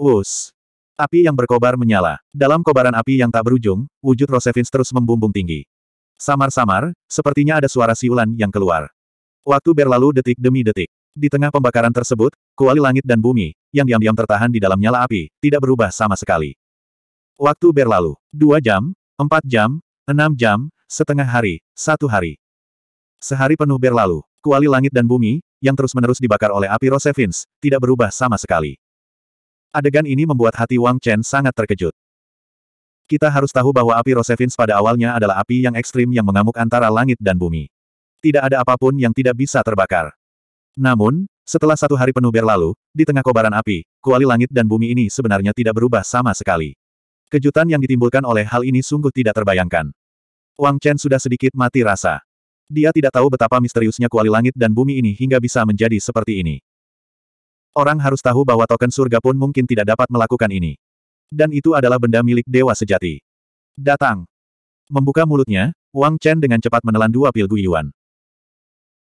Us. Api yang berkobar menyala. Dalam kobaran api yang tak berujung, wujud Rosevins terus membumbung tinggi. Samar-samar, sepertinya ada suara siulan yang keluar. Waktu berlalu detik demi detik. Di tengah pembakaran tersebut, kuali langit dan bumi, yang diam-diam tertahan di dalam nyala api, tidak berubah sama sekali. Waktu berlalu. Dua jam, empat jam, Enam jam, setengah hari, satu hari. Sehari penuh berlalu, kuali langit dan bumi, yang terus-menerus dibakar oleh api Rosevins, tidak berubah sama sekali. Adegan ini membuat hati Wang Chen sangat terkejut. Kita harus tahu bahwa api Rosevins pada awalnya adalah api yang ekstrim yang mengamuk antara langit dan bumi. Tidak ada apapun yang tidak bisa terbakar. Namun, setelah satu hari penuh berlalu, di tengah kobaran api, kuali langit dan bumi ini sebenarnya tidak berubah sama sekali. Kejutan yang ditimbulkan oleh hal ini sungguh tidak terbayangkan. Wang Chen sudah sedikit mati rasa. Dia tidak tahu betapa misteriusnya kuali langit dan bumi ini hingga bisa menjadi seperti ini. Orang harus tahu bahwa token surga pun mungkin tidak dapat melakukan ini. Dan itu adalah benda milik dewa sejati. Datang. Membuka mulutnya, Wang Chen dengan cepat menelan dua pil guyuan.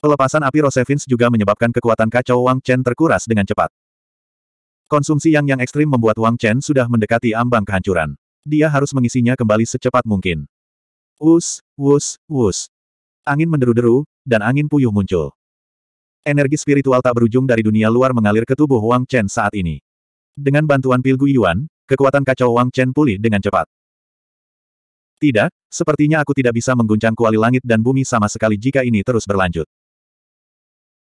Pelepasan api Rosevins juga menyebabkan kekuatan kacau Wang Chen terkuras dengan cepat. Konsumsi yang yang ekstrim membuat Wang Chen sudah mendekati ambang kehancuran. Dia harus mengisinya kembali secepat mungkin. Wus, wus, wus. Angin menderu-deru, dan angin puyuh muncul. Energi spiritual tak berujung dari dunia luar mengalir ke tubuh Wang Chen saat ini. Dengan bantuan pil Yuan, kekuatan kacau Wang Chen pulih dengan cepat. Tidak, sepertinya aku tidak bisa mengguncang kuali langit dan bumi sama sekali jika ini terus berlanjut.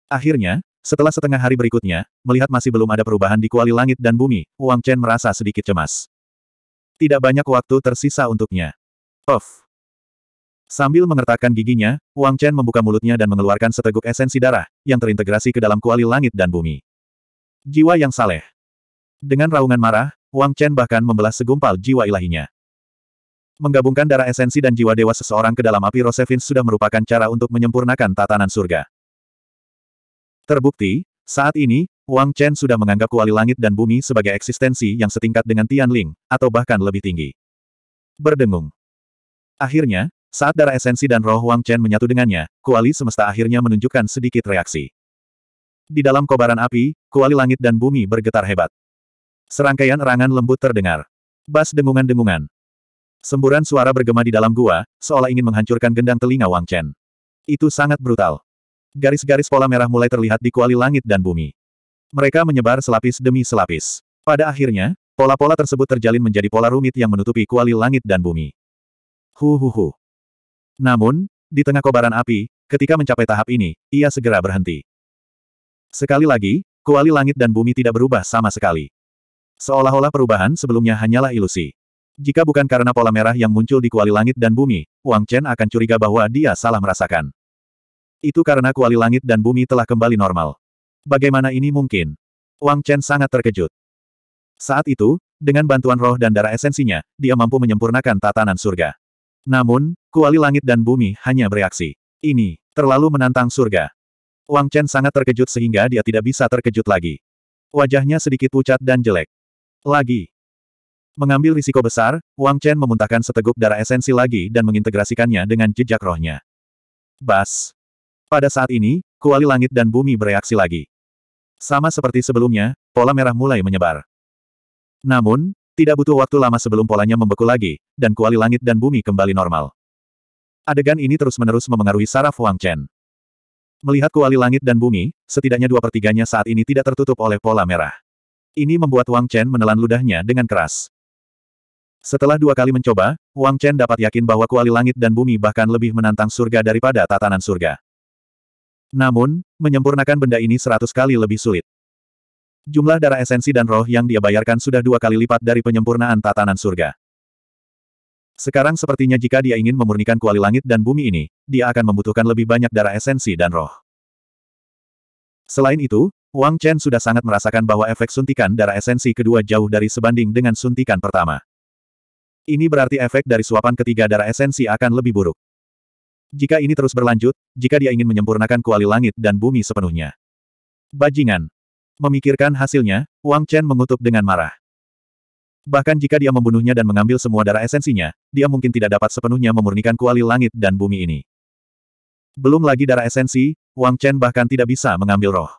Akhirnya, setelah setengah hari berikutnya, melihat masih belum ada perubahan di kuali langit dan bumi, Wang Chen merasa sedikit cemas. Tidak banyak waktu tersisa untuknya. Off. Sambil mengertakkan giginya, Wang Chen membuka mulutnya dan mengeluarkan seteguk esensi darah, yang terintegrasi ke dalam kuali langit dan bumi. Jiwa yang saleh. Dengan raungan marah, Wang Chen bahkan membelah segumpal jiwa ilahinya. Menggabungkan darah esensi dan jiwa dewa seseorang ke dalam api Rosevin sudah merupakan cara untuk menyempurnakan tatanan surga. Terbukti, saat ini, Wang Chen sudah menganggap kuali langit dan bumi sebagai eksistensi yang setingkat dengan Tian Ling, atau bahkan lebih tinggi. Berdengung. Akhirnya, saat darah esensi dan roh Wang Chen menyatu dengannya, kuali semesta akhirnya menunjukkan sedikit reaksi. Di dalam kobaran api, kuali langit dan bumi bergetar hebat. Serangkaian erangan lembut terdengar. Bas dengungan-dengungan. Semburan suara bergema di dalam gua, seolah ingin menghancurkan gendang telinga Wang Chen. Itu sangat brutal. Garis-garis pola merah mulai terlihat di kuali langit dan bumi. Mereka menyebar selapis demi selapis. Pada akhirnya, pola-pola tersebut terjalin menjadi pola rumit yang menutupi kuali langit dan bumi. Hu namun, di tengah kobaran api, ketika mencapai tahap ini, ia segera berhenti. Sekali lagi, kuali langit dan bumi tidak berubah sama sekali. Seolah-olah perubahan sebelumnya hanyalah ilusi. Jika bukan karena pola merah yang muncul di kuali langit dan bumi, Wang Chen akan curiga bahwa dia salah merasakan. Itu karena kuali langit dan bumi telah kembali normal. Bagaimana ini mungkin? Wang Chen sangat terkejut. Saat itu, dengan bantuan roh dan darah esensinya, dia mampu menyempurnakan tatanan surga. Namun, kuali langit dan bumi hanya bereaksi. Ini, terlalu menantang surga. Wang Chen sangat terkejut sehingga dia tidak bisa terkejut lagi. Wajahnya sedikit pucat dan jelek. Lagi. Mengambil risiko besar, Wang Chen memuntahkan seteguk darah esensi lagi dan mengintegrasikannya dengan jejak rohnya. Bas. Pada saat ini, kuali langit dan bumi bereaksi lagi. Sama seperti sebelumnya, pola merah mulai menyebar. Namun, tidak butuh waktu lama sebelum polanya membeku lagi, dan kuali langit dan bumi kembali normal. Adegan ini terus-menerus memengaruhi saraf Wang Chen. Melihat kuali langit dan bumi, setidaknya dua pertiganya saat ini tidak tertutup oleh pola merah. Ini membuat Wang Chen menelan ludahnya dengan keras. Setelah dua kali mencoba, Wang Chen dapat yakin bahwa kuali langit dan bumi bahkan lebih menantang surga daripada tatanan surga. Namun, menyempurnakan benda ini seratus kali lebih sulit. Jumlah darah esensi dan roh yang dia bayarkan sudah dua kali lipat dari penyempurnaan tatanan surga. Sekarang sepertinya jika dia ingin memurnikan kuali langit dan bumi ini, dia akan membutuhkan lebih banyak darah esensi dan roh. Selain itu, Wang Chen sudah sangat merasakan bahwa efek suntikan darah esensi kedua jauh dari sebanding dengan suntikan pertama. Ini berarti efek dari suapan ketiga darah esensi akan lebih buruk. Jika ini terus berlanjut, jika dia ingin menyempurnakan kuali langit dan bumi sepenuhnya. Bajingan, Memikirkan hasilnya, Wang Chen mengutuk dengan marah. Bahkan jika dia membunuhnya dan mengambil semua darah esensinya, dia mungkin tidak dapat sepenuhnya memurnikan kuali langit dan bumi ini. Belum lagi darah esensi, Wang Chen bahkan tidak bisa mengambil roh.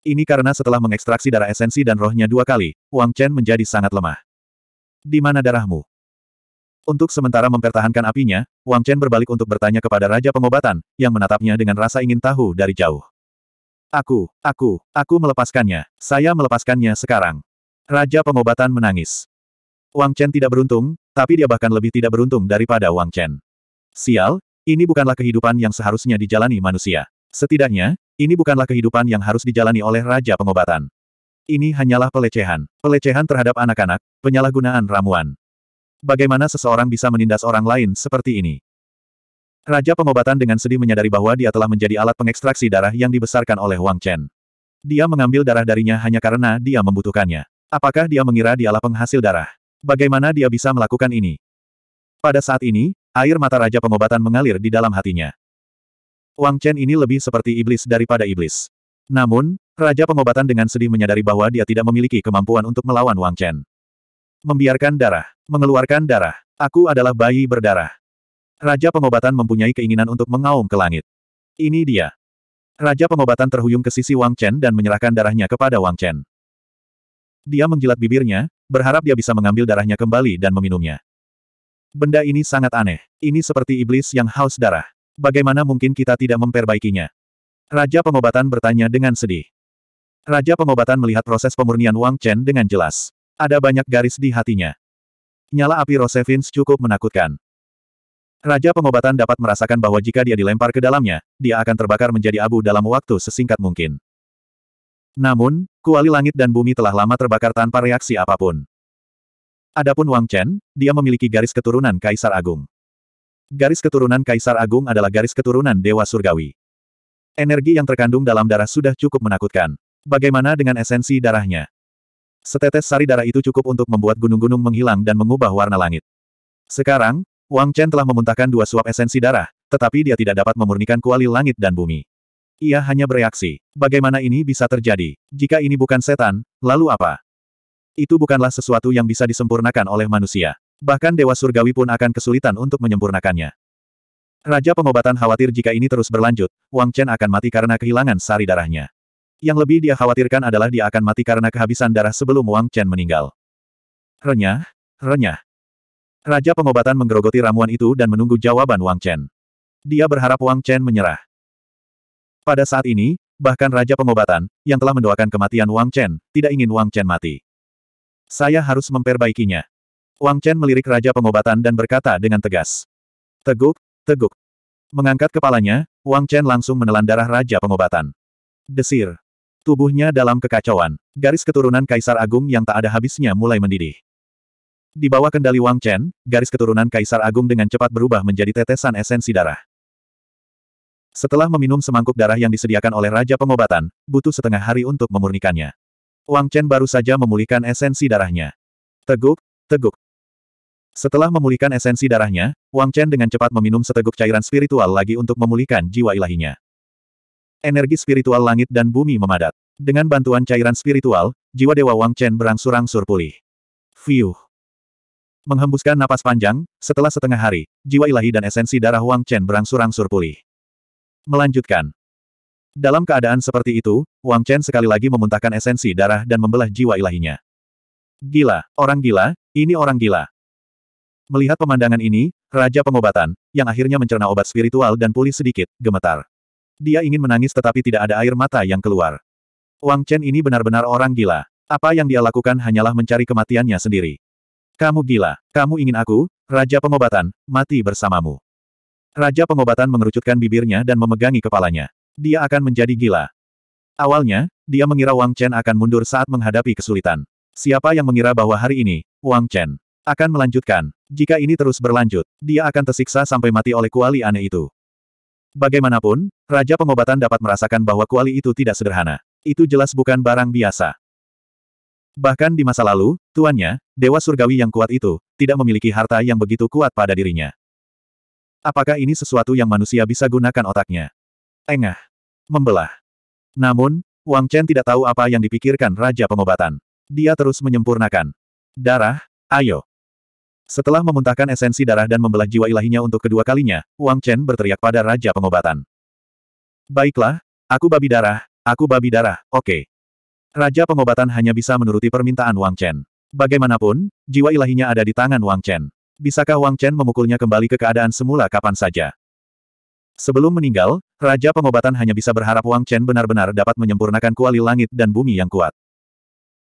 Ini karena setelah mengekstraksi darah esensi dan rohnya dua kali, Wang Chen menjadi sangat lemah. Di mana darahmu? Untuk sementara mempertahankan apinya, Wang Chen berbalik untuk bertanya kepada Raja Pengobatan, yang menatapnya dengan rasa ingin tahu dari jauh. Aku, aku, aku melepaskannya. Saya melepaskannya sekarang. Raja pengobatan menangis. Wang Chen tidak beruntung, tapi dia bahkan lebih tidak beruntung daripada Wang Chen. Sial, ini bukanlah kehidupan yang seharusnya dijalani manusia. Setidaknya, ini bukanlah kehidupan yang harus dijalani oleh Raja Pengobatan. Ini hanyalah pelecehan. Pelecehan terhadap anak-anak, penyalahgunaan ramuan. Bagaimana seseorang bisa menindas orang lain seperti ini? Raja pengobatan dengan sedih menyadari bahwa dia telah menjadi alat pengekstraksi darah yang dibesarkan oleh Wang Chen. Dia mengambil darah darinya hanya karena dia membutuhkannya. Apakah dia mengira dialah penghasil darah? Bagaimana dia bisa melakukan ini? Pada saat ini, air mata Raja pengobatan mengalir di dalam hatinya. Wang Chen ini lebih seperti iblis daripada iblis. Namun, Raja pengobatan dengan sedih menyadari bahwa dia tidak memiliki kemampuan untuk melawan Wang Chen. Membiarkan darah. Mengeluarkan darah. Aku adalah bayi berdarah. Raja pengobatan mempunyai keinginan untuk mengaum ke langit. Ini dia. Raja pengobatan terhuyung ke sisi Wang Chen dan menyerahkan darahnya kepada Wang Chen. Dia menjilat bibirnya, berharap dia bisa mengambil darahnya kembali dan meminumnya. Benda ini sangat aneh. Ini seperti iblis yang haus darah. Bagaimana mungkin kita tidak memperbaikinya? Raja pengobatan bertanya dengan sedih. Raja pengobatan melihat proses pemurnian Wang Chen dengan jelas. Ada banyak garis di hatinya. Nyala api Rosevins cukup menakutkan. Raja pengobatan dapat merasakan bahwa jika dia dilempar ke dalamnya, dia akan terbakar menjadi abu dalam waktu sesingkat mungkin. Namun, kuali langit dan bumi telah lama terbakar tanpa reaksi apapun. Adapun Wang Chen, dia memiliki garis keturunan Kaisar Agung. Garis keturunan Kaisar Agung adalah garis keturunan Dewa Surgawi. Energi yang terkandung dalam darah sudah cukup menakutkan. Bagaimana dengan esensi darahnya? Setetes sari darah itu cukup untuk membuat gunung-gunung menghilang dan mengubah warna langit. Sekarang, Wang Chen telah memuntahkan dua suap esensi darah, tetapi dia tidak dapat memurnikan kuali langit dan bumi. Ia hanya bereaksi. Bagaimana ini bisa terjadi? Jika ini bukan setan, lalu apa? Itu bukanlah sesuatu yang bisa disempurnakan oleh manusia. Bahkan Dewa Surgawi pun akan kesulitan untuk menyempurnakannya. Raja pengobatan khawatir jika ini terus berlanjut, Wang Chen akan mati karena kehilangan sari darahnya. Yang lebih dia khawatirkan adalah dia akan mati karena kehabisan darah sebelum Wang Chen meninggal. Renyah, renyah. Raja pengobatan menggerogoti ramuan itu dan menunggu jawaban Wang Chen. Dia berharap Wang Chen menyerah. Pada saat ini, bahkan Raja pengobatan, yang telah mendoakan kematian Wang Chen, tidak ingin Wang Chen mati. Saya harus memperbaikinya. Wang Chen melirik Raja pengobatan dan berkata dengan tegas. Teguk, teguk. Mengangkat kepalanya, Wang Chen langsung menelan darah Raja pengobatan. Desir. Tubuhnya dalam kekacauan. Garis keturunan Kaisar Agung yang tak ada habisnya mulai mendidih. Di bawah kendali Wang Chen, garis keturunan Kaisar Agung dengan cepat berubah menjadi tetesan esensi darah. Setelah meminum semangkuk darah yang disediakan oleh Raja Pengobatan, butuh setengah hari untuk memurnikannya. Wang Chen baru saja memulihkan esensi darahnya. Teguk, teguk. Setelah memulihkan esensi darahnya, Wang Chen dengan cepat meminum seteguk cairan spiritual lagi untuk memulihkan jiwa ilahinya. Energi spiritual langit dan bumi memadat. Dengan bantuan cairan spiritual, jiwa dewa Wang Chen berangsur-angsur pulih. Fiuh. Menghembuskan napas panjang, setelah setengah hari, jiwa ilahi dan esensi darah Wang Chen berangsur-angsur pulih. Melanjutkan. Dalam keadaan seperti itu, Wang Chen sekali lagi memuntahkan esensi darah dan membelah jiwa ilahinya. Gila, orang gila, ini orang gila. Melihat pemandangan ini, Raja Pengobatan, yang akhirnya mencerna obat spiritual dan pulih sedikit, gemetar. Dia ingin menangis tetapi tidak ada air mata yang keluar. Wang Chen ini benar-benar orang gila. Apa yang dia lakukan hanyalah mencari kematiannya sendiri. Kamu gila, kamu ingin aku, Raja Pengobatan, mati bersamamu. Raja Pengobatan mengerucutkan bibirnya dan memegangi kepalanya. Dia akan menjadi gila. Awalnya, dia mengira Wang Chen akan mundur saat menghadapi kesulitan. Siapa yang mengira bahwa hari ini, Wang Chen akan melanjutkan. Jika ini terus berlanjut, dia akan tersiksa sampai mati oleh kuali aneh itu. Bagaimanapun, Raja Pengobatan dapat merasakan bahwa kuali itu tidak sederhana. Itu jelas bukan barang biasa. Bahkan di masa lalu, tuannya, dewa surgawi yang kuat itu, tidak memiliki harta yang begitu kuat pada dirinya. Apakah ini sesuatu yang manusia bisa gunakan otaknya? Engah. Membelah. Namun, Wang Chen tidak tahu apa yang dipikirkan Raja Pengobatan. Dia terus menyempurnakan. Darah, ayo. Setelah memuntahkan esensi darah dan membelah jiwa ilahinya untuk kedua kalinya, Wang Chen berteriak pada Raja Pengobatan. Baiklah, aku babi darah, aku babi darah, oke. Okay. Raja pengobatan hanya bisa menuruti permintaan Wang Chen. Bagaimanapun, jiwa ilahinya ada di tangan Wang Chen. Bisakah Wang Chen memukulnya kembali ke keadaan semula kapan saja? Sebelum meninggal, Raja Pengobatan hanya bisa berharap Wang Chen benar-benar dapat menyempurnakan kuali langit dan bumi yang kuat.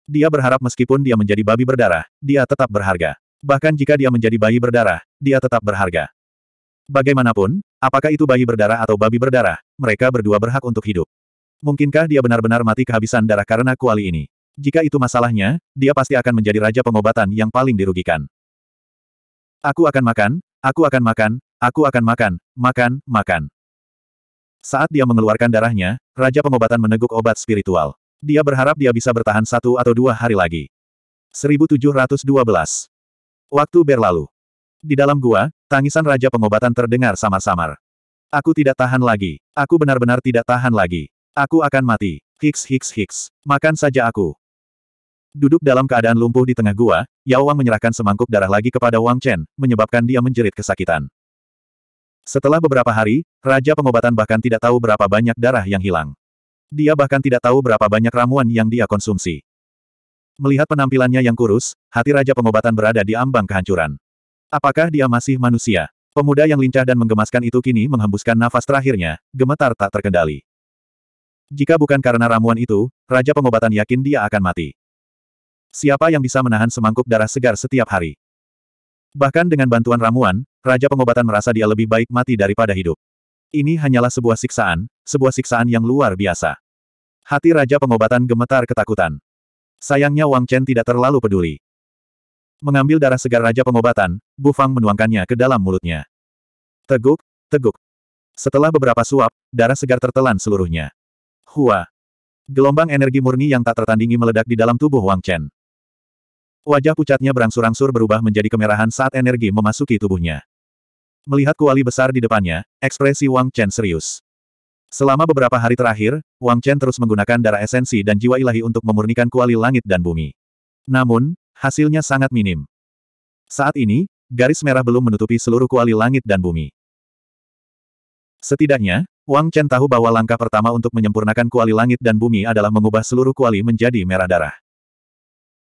Dia berharap meskipun dia menjadi babi berdarah, dia tetap berharga. Bahkan jika dia menjadi bayi berdarah, dia tetap berharga. Bagaimanapun, apakah itu bayi berdarah atau babi berdarah, mereka berdua berhak untuk hidup. Mungkinkah dia benar-benar mati kehabisan darah karena kuali ini? Jika itu masalahnya, dia pasti akan menjadi raja pengobatan yang paling dirugikan. Aku akan makan, aku akan makan, aku akan makan, makan, makan. Saat dia mengeluarkan darahnya, raja pengobatan meneguk obat spiritual. Dia berharap dia bisa bertahan satu atau dua hari lagi. 1712 Waktu berlalu. Di dalam gua, tangisan raja pengobatan terdengar samar-samar. Aku tidak tahan lagi. Aku benar-benar tidak tahan lagi. Aku akan mati. Hiks hiks hiks. Makan saja aku. Duduk dalam keadaan lumpuh di tengah gua, Yao Wang menyerahkan semangkuk darah lagi kepada Wang Chen, menyebabkan dia menjerit kesakitan. Setelah beberapa hari, Raja Pengobatan bahkan tidak tahu berapa banyak darah yang hilang. Dia bahkan tidak tahu berapa banyak ramuan yang dia konsumsi. Melihat penampilannya yang kurus, hati Raja Pengobatan berada di ambang kehancuran. Apakah dia masih manusia? Pemuda yang lincah dan menggemaskan itu kini menghembuskan nafas terakhirnya, gemetar tak terkendali. Jika bukan karena ramuan itu, Raja Pengobatan yakin dia akan mati. Siapa yang bisa menahan semangkuk darah segar setiap hari? Bahkan dengan bantuan ramuan, Raja Pengobatan merasa dia lebih baik mati daripada hidup. Ini hanyalah sebuah siksaan, sebuah siksaan yang luar biasa. Hati Raja Pengobatan gemetar ketakutan. Sayangnya Wang Chen tidak terlalu peduli. Mengambil darah segar Raja Pengobatan, Bu Fang menuangkannya ke dalam mulutnya. Teguk, teguk. Setelah beberapa suap, darah segar tertelan seluruhnya. Hua. Gelombang energi murni yang tak tertandingi meledak di dalam tubuh Wang Chen. Wajah pucatnya berangsur-angsur berubah menjadi kemerahan saat energi memasuki tubuhnya. Melihat kuali besar di depannya, ekspresi Wang Chen serius. Selama beberapa hari terakhir, Wang Chen terus menggunakan darah esensi dan jiwa ilahi untuk memurnikan kuali langit dan bumi. Namun, hasilnya sangat minim. Saat ini, garis merah belum menutupi seluruh kuali langit dan bumi. Setidaknya, Wang Chen tahu bahwa langkah pertama untuk menyempurnakan kuali langit dan bumi adalah mengubah seluruh kuali menjadi merah darah.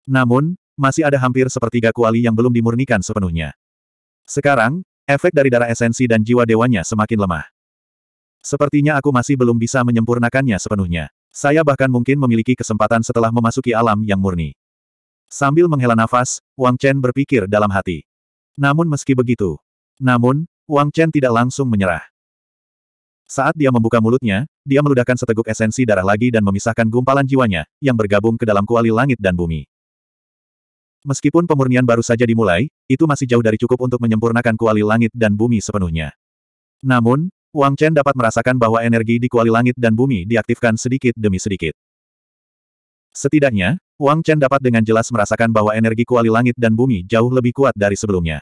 Namun, masih ada hampir sepertiga kuali yang belum dimurnikan sepenuhnya. Sekarang, efek dari darah esensi dan jiwa dewanya semakin lemah. Sepertinya aku masih belum bisa menyempurnakannya sepenuhnya. Saya bahkan mungkin memiliki kesempatan setelah memasuki alam yang murni. Sambil menghela nafas, Wang Chen berpikir dalam hati. Namun meski begitu, namun, Wang Chen tidak langsung menyerah. Saat dia membuka mulutnya, dia meludahkan seteguk esensi darah lagi dan memisahkan gumpalan jiwanya, yang bergabung ke dalam kuali langit dan bumi. Meskipun pemurnian baru saja dimulai, itu masih jauh dari cukup untuk menyempurnakan kuali langit dan bumi sepenuhnya. Namun, Wang Chen dapat merasakan bahwa energi di kuali langit dan bumi diaktifkan sedikit demi sedikit. Setidaknya, Wang Chen dapat dengan jelas merasakan bahwa energi kuali langit dan bumi jauh lebih kuat dari sebelumnya.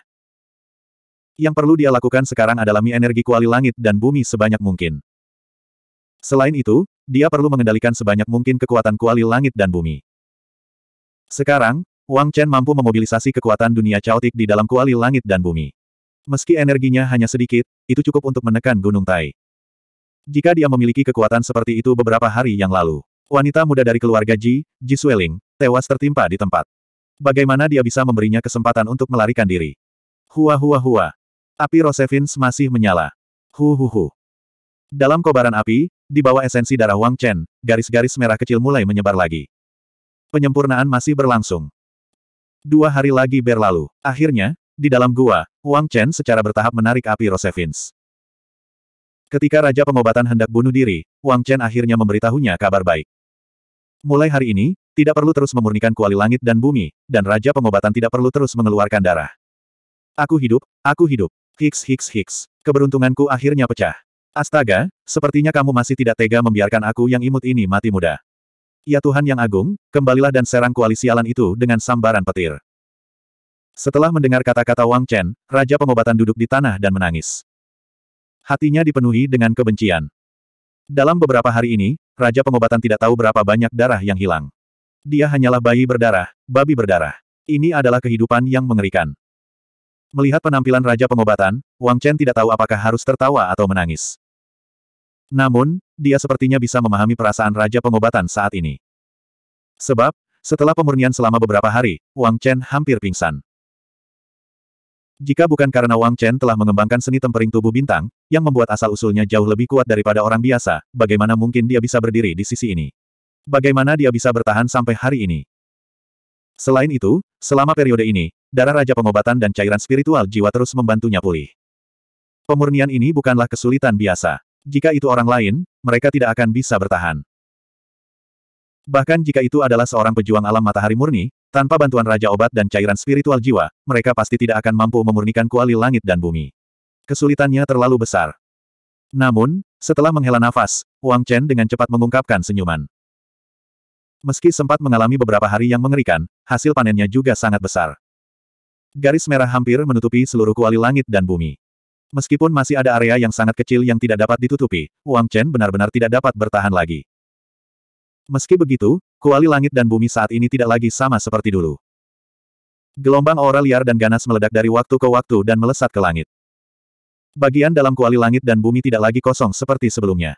Yang perlu dia lakukan sekarang adalah mie energi kuali langit dan bumi sebanyak mungkin. Selain itu, dia perlu mengendalikan sebanyak mungkin kekuatan kuali langit dan bumi. Sekarang, Wang Chen mampu memobilisasi kekuatan dunia caotik di dalam kuali langit dan bumi. Meski energinya hanya sedikit, itu cukup untuk menekan Gunung Tai. Jika dia memiliki kekuatan seperti itu beberapa hari yang lalu, wanita muda dari keluarga Ji, Ji Sueling, tewas tertimpa di tempat. Bagaimana dia bisa memberinya kesempatan untuk melarikan diri? Hua hua hua. Api Rosevins masih menyala. Hu hu hu. Dalam kobaran api, di bawah esensi darah Wang Chen, garis-garis merah kecil mulai menyebar lagi. Penyempurnaan masih berlangsung. Dua hari lagi berlalu. Akhirnya, di dalam gua, Wang Chen secara bertahap menarik api Rosevins. Ketika Raja Pengobatan hendak bunuh diri, Wang Chen akhirnya memberitahunya kabar baik. Mulai hari ini, tidak perlu terus memurnikan kuali langit dan bumi, dan Raja Pengobatan tidak perlu terus mengeluarkan darah. Aku hidup, aku hidup. Hiks hiks hiks. Keberuntunganku akhirnya pecah. Astaga, sepertinya kamu masih tidak tega membiarkan aku yang imut ini mati muda. Ya Tuhan yang agung, kembalilah dan serang koalisi Alan itu dengan sambaran petir. Setelah mendengar kata-kata Wang Chen, Raja Pengobatan duduk di tanah dan menangis. Hatinya dipenuhi dengan kebencian. Dalam beberapa hari ini, Raja Pengobatan tidak tahu berapa banyak darah yang hilang. Dia hanyalah bayi berdarah, babi berdarah. Ini adalah kehidupan yang mengerikan. Melihat penampilan Raja Pengobatan, Wang Chen tidak tahu apakah harus tertawa atau menangis. Namun, dia sepertinya bisa memahami perasaan Raja Pengobatan saat ini. Sebab, setelah pemurnian selama beberapa hari, Wang Chen hampir pingsan. Jika bukan karena Wang Chen telah mengembangkan seni tempering tubuh bintang, yang membuat asal-usulnya jauh lebih kuat daripada orang biasa, bagaimana mungkin dia bisa berdiri di sisi ini? Bagaimana dia bisa bertahan sampai hari ini? Selain itu, selama periode ini, darah Raja Pengobatan dan cairan spiritual jiwa terus membantunya pulih. Pemurnian ini bukanlah kesulitan biasa. Jika itu orang lain, mereka tidak akan bisa bertahan. Bahkan jika itu adalah seorang pejuang alam matahari murni, tanpa bantuan Raja Obat dan cairan spiritual jiwa, mereka pasti tidak akan mampu memurnikan kuali langit dan bumi. Kesulitannya terlalu besar. Namun, setelah menghela nafas, Wang Chen dengan cepat mengungkapkan senyuman. Meski sempat mengalami beberapa hari yang mengerikan, hasil panennya juga sangat besar. Garis merah hampir menutupi seluruh kuali langit dan bumi. Meskipun masih ada area yang sangat kecil yang tidak dapat ditutupi, Wang Chen benar-benar tidak dapat bertahan lagi. Meski begitu, kuali langit dan bumi saat ini tidak lagi sama seperti dulu. Gelombang aura liar dan ganas meledak dari waktu ke waktu dan melesat ke langit. Bagian dalam kuali langit dan bumi tidak lagi kosong seperti sebelumnya.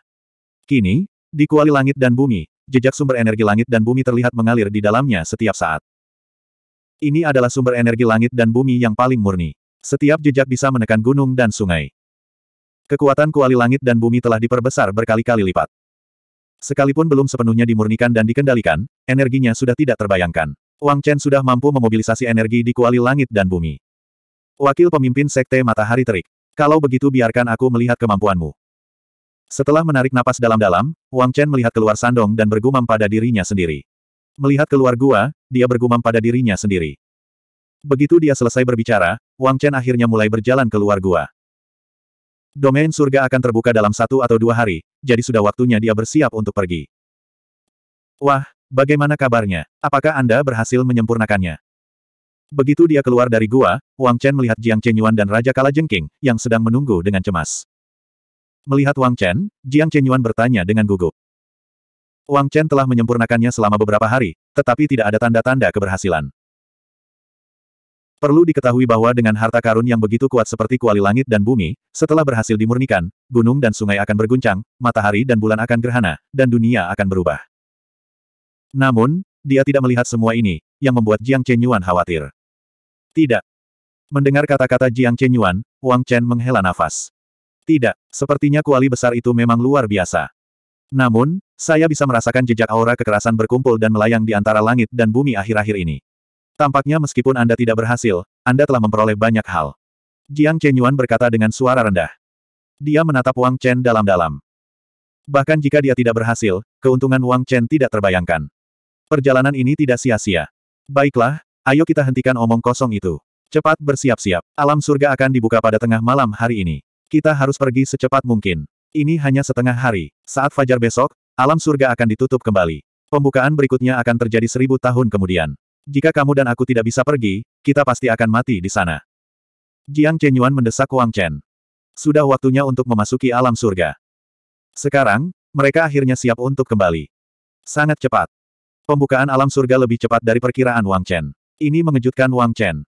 Kini, di kuali langit dan bumi, jejak sumber energi langit dan bumi terlihat mengalir di dalamnya setiap saat. Ini adalah sumber energi langit dan bumi yang paling murni. Setiap jejak bisa menekan gunung dan sungai. Kekuatan kuali langit dan bumi telah diperbesar berkali-kali lipat. Sekalipun belum sepenuhnya dimurnikan dan dikendalikan, energinya sudah tidak terbayangkan. Wang Chen sudah mampu memobilisasi energi di kuali langit dan bumi. Wakil pemimpin Sekte Matahari Terik. Kalau begitu biarkan aku melihat kemampuanmu. Setelah menarik napas dalam-dalam, Wang Chen melihat keluar sandong dan bergumam pada dirinya sendiri. Melihat keluar gua, dia bergumam pada dirinya sendiri. Begitu dia selesai berbicara, Wang Chen akhirnya mulai berjalan keluar gua. Domain surga akan terbuka dalam satu atau dua hari, jadi sudah waktunya dia bersiap untuk pergi. Wah, bagaimana kabarnya? Apakah Anda berhasil menyempurnakannya? Begitu dia keluar dari gua, Wang Chen melihat Jiang Chenyuan dan Raja Kalajengking, yang sedang menunggu dengan cemas. Melihat Wang Chen, Jiang Chenyuan bertanya dengan gugup. Wang Chen telah menyempurnakannya selama beberapa hari, tetapi tidak ada tanda-tanda keberhasilan. Perlu diketahui bahwa dengan harta karun yang begitu kuat seperti kuali langit dan bumi, setelah berhasil dimurnikan, gunung dan sungai akan berguncang, matahari dan bulan akan gerhana, dan dunia akan berubah. Namun, dia tidak melihat semua ini, yang membuat Jiang Chen Yuan khawatir. Tidak. Mendengar kata-kata Jiang Chen Yuan, Wang Chen menghela nafas. Tidak, sepertinya kuali besar itu memang luar biasa. Namun, saya bisa merasakan jejak aura kekerasan berkumpul dan melayang di antara langit dan bumi akhir-akhir ini. Tampaknya meskipun Anda tidak berhasil, Anda telah memperoleh banyak hal. Jiang Chenyuan berkata dengan suara rendah. Dia menatap Wang Chen dalam-dalam. Bahkan jika dia tidak berhasil, keuntungan Wang Chen tidak terbayangkan. Perjalanan ini tidak sia-sia. Baiklah, ayo kita hentikan omong kosong itu. Cepat bersiap-siap. Alam surga akan dibuka pada tengah malam hari ini. Kita harus pergi secepat mungkin. Ini hanya setengah hari. Saat fajar besok, Alam surga akan ditutup kembali. Pembukaan berikutnya akan terjadi seribu tahun kemudian. Jika kamu dan aku tidak bisa pergi, kita pasti akan mati di sana. Jiang Chenyuan mendesak Wang Chen. Sudah waktunya untuk memasuki alam surga. Sekarang, mereka akhirnya siap untuk kembali. Sangat cepat. Pembukaan alam surga lebih cepat dari perkiraan Wang Chen. Ini mengejutkan Wang Chen.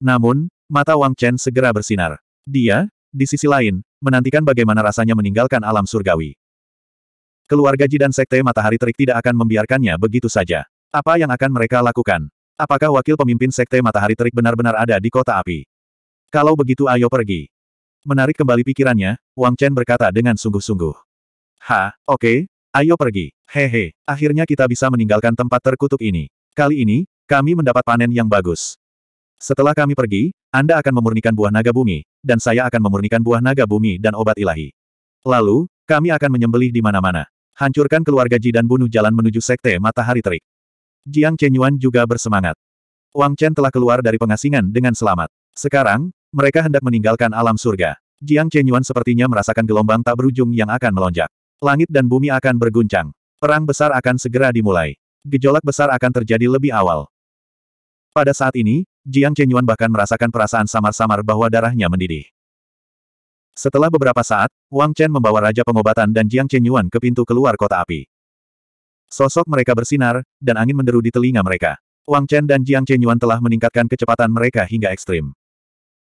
Namun, mata Wang Chen segera bersinar. Dia, di sisi lain, menantikan bagaimana rasanya meninggalkan alam surgawi. Keluarga Ji dan Sekte Matahari Terik tidak akan membiarkannya begitu saja. Apa yang akan mereka lakukan? Apakah wakil pemimpin Sekte Matahari Terik benar-benar ada di kota api? Kalau begitu ayo pergi. Menarik kembali pikirannya, Wang Chen berkata dengan sungguh-sungguh. Ha, oke, okay, ayo pergi. Hehe, akhirnya kita bisa meninggalkan tempat terkutuk ini. Kali ini, kami mendapat panen yang bagus. Setelah kami pergi, Anda akan memurnikan buah naga bumi, dan saya akan memurnikan buah naga bumi dan obat ilahi. Lalu, kami akan menyembelih di mana-mana. Hancurkan keluarga Ji dan bunuh jalan menuju Sekte Matahari Terik. Jiang Chenyuan juga bersemangat. Wang Chen telah keluar dari pengasingan dengan selamat. Sekarang, mereka hendak meninggalkan alam surga. Jiang Chenyuan sepertinya merasakan gelombang tak berujung yang akan melonjak. Langit dan bumi akan berguncang. Perang besar akan segera dimulai. Gejolak besar akan terjadi lebih awal. Pada saat ini, Jiang Chenyuan bahkan merasakan perasaan samar-samar bahwa darahnya mendidih. Setelah beberapa saat, Wang Chen membawa Raja Pengobatan dan Jiang Chen Yuan ke pintu keluar kota api. Sosok mereka bersinar, dan angin menderu di telinga mereka. Wang Chen dan Jiang Chen Yuan telah meningkatkan kecepatan mereka hingga ekstrim.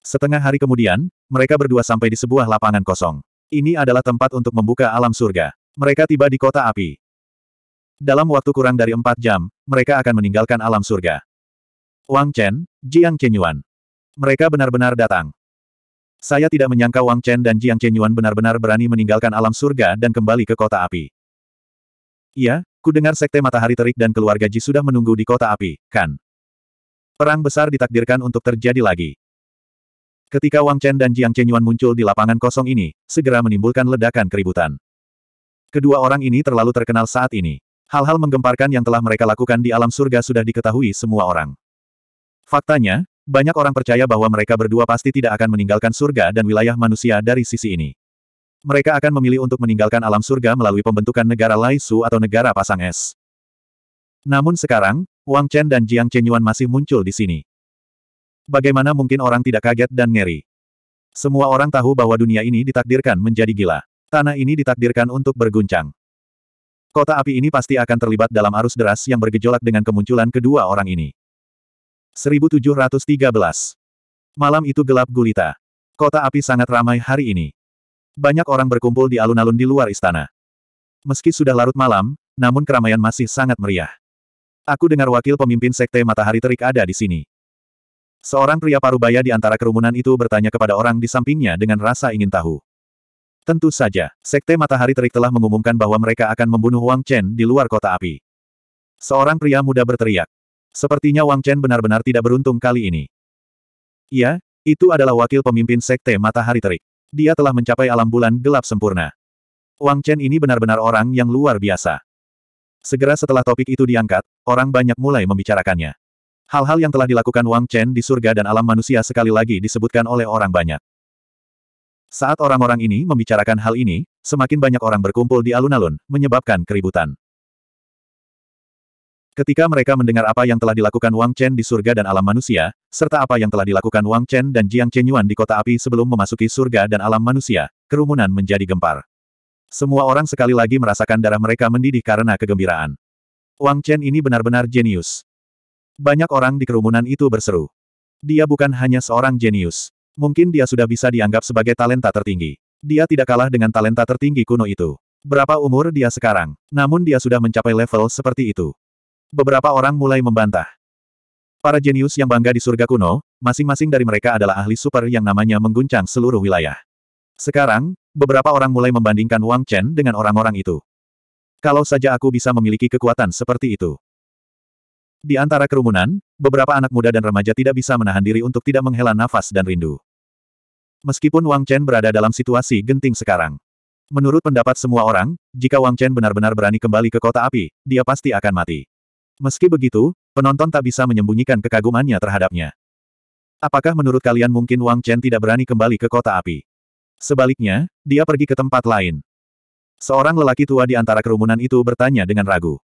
Setengah hari kemudian, mereka berdua sampai di sebuah lapangan kosong. Ini adalah tempat untuk membuka alam surga. Mereka tiba di kota api. Dalam waktu kurang dari empat jam, mereka akan meninggalkan alam surga. Wang Chen, Jiang Chen Yuan. Mereka benar-benar datang. Saya tidak menyangka Wang Chen dan Jiang Chenyuan benar-benar berani meninggalkan alam surga dan kembali ke kota api. Iya, ku dengar sekte matahari terik dan keluarga Ji sudah menunggu di kota api, kan? Perang besar ditakdirkan untuk terjadi lagi. Ketika Wang Chen dan Jiang Chenyuan muncul di lapangan kosong ini, segera menimbulkan ledakan keributan. Kedua orang ini terlalu terkenal saat ini. Hal-hal menggemparkan yang telah mereka lakukan di alam surga sudah diketahui semua orang. Faktanya, banyak orang percaya bahwa mereka berdua pasti tidak akan meninggalkan surga dan wilayah manusia dari sisi ini. Mereka akan memilih untuk meninggalkan alam surga melalui pembentukan negara Lai Su atau negara pasang es. Namun sekarang, Wang Chen dan Jiang Chen Yuan masih muncul di sini. Bagaimana mungkin orang tidak kaget dan ngeri? Semua orang tahu bahwa dunia ini ditakdirkan menjadi gila. Tanah ini ditakdirkan untuk berguncang. Kota api ini pasti akan terlibat dalam arus deras yang bergejolak dengan kemunculan kedua orang ini. 1713. Malam itu gelap gulita. Kota api sangat ramai hari ini. Banyak orang berkumpul di alun-alun di luar istana. Meski sudah larut malam, namun keramaian masih sangat meriah. Aku dengar wakil pemimpin Sekte Matahari Terik ada di sini. Seorang pria parubaya di antara kerumunan itu bertanya kepada orang di sampingnya dengan rasa ingin tahu. Tentu saja, Sekte Matahari Terik telah mengumumkan bahwa mereka akan membunuh Wang Chen di luar kota api. Seorang pria muda berteriak. Sepertinya Wang Chen benar-benar tidak beruntung kali ini. Iya, itu adalah wakil pemimpin Sekte Matahari Terik. Dia telah mencapai alam bulan gelap sempurna. Wang Chen ini benar-benar orang yang luar biasa. Segera setelah topik itu diangkat, orang banyak mulai membicarakannya. Hal-hal yang telah dilakukan Wang Chen di surga dan alam manusia sekali lagi disebutkan oleh orang banyak. Saat orang-orang ini membicarakan hal ini, semakin banyak orang berkumpul di alun-alun, menyebabkan keributan. Ketika mereka mendengar apa yang telah dilakukan Wang Chen di surga dan alam manusia, serta apa yang telah dilakukan Wang Chen dan Jiang Chen Yuan di kota api sebelum memasuki surga dan alam manusia, kerumunan menjadi gempar. Semua orang sekali lagi merasakan darah mereka mendidih karena kegembiraan. Wang Chen ini benar-benar jenius. Banyak orang di kerumunan itu berseru. Dia bukan hanya seorang jenius. Mungkin dia sudah bisa dianggap sebagai talenta tertinggi. Dia tidak kalah dengan talenta tertinggi kuno itu. Berapa umur dia sekarang? Namun dia sudah mencapai level seperti itu. Beberapa orang mulai membantah. Para jenius yang bangga di surga kuno, masing-masing dari mereka adalah ahli super yang namanya mengguncang seluruh wilayah. Sekarang, beberapa orang mulai membandingkan Wang Chen dengan orang-orang itu. Kalau saja aku bisa memiliki kekuatan seperti itu. Di antara kerumunan, beberapa anak muda dan remaja tidak bisa menahan diri untuk tidak menghela nafas dan rindu. Meskipun Wang Chen berada dalam situasi genting sekarang. Menurut pendapat semua orang, jika Wang Chen benar-benar berani kembali ke kota api, dia pasti akan mati. Meski begitu, penonton tak bisa menyembunyikan kekagumannya terhadapnya. Apakah menurut kalian mungkin Wang Chen tidak berani kembali ke kota api? Sebaliknya, dia pergi ke tempat lain. Seorang lelaki tua di antara kerumunan itu bertanya dengan ragu.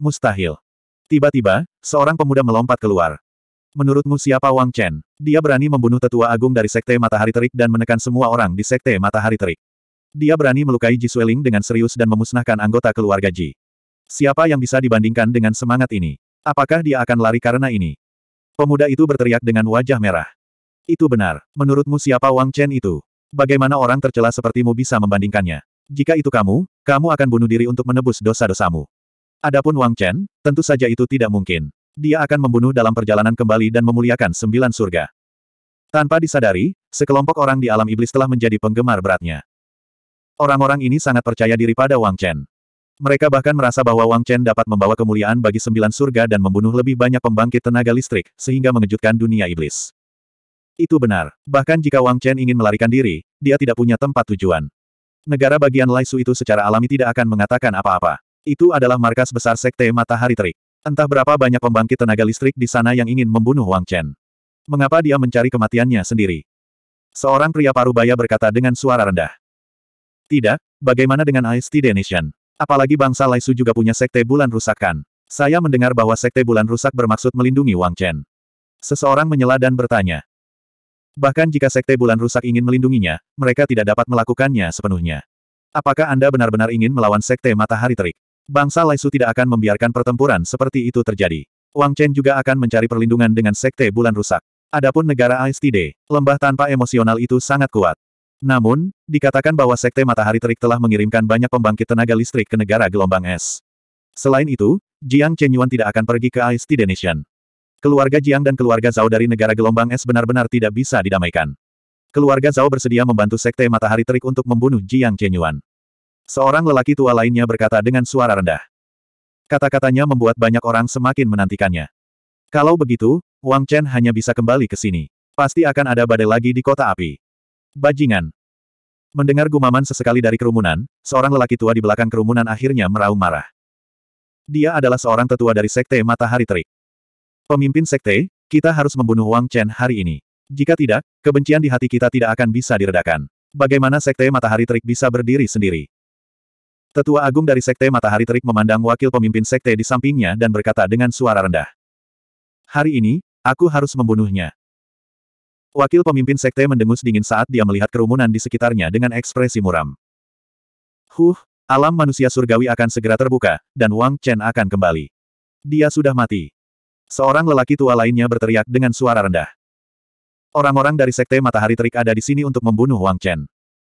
Mustahil. Tiba-tiba, seorang pemuda melompat keluar. Menurutmu siapa Wang Chen? Dia berani membunuh tetua agung dari Sekte Matahari Terik dan menekan semua orang di Sekte Matahari Terik. Dia berani melukai Ji Sueling dengan serius dan memusnahkan anggota keluarga Ji. Siapa yang bisa dibandingkan dengan semangat ini? Apakah dia akan lari karena ini? Pemuda itu berteriak dengan wajah merah. Itu benar. Menurutmu siapa Wang Chen itu? Bagaimana orang tercela sepertimu bisa membandingkannya? Jika itu kamu, kamu akan bunuh diri untuk menebus dosa-dosamu. Adapun Wang Chen, tentu saja itu tidak mungkin. Dia akan membunuh dalam perjalanan kembali dan memuliakan sembilan surga. Tanpa disadari, sekelompok orang di alam iblis telah menjadi penggemar beratnya. Orang-orang ini sangat percaya diri pada Wang Chen. Mereka bahkan merasa bahwa Wang Chen dapat membawa kemuliaan bagi sembilan surga dan membunuh lebih banyak pembangkit tenaga listrik, sehingga mengejutkan dunia iblis. Itu benar. Bahkan jika Wang Chen ingin melarikan diri, dia tidak punya tempat tujuan. Negara bagian Lai Su itu secara alami tidak akan mengatakan apa-apa. Itu adalah markas besar Sekte Matahari Terik. Entah berapa banyak pembangkit tenaga listrik di sana yang ingin membunuh Wang Chen. Mengapa dia mencari kematiannya sendiri? Seorang pria parubaya berkata dengan suara rendah. Tidak, bagaimana dengan Ice T. Apalagi bangsa Laisu juga punya sekte bulan rusakan. Saya mendengar bahwa sekte bulan rusak bermaksud melindungi Wang Chen. Seseorang menyela dan bertanya. Bahkan jika sekte bulan rusak ingin melindunginya, mereka tidak dapat melakukannya sepenuhnya. Apakah Anda benar-benar ingin melawan sekte matahari terik? Bangsa Laisu tidak akan membiarkan pertempuran seperti itu terjadi. Wang Chen juga akan mencari perlindungan dengan sekte bulan rusak. Adapun negara Aistide, lembah tanpa emosional itu sangat kuat. Namun, dikatakan bahwa Sekte Matahari Terik telah mengirimkan banyak pembangkit tenaga listrik ke negara gelombang es. Selain itu, Jiang Chenyuan tidak akan pergi ke Ice Tea Nation. Keluarga Jiang dan keluarga Zhao dari negara gelombang es benar-benar tidak bisa didamaikan. Keluarga Zhao bersedia membantu Sekte Matahari Terik untuk membunuh Jiang Chenyuan. Seorang lelaki tua lainnya berkata dengan suara rendah. Kata-katanya membuat banyak orang semakin menantikannya. Kalau begitu, Wang Chen hanya bisa kembali ke sini. Pasti akan ada badai lagi di kota api. Bajingan. Mendengar gumaman sesekali dari kerumunan, seorang lelaki tua di belakang kerumunan akhirnya meraung marah. Dia adalah seorang tetua dari Sekte Matahari Terik. Pemimpin Sekte, kita harus membunuh Wang Chen hari ini. Jika tidak, kebencian di hati kita tidak akan bisa diredakan. Bagaimana Sekte Matahari Terik bisa berdiri sendiri? Tetua Agung dari Sekte Matahari Terik memandang wakil pemimpin Sekte di sampingnya dan berkata dengan suara rendah. Hari ini, aku harus membunuhnya. Wakil pemimpin sekte mendengus dingin saat dia melihat kerumunan di sekitarnya dengan ekspresi muram. Huh, alam manusia surgawi akan segera terbuka, dan Wang Chen akan kembali. Dia sudah mati. Seorang lelaki tua lainnya berteriak dengan suara rendah. Orang-orang dari sekte matahari terik ada di sini untuk membunuh Wang Chen.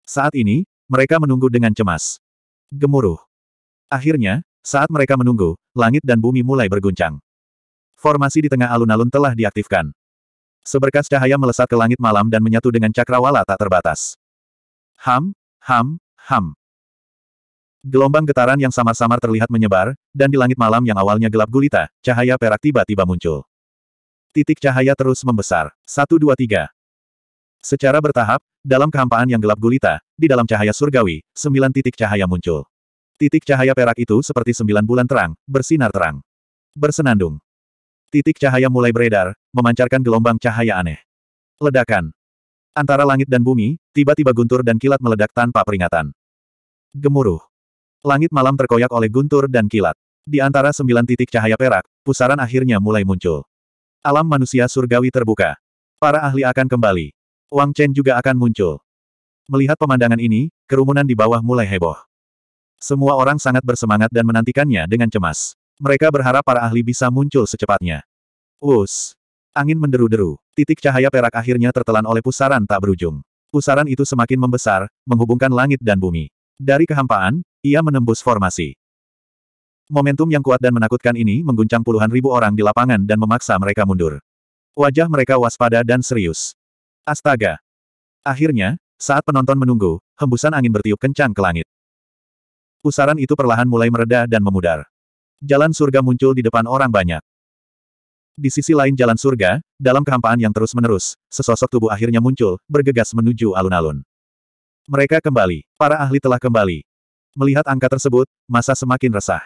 Saat ini, mereka menunggu dengan cemas. Gemuruh. Akhirnya, saat mereka menunggu, langit dan bumi mulai berguncang. Formasi di tengah alun-alun telah diaktifkan. Seberkas cahaya melesat ke langit malam dan menyatu dengan cakrawala tak terbatas. Ham, ham, ham. Gelombang getaran yang samar-samar terlihat menyebar, dan di langit malam yang awalnya gelap gulita, cahaya perak tiba-tiba muncul. Titik cahaya terus membesar. Satu dua tiga. Secara bertahap, dalam kehampaan yang gelap gulita, di dalam cahaya surgawi, sembilan titik cahaya muncul. Titik cahaya perak itu seperti sembilan bulan terang, bersinar terang. Bersenandung. Titik cahaya mulai beredar, memancarkan gelombang cahaya aneh. Ledakan. Antara langit dan bumi, tiba-tiba guntur dan kilat meledak tanpa peringatan. Gemuruh. Langit malam terkoyak oleh guntur dan kilat. Di antara sembilan titik cahaya perak, pusaran akhirnya mulai muncul. Alam manusia surgawi terbuka. Para ahli akan kembali. Wang Chen juga akan muncul. Melihat pemandangan ini, kerumunan di bawah mulai heboh. Semua orang sangat bersemangat dan menantikannya dengan cemas. Mereka berharap para ahli bisa muncul secepatnya. Us. Angin menderu-deru. Titik cahaya perak akhirnya tertelan oleh pusaran tak berujung. Pusaran itu semakin membesar, menghubungkan langit dan bumi. Dari kehampaan, ia menembus formasi. Momentum yang kuat dan menakutkan ini mengguncang puluhan ribu orang di lapangan dan memaksa mereka mundur. Wajah mereka waspada dan serius. Astaga! Akhirnya, saat penonton menunggu, hembusan angin bertiup kencang ke langit. Pusaran itu perlahan mulai mereda dan memudar. Jalan surga muncul di depan orang banyak. Di sisi lain jalan surga, dalam kehampaan yang terus-menerus, sesosok tubuh akhirnya muncul, bergegas menuju alun-alun. Mereka kembali. Para ahli telah kembali. Melihat angka tersebut, masa semakin resah.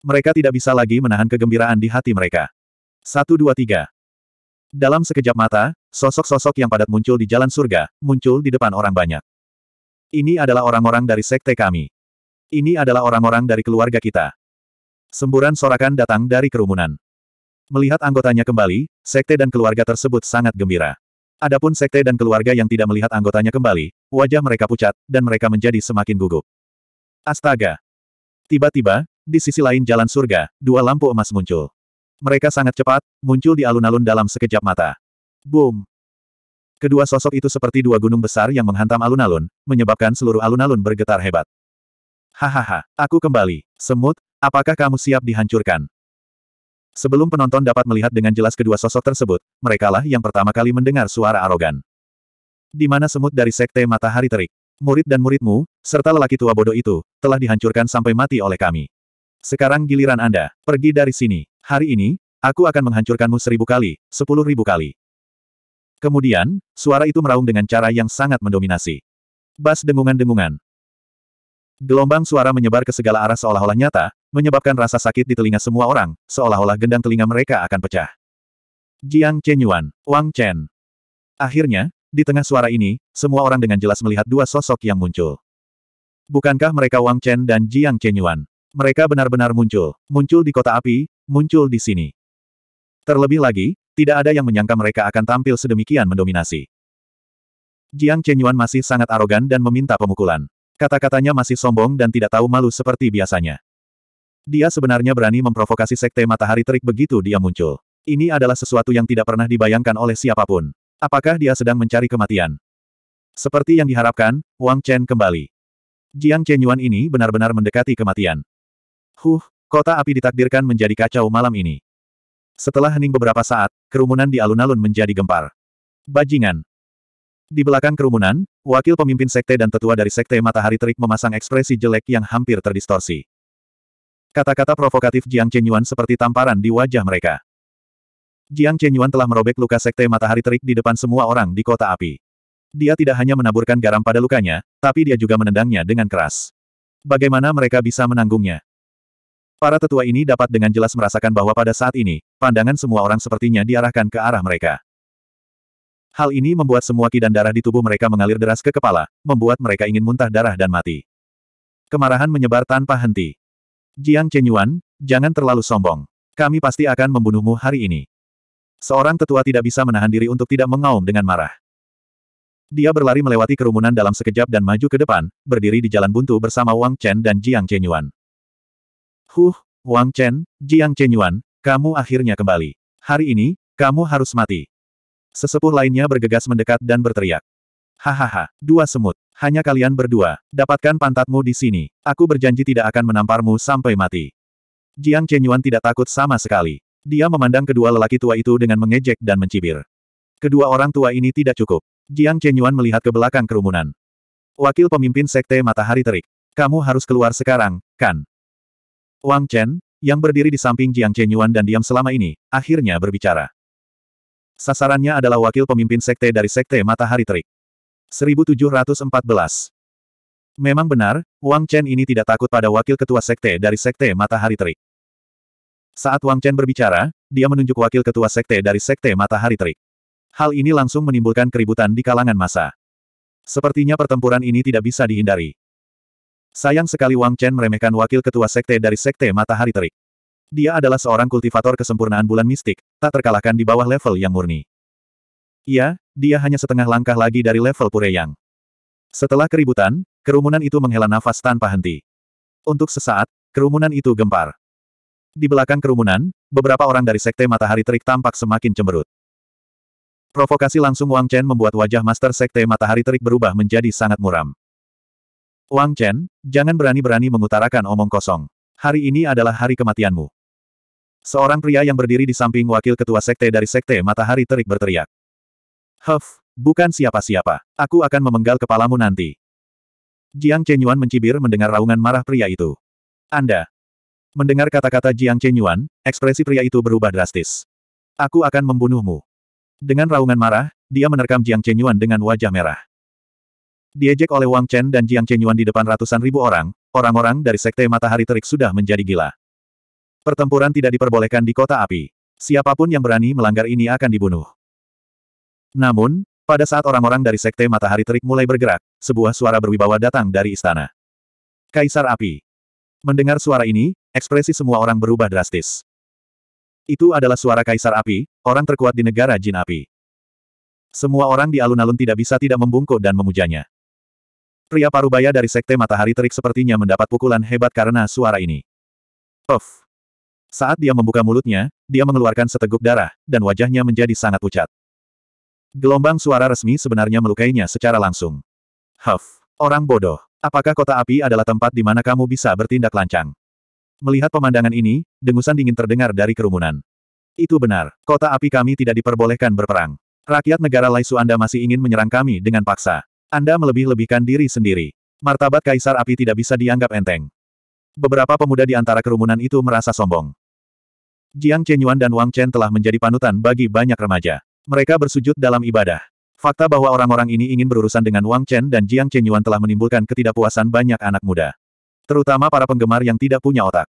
Mereka tidak bisa lagi menahan kegembiraan di hati mereka. Satu dua tiga. Dalam sekejap mata, sosok-sosok yang padat muncul di jalan surga, muncul di depan orang banyak. Ini adalah orang-orang dari sekte kami. Ini adalah orang-orang dari keluarga kita. Semburan sorakan datang dari kerumunan. Melihat anggotanya kembali, sekte dan keluarga tersebut sangat gembira. Adapun sekte dan keluarga yang tidak melihat anggotanya kembali, wajah mereka pucat, dan mereka menjadi semakin gugup. Astaga! Tiba-tiba, di sisi lain jalan surga, dua lampu emas muncul. Mereka sangat cepat, muncul di alun-alun dalam sekejap mata. Boom! Kedua sosok itu seperti dua gunung besar yang menghantam alun-alun, menyebabkan seluruh alun-alun bergetar hebat. Hahaha, aku kembali. Semut, apakah kamu siap dihancurkan? Sebelum penonton dapat melihat dengan jelas kedua sosok tersebut, merekalah yang pertama kali mendengar suara arogan. Di mana semut dari sekte matahari terik, murid dan muridmu, serta lelaki tua bodoh itu, telah dihancurkan sampai mati oleh kami. Sekarang giliran Anda, pergi dari sini. Hari ini, aku akan menghancurkanmu seribu kali, sepuluh ribu kali. Kemudian, suara itu meraung dengan cara yang sangat mendominasi. Bas dengungan-dengungan. Gelombang suara menyebar ke segala arah seolah-olah nyata, menyebabkan rasa sakit di telinga semua orang, seolah-olah gendang telinga mereka akan pecah. Jiang Chenyuan, Wang Chen. Akhirnya, di tengah suara ini, semua orang dengan jelas melihat dua sosok yang muncul. Bukankah mereka Wang Chen dan Jiang Chenyuan? Mereka benar-benar muncul, muncul di kota api, muncul di sini. Terlebih lagi, tidak ada yang menyangka mereka akan tampil sedemikian mendominasi. Jiang Chenyuan masih sangat arogan dan meminta pemukulan. Kata-katanya masih sombong dan tidak tahu malu seperti biasanya. Dia sebenarnya berani memprovokasi sekte matahari terik begitu dia muncul. Ini adalah sesuatu yang tidak pernah dibayangkan oleh siapapun. Apakah dia sedang mencari kematian? Seperti yang diharapkan, Wang Chen kembali. Jiang Chenyuan ini benar-benar mendekati kematian. Huh, kota api ditakdirkan menjadi kacau malam ini. Setelah hening beberapa saat, kerumunan di alun-alun menjadi gempar. Bajingan. Di belakang kerumunan, wakil pemimpin sekte dan tetua dari sekte matahari terik memasang ekspresi jelek yang hampir terdistorsi. Kata-kata provokatif Jiang Chenyuan seperti tamparan di wajah mereka. Jiang Chenyuan telah merobek luka sekte matahari terik di depan semua orang di kota api. Dia tidak hanya menaburkan garam pada lukanya, tapi dia juga menendangnya dengan keras. Bagaimana mereka bisa menanggungnya? Para tetua ini dapat dengan jelas merasakan bahwa pada saat ini, pandangan semua orang sepertinya diarahkan ke arah mereka. Hal ini membuat semua ki darah di tubuh mereka mengalir deras ke kepala, membuat mereka ingin muntah darah dan mati. Kemarahan menyebar tanpa henti. Jiang Chenyuan, jangan terlalu sombong. Kami pasti akan membunuhmu hari ini. Seorang tetua tidak bisa menahan diri untuk tidak mengaum dengan marah. Dia berlari melewati kerumunan dalam sekejap dan maju ke depan, berdiri di jalan buntu bersama Wang Chen dan Jiang Chenyuan. Huh, Wang Chen, Jiang Chenyuan, kamu akhirnya kembali. Hari ini, kamu harus mati. Sesepuh lainnya bergegas mendekat dan berteriak. Hahaha, dua semut. Hanya kalian berdua, dapatkan pantatmu di sini. Aku berjanji tidak akan menamparmu sampai mati. Jiang Chenyuan tidak takut sama sekali. Dia memandang kedua lelaki tua itu dengan mengejek dan mencibir. Kedua orang tua ini tidak cukup. Jiang Chenyuan melihat ke belakang kerumunan. Wakil pemimpin Sekte Matahari Terik. Kamu harus keluar sekarang, kan? Wang Chen, yang berdiri di samping Jiang Chenyuan dan diam selama ini, akhirnya berbicara. Sasarannya adalah wakil pemimpin sekte dari Sekte Matahari Terik. 1714. Memang benar, Wang Chen ini tidak takut pada wakil ketua sekte dari sekte Matahari Terik. Saat Wang Chen berbicara, dia menunjuk wakil ketua sekte dari sekte Matahari Terik. Hal ini langsung menimbulkan keributan di kalangan massa. Sepertinya pertempuran ini tidak bisa dihindari. Sayang sekali Wang Chen meremehkan wakil ketua sekte dari sekte Matahari Terik. Dia adalah seorang kultivator kesempurnaan bulan mistik, tak terkalahkan di bawah level yang murni. Iya, dia hanya setengah langkah lagi dari level Pureyang. Setelah keributan, kerumunan itu menghela nafas tanpa henti. Untuk sesaat, kerumunan itu gempar. Di belakang kerumunan, beberapa orang dari Sekte Matahari Terik tampak semakin cemberut. Provokasi langsung Wang Chen membuat wajah Master Sekte Matahari Terik berubah menjadi sangat muram. Wang Chen, jangan berani-berani mengutarakan omong kosong. Hari ini adalah hari kematianmu. Seorang pria yang berdiri di samping wakil ketua sekte dari sekte Matahari Terik berteriak. Huff, bukan siapa-siapa. Aku akan memenggal kepalamu nanti. Jiang Chenyuan mencibir mendengar raungan marah pria itu. Anda. Mendengar kata-kata Jiang Chenyuan, ekspresi pria itu berubah drastis. Aku akan membunuhmu. Dengan raungan marah, dia menerkam Jiang Chenyuan dengan wajah merah. Diejek oleh Wang Chen dan Jiang Chenyuan di depan ratusan ribu orang, orang-orang dari Sekte Matahari Terik sudah menjadi gila. Pertempuran tidak diperbolehkan di kota api. Siapapun yang berani melanggar ini akan dibunuh. Namun, pada saat orang-orang dari Sekte Matahari Terik mulai bergerak, sebuah suara berwibawa datang dari istana. Kaisar Api. Mendengar suara ini, ekspresi semua orang berubah drastis. Itu adalah suara Kaisar Api, orang terkuat di negara Jin Api. Semua orang di alun-alun tidak bisa tidak membungkuk dan memujanya. Pria parubaya dari Sekte Matahari Terik sepertinya mendapat pukulan hebat karena suara ini. Of. Saat dia membuka mulutnya, dia mengeluarkan seteguk darah, dan wajahnya menjadi sangat pucat. Gelombang suara resmi sebenarnya melukainya secara langsung. Huff, orang bodoh. Apakah kota api adalah tempat di mana kamu bisa bertindak lancang? Melihat pemandangan ini, dengusan dingin terdengar dari kerumunan. Itu benar, kota api kami tidak diperbolehkan berperang. Rakyat negara Laisu Anda masih ingin menyerang kami dengan paksa. Anda melebih-lebihkan diri sendiri. Martabat Kaisar Api tidak bisa dianggap enteng. Beberapa pemuda di antara kerumunan itu merasa sombong. Jiang Chenyuan dan Wang Chen telah menjadi panutan bagi banyak remaja. Mereka bersujud dalam ibadah. Fakta bahwa orang-orang ini ingin berurusan dengan Wang Chen dan Jiang Chen Yuan telah menimbulkan ketidakpuasan banyak anak muda. Terutama para penggemar yang tidak punya otak.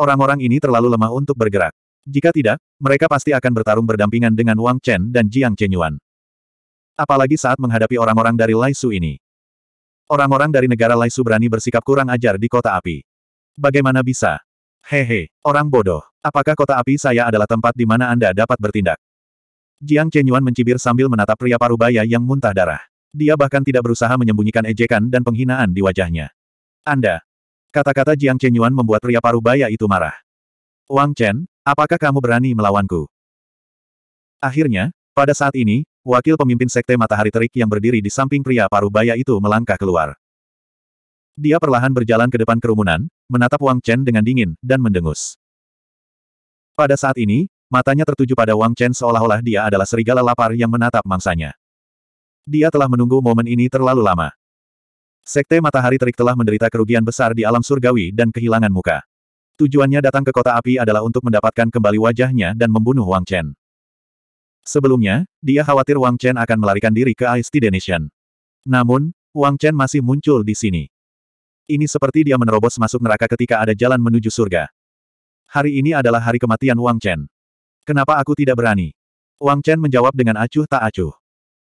Orang-orang ini terlalu lemah untuk bergerak. Jika tidak, mereka pasti akan bertarung berdampingan dengan Wang Chen dan Jiang Chen Yuan. Apalagi saat menghadapi orang-orang dari Lai Su ini. Orang-orang dari negara Lai Su berani bersikap kurang ajar di kota api. Bagaimana bisa? Hehe, orang bodoh. Apakah kota api saya adalah tempat di mana Anda dapat bertindak? Jiang Chenyuan mencibir sambil menatap pria parubaya yang muntah darah. Dia bahkan tidak berusaha menyembunyikan ejekan dan penghinaan di wajahnya. Anda. Kata-kata Jiang Chenyuan membuat pria parubaya itu marah. Wang Chen, apakah kamu berani melawanku? Akhirnya, pada saat ini, wakil pemimpin Sekte Matahari Terik yang berdiri di samping pria parubaya itu melangkah keluar. Dia perlahan berjalan ke depan kerumunan, menatap Wang Chen dengan dingin, dan mendengus. Pada saat ini, Matanya tertuju pada Wang Chen seolah-olah dia adalah serigala lapar yang menatap mangsanya. Dia telah menunggu momen ini terlalu lama. Sekte Matahari Terik telah menderita kerugian besar di alam surgawi dan kehilangan muka. Tujuannya datang ke kota api adalah untuk mendapatkan kembali wajahnya dan membunuh Wang Chen. Sebelumnya, dia khawatir Wang Chen akan melarikan diri ke Ice Destination. Namun, Wang Chen masih muncul di sini. Ini seperti dia menerobos masuk neraka ketika ada jalan menuju surga. Hari ini adalah hari kematian Wang Chen. Kenapa aku tidak berani? Wang Chen menjawab dengan acuh tak acuh.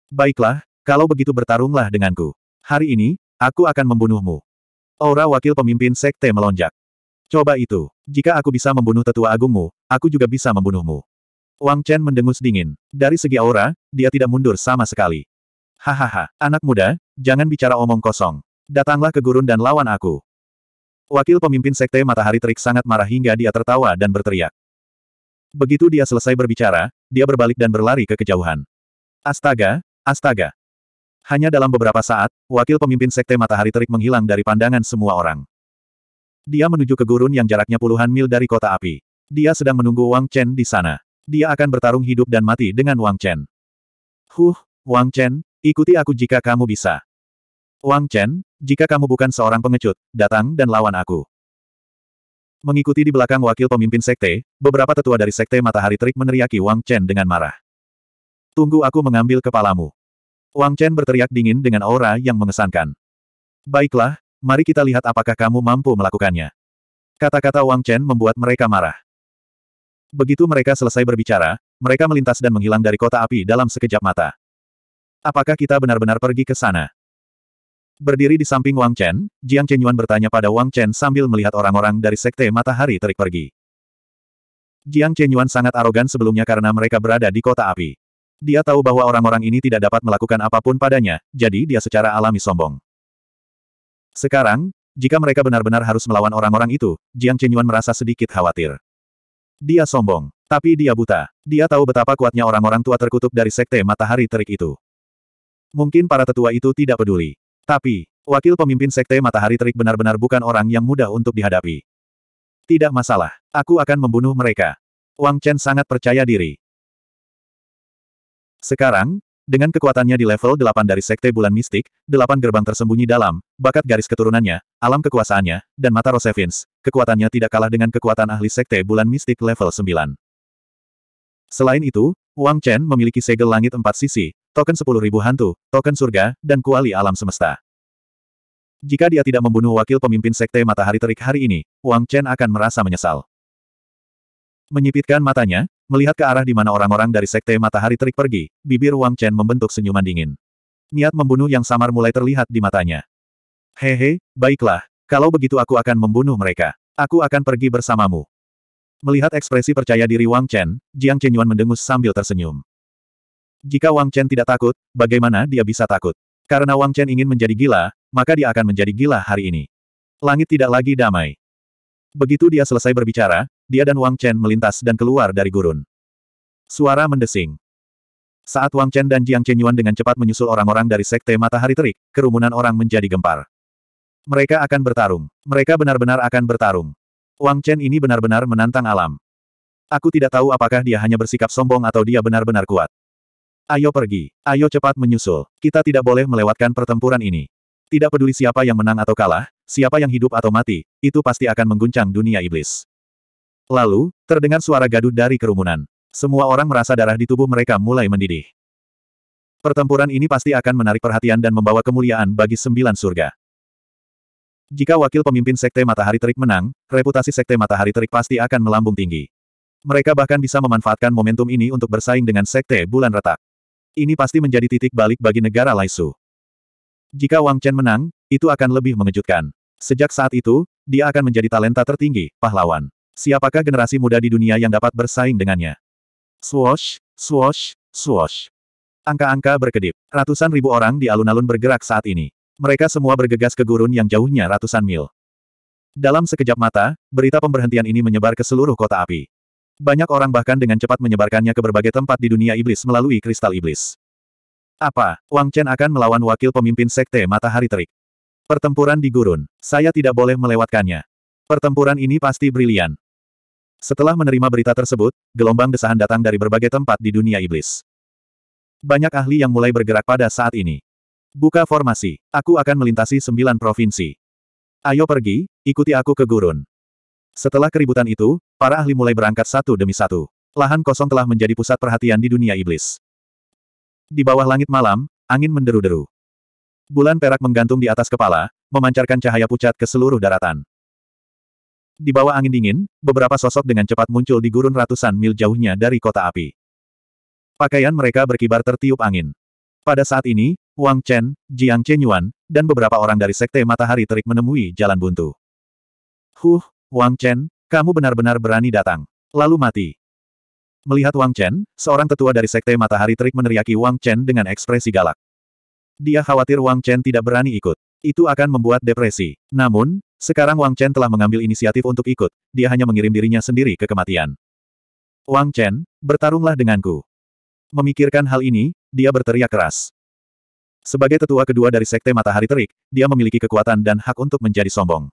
Baiklah, kalau begitu bertarunglah denganku. Hari ini, aku akan membunuhmu. Aura wakil pemimpin sekte melonjak. Coba itu. Jika aku bisa membunuh tetua agungmu, aku juga bisa membunuhmu. Wang Chen mendengus dingin. Dari segi aura, dia tidak mundur sama sekali. Hahaha, anak muda, jangan bicara omong kosong. Datanglah ke gurun dan lawan aku. Wakil pemimpin sekte matahari terik sangat marah hingga dia tertawa dan berteriak. Begitu dia selesai berbicara, dia berbalik dan berlari ke kejauhan. Astaga, astaga. Hanya dalam beberapa saat, wakil pemimpin Sekte Matahari Terik menghilang dari pandangan semua orang. Dia menuju ke gurun yang jaraknya puluhan mil dari kota api. Dia sedang menunggu Wang Chen di sana. Dia akan bertarung hidup dan mati dengan Wang Chen. Huh, Wang Chen, ikuti aku jika kamu bisa. Wang Chen, jika kamu bukan seorang pengecut, datang dan lawan aku. Mengikuti di belakang wakil pemimpin sekte, beberapa tetua dari sekte matahari terik meneriaki Wang Chen dengan marah. Tunggu aku mengambil kepalamu. Wang Chen berteriak dingin dengan aura yang mengesankan. Baiklah, mari kita lihat apakah kamu mampu melakukannya. Kata-kata Wang Chen membuat mereka marah. Begitu mereka selesai berbicara, mereka melintas dan menghilang dari kota api dalam sekejap mata. Apakah kita benar-benar pergi ke sana? Berdiri di samping Wang Chen, Jiang Chenyuan bertanya pada Wang Chen sambil melihat orang-orang dari Sekte Matahari Terik pergi. Jiang Chenyuan sangat arogan sebelumnya karena mereka berada di kota api. Dia tahu bahwa orang-orang ini tidak dapat melakukan apapun padanya, jadi dia secara alami sombong. Sekarang, jika mereka benar-benar harus melawan orang-orang itu, Jiang Chenyuan merasa sedikit khawatir. Dia sombong, tapi dia buta. Dia tahu betapa kuatnya orang-orang tua terkutuk dari Sekte Matahari Terik itu. Mungkin para tetua itu tidak peduli. Tapi, wakil pemimpin Sekte Matahari Terik benar-benar bukan orang yang mudah untuk dihadapi. Tidak masalah, aku akan membunuh mereka. Wang Chen sangat percaya diri. Sekarang, dengan kekuatannya di level 8 dari Sekte Bulan Mistik, 8 gerbang tersembunyi dalam, bakat garis keturunannya, alam kekuasaannya, dan mata Rosevins, kekuatannya tidak kalah dengan kekuatan ahli Sekte Bulan Mistik level 9. Selain itu, Wang Chen memiliki segel langit empat sisi, token ribu hantu, token surga, dan kuali alam semesta. Jika dia tidak membunuh wakil pemimpin Sekte Matahari Terik hari ini, Wang Chen akan merasa menyesal. Menyipitkan matanya, melihat ke arah di mana orang-orang dari Sekte Matahari Terik pergi, bibir Wang Chen membentuk senyuman dingin. Niat membunuh yang samar mulai terlihat di matanya. Hehe, baiklah. Kalau begitu aku akan membunuh mereka. Aku akan pergi bersamamu. Melihat ekspresi percaya diri Wang Chen, Jiang Chenyuan mendengus sambil tersenyum. Jika Wang Chen tidak takut, bagaimana dia bisa takut? Karena Wang Chen ingin menjadi gila, maka dia akan menjadi gila hari ini. Langit tidak lagi damai. Begitu dia selesai berbicara, dia dan Wang Chen melintas dan keluar dari gurun. Suara mendesing. Saat Wang Chen dan Jiang Chenyuan dengan cepat menyusul orang-orang dari Sekte Matahari Terik, kerumunan orang menjadi gempar. Mereka akan bertarung. Mereka benar-benar akan bertarung. Wang Chen ini benar-benar menantang alam. Aku tidak tahu apakah dia hanya bersikap sombong atau dia benar-benar kuat. Ayo pergi, ayo cepat menyusul, kita tidak boleh melewatkan pertempuran ini. Tidak peduli siapa yang menang atau kalah, siapa yang hidup atau mati, itu pasti akan mengguncang dunia iblis. Lalu, terdengar suara gaduh dari kerumunan. Semua orang merasa darah di tubuh mereka mulai mendidih. Pertempuran ini pasti akan menarik perhatian dan membawa kemuliaan bagi sembilan surga. Jika wakil pemimpin Sekte Matahari Terik menang, reputasi Sekte Matahari Terik pasti akan melambung tinggi. Mereka bahkan bisa memanfaatkan momentum ini untuk bersaing dengan Sekte Bulan Retak. Ini pasti menjadi titik balik bagi negara Laisu. Jika Wang Chen menang, itu akan lebih mengejutkan. Sejak saat itu, dia akan menjadi talenta tertinggi, pahlawan. Siapakah generasi muda di dunia yang dapat bersaing dengannya? Swoosh, swoosh, swoosh. Angka-angka berkedip. Ratusan ribu orang di alun-alun bergerak saat ini. Mereka semua bergegas ke gurun yang jauhnya ratusan mil. Dalam sekejap mata, berita pemberhentian ini menyebar ke seluruh kota api. Banyak orang bahkan dengan cepat menyebarkannya ke berbagai tempat di dunia iblis melalui kristal iblis. Apa, Wang Chen akan melawan wakil pemimpin Sekte Matahari Terik? Pertempuran di gurun. Saya tidak boleh melewatkannya. Pertempuran ini pasti brilian. Setelah menerima berita tersebut, gelombang desahan datang dari berbagai tempat di dunia iblis. Banyak ahli yang mulai bergerak pada saat ini. Buka formasi. Aku akan melintasi sembilan provinsi. Ayo pergi, ikuti aku ke gurun. Setelah keributan itu, Para ahli mulai berangkat satu demi satu. Lahan kosong telah menjadi pusat perhatian di dunia iblis. Di bawah langit malam, angin menderu-deru. Bulan perak menggantung di atas kepala, memancarkan cahaya pucat ke seluruh daratan. Di bawah angin dingin, beberapa sosok dengan cepat muncul di gurun ratusan mil jauhnya dari kota api. Pakaian mereka berkibar tertiup angin. Pada saat ini, Wang Chen, Jiang Chenyuan, dan beberapa orang dari Sekte Matahari Terik menemui jalan buntu. Huh, Wang Chen, kamu benar-benar berani datang. Lalu mati. Melihat Wang Chen, seorang tetua dari Sekte Matahari Terik meneriaki Wang Chen dengan ekspresi galak. Dia khawatir Wang Chen tidak berani ikut. Itu akan membuat depresi. Namun, sekarang Wang Chen telah mengambil inisiatif untuk ikut, dia hanya mengirim dirinya sendiri ke kematian. Wang Chen, bertarunglah denganku. Memikirkan hal ini, dia berteriak keras. Sebagai tetua kedua dari Sekte Matahari Terik, dia memiliki kekuatan dan hak untuk menjadi sombong.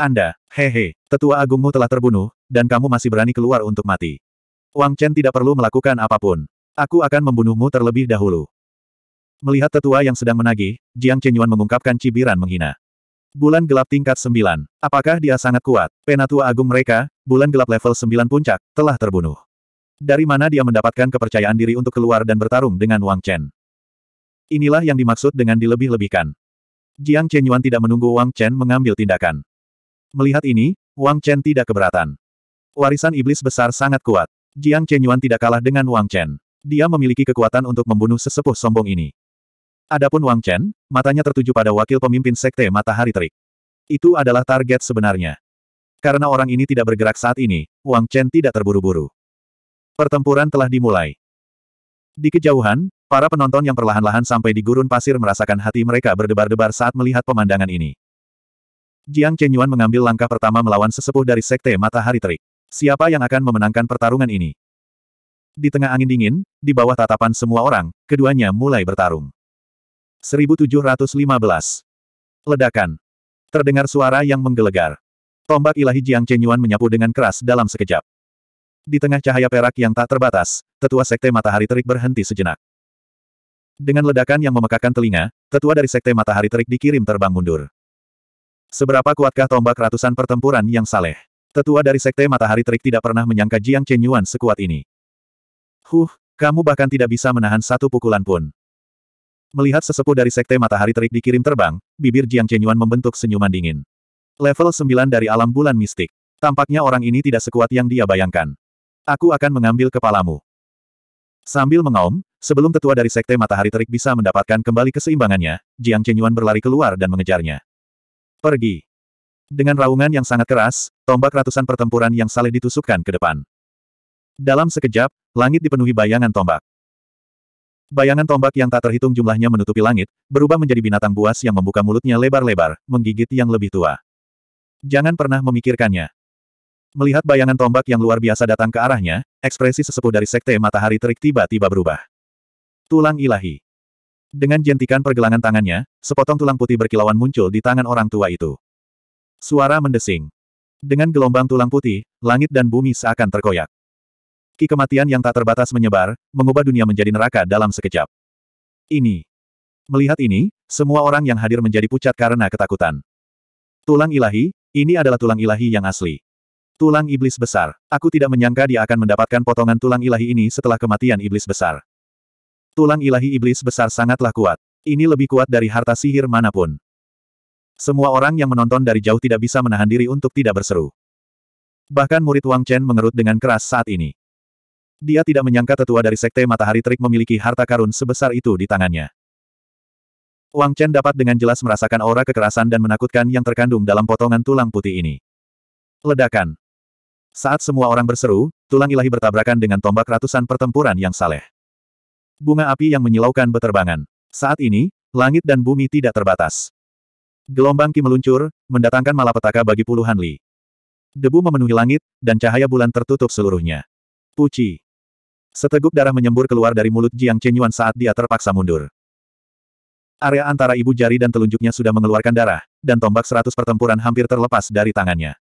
Anda, hehe, tetua agungmu telah terbunuh, dan kamu masih berani keluar untuk mati. Wang Chen tidak perlu melakukan apapun. Aku akan membunuhmu terlebih dahulu. Melihat tetua yang sedang menagih, Jiang Chenyuan mengungkapkan cibiran menghina. Bulan gelap tingkat 9. Apakah dia sangat kuat? Penatua agung mereka, bulan gelap level 9 puncak, telah terbunuh. Dari mana dia mendapatkan kepercayaan diri untuk keluar dan bertarung dengan Wang Chen? Inilah yang dimaksud dengan dilebih-lebihkan. Jiang Chenyuan tidak menunggu Wang Chen mengambil tindakan. Melihat ini, Wang Chen tidak keberatan. Warisan iblis besar sangat kuat. Jiang Chenyuan tidak kalah dengan Wang Chen. Dia memiliki kekuatan untuk membunuh sesepuh sombong ini. Adapun Wang Chen, matanya tertuju pada wakil pemimpin sekte Matahari Terik. Itu adalah target sebenarnya. Karena orang ini tidak bergerak saat ini, Wang Chen tidak terburu-buru. Pertempuran telah dimulai. Di kejauhan, para penonton yang perlahan-lahan sampai di gurun pasir merasakan hati mereka berdebar-debar saat melihat pemandangan ini. Jiang Chenyuan mengambil langkah pertama melawan sesepuh dari Sekte Matahari Terik. Siapa yang akan memenangkan pertarungan ini? Di tengah angin dingin, di bawah tatapan semua orang, keduanya mulai bertarung. 1715. Ledakan. Terdengar suara yang menggelegar. Tombak ilahi Jiang Chenyuan menyapu dengan keras dalam sekejap. Di tengah cahaya perak yang tak terbatas, tetua Sekte Matahari Terik berhenti sejenak. Dengan ledakan yang memekakan telinga, tetua dari Sekte Matahari Terik dikirim terbang mundur. Seberapa kuatkah tombak ratusan pertempuran yang saleh? Tetua dari Sekte Matahari Terik tidak pernah menyangka Jiang Chenyuan sekuat ini. Huh, kamu bahkan tidak bisa menahan satu pukulan pun. Melihat sesepuh dari Sekte Matahari Terik dikirim terbang, bibir Jiang Chenyuan membentuk senyuman dingin. Level 9 dari alam bulan mistik. Tampaknya orang ini tidak sekuat yang dia bayangkan. Aku akan mengambil kepalamu. Sambil mengaum, sebelum tetua dari Sekte Matahari Terik bisa mendapatkan kembali keseimbangannya, Jiang Chenyuan berlari keluar dan mengejarnya. Pergi. Dengan raungan yang sangat keras, tombak ratusan pertempuran yang saleh ditusukkan ke depan. Dalam sekejap, langit dipenuhi bayangan tombak. Bayangan tombak yang tak terhitung jumlahnya menutupi langit, berubah menjadi binatang buas yang membuka mulutnya lebar-lebar, menggigit yang lebih tua. Jangan pernah memikirkannya. Melihat bayangan tombak yang luar biasa datang ke arahnya, ekspresi sesepuh dari Sekte Matahari Terik tiba-tiba berubah. Tulang ilahi. Dengan jentikan pergelangan tangannya, sepotong tulang putih berkilauan muncul di tangan orang tua itu. Suara mendesing. Dengan gelombang tulang putih, langit dan bumi seakan terkoyak. Ki kematian yang tak terbatas menyebar, mengubah dunia menjadi neraka dalam sekejap. Ini. Melihat ini, semua orang yang hadir menjadi pucat karena ketakutan. Tulang ilahi, ini adalah tulang ilahi yang asli. Tulang iblis besar. Aku tidak menyangka dia akan mendapatkan potongan tulang ilahi ini setelah kematian iblis besar. Tulang ilahi iblis besar sangatlah kuat. Ini lebih kuat dari harta sihir manapun. Semua orang yang menonton dari jauh tidak bisa menahan diri untuk tidak berseru. Bahkan murid Wang Chen mengerut dengan keras saat ini. Dia tidak menyangka tetua dari Sekte Matahari Terik memiliki harta karun sebesar itu di tangannya. Wang Chen dapat dengan jelas merasakan aura kekerasan dan menakutkan yang terkandung dalam potongan tulang putih ini. Ledakan. Saat semua orang berseru, tulang ilahi bertabrakan dengan tombak ratusan pertempuran yang saleh bunga api yang menyilaukan beterbangan. Saat ini, langit dan bumi tidak terbatas. Gelombang Ki meluncur, mendatangkan malapetaka bagi puluhan Li. Debu memenuhi langit, dan cahaya bulan tertutup seluruhnya. Puci. Seteguk darah menyembur keluar dari mulut Jiang Chenyuan saat dia terpaksa mundur. Area antara ibu jari dan telunjuknya sudah mengeluarkan darah, dan tombak seratus pertempuran hampir terlepas dari tangannya.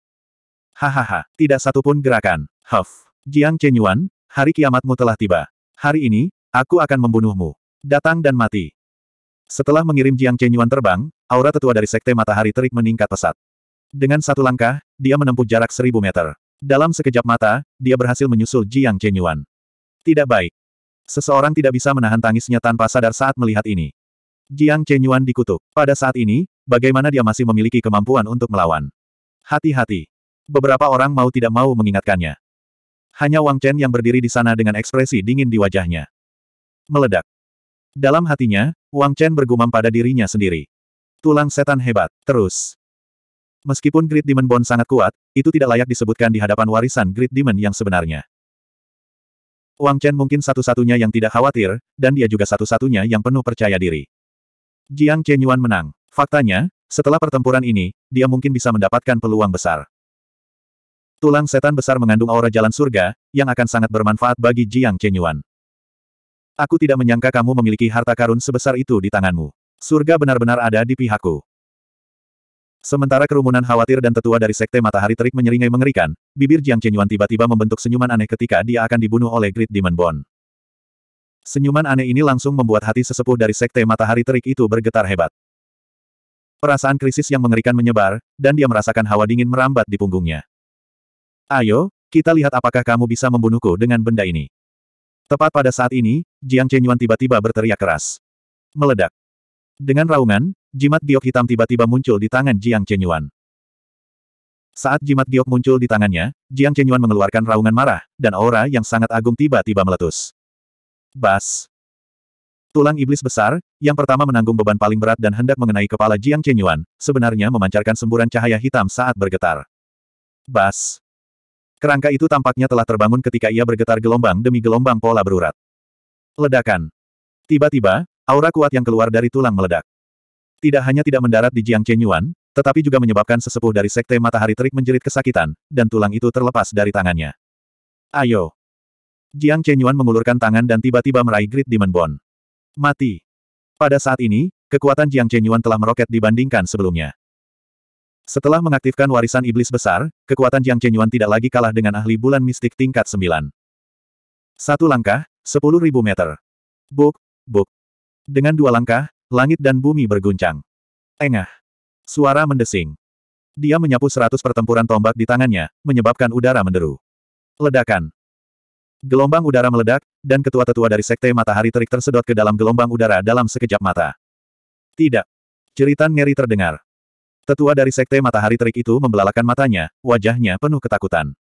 Hahaha, tidak satupun gerakan. Huff. Jiang Chenyuan, hari kiamatmu telah tiba. Hari ini, Aku akan membunuhmu. Datang dan mati. Setelah mengirim Jiang Chenyuan terbang, aura tetua dari Sekte Matahari Terik meningkat pesat. Dengan satu langkah, dia menempuh jarak seribu meter. Dalam sekejap mata, dia berhasil menyusul Jiang Chenyuan. Tidak baik. Seseorang tidak bisa menahan tangisnya tanpa sadar saat melihat ini. Jiang Chenyuan dikutuk. Pada saat ini, bagaimana dia masih memiliki kemampuan untuk melawan? Hati-hati. Beberapa orang mau tidak mau mengingatkannya. Hanya Wang Chen yang berdiri di sana dengan ekspresi dingin di wajahnya meledak. Dalam hatinya, Wang Chen bergumam pada dirinya sendiri. Tulang setan hebat, terus. Meskipun Great Demon Bond sangat kuat, itu tidak layak disebutkan di hadapan warisan Great Demon yang sebenarnya. Wang Chen mungkin satu-satunya yang tidak khawatir, dan dia juga satu-satunya yang penuh percaya diri. Jiang Chenyuan menang. Faktanya, setelah pertempuran ini, dia mungkin bisa mendapatkan peluang besar. Tulang setan besar mengandung aura jalan surga, yang akan sangat bermanfaat bagi Jiang Chenyuan. Aku tidak menyangka kamu memiliki harta karun sebesar itu di tanganmu. Surga benar-benar ada di pihakku. Sementara kerumunan khawatir dan tetua dari Sekte Matahari Terik menyeringai mengerikan, bibir Jiang Chenyuan tiba-tiba membentuk senyuman aneh ketika dia akan dibunuh oleh Great Demon Bond. Senyuman aneh ini langsung membuat hati sesepuh dari Sekte Matahari Terik itu bergetar hebat. Perasaan krisis yang mengerikan menyebar, dan dia merasakan hawa dingin merambat di punggungnya. Ayo, kita lihat apakah kamu bisa membunuhku dengan benda ini. Tepat pada saat ini, Jiang Chenyuan tiba-tiba berteriak keras. Meledak. Dengan raungan, jimat giok hitam tiba-tiba muncul di tangan Jiang Chenyuan. Saat jimat giok muncul di tangannya, Jiang Chenyuan mengeluarkan raungan marah, dan aura yang sangat agung tiba-tiba meletus. Bas. Tulang iblis besar, yang pertama menanggung beban paling berat dan hendak mengenai kepala Jiang Chenyuan, sebenarnya memancarkan semburan cahaya hitam saat bergetar. Bas. Kerangka itu tampaknya telah terbangun ketika ia bergetar gelombang demi gelombang pola berurat. Ledakan. Tiba-tiba, aura kuat yang keluar dari tulang meledak. Tidak hanya tidak mendarat di Jiang Chenyuan, tetapi juga menyebabkan sesepuh dari Sekte Matahari Terik menjerit kesakitan, dan tulang itu terlepas dari tangannya. Ayo! Jiang Chenyuan mengulurkan tangan dan tiba-tiba meraih Great Demon Bond. Mati! Pada saat ini, kekuatan Jiang Chenyuan telah meroket dibandingkan sebelumnya. Setelah mengaktifkan warisan iblis besar, kekuatan Jiang Chenyuan tidak lagi kalah dengan ahli bulan mistik tingkat 9. Satu langkah, sepuluh ribu meter. Buk, buk. Dengan dua langkah, langit dan bumi berguncang. Engah. Suara mendesing. Dia menyapu seratus pertempuran tombak di tangannya, menyebabkan udara menderu. Ledakan. Gelombang udara meledak, dan ketua-tetua dari Sekte Matahari Terik tersedot ke dalam gelombang udara dalam sekejap mata. Tidak. Cerita ngeri terdengar. Tetua dari Sekte Matahari Terik itu membelalakan matanya, wajahnya penuh ketakutan.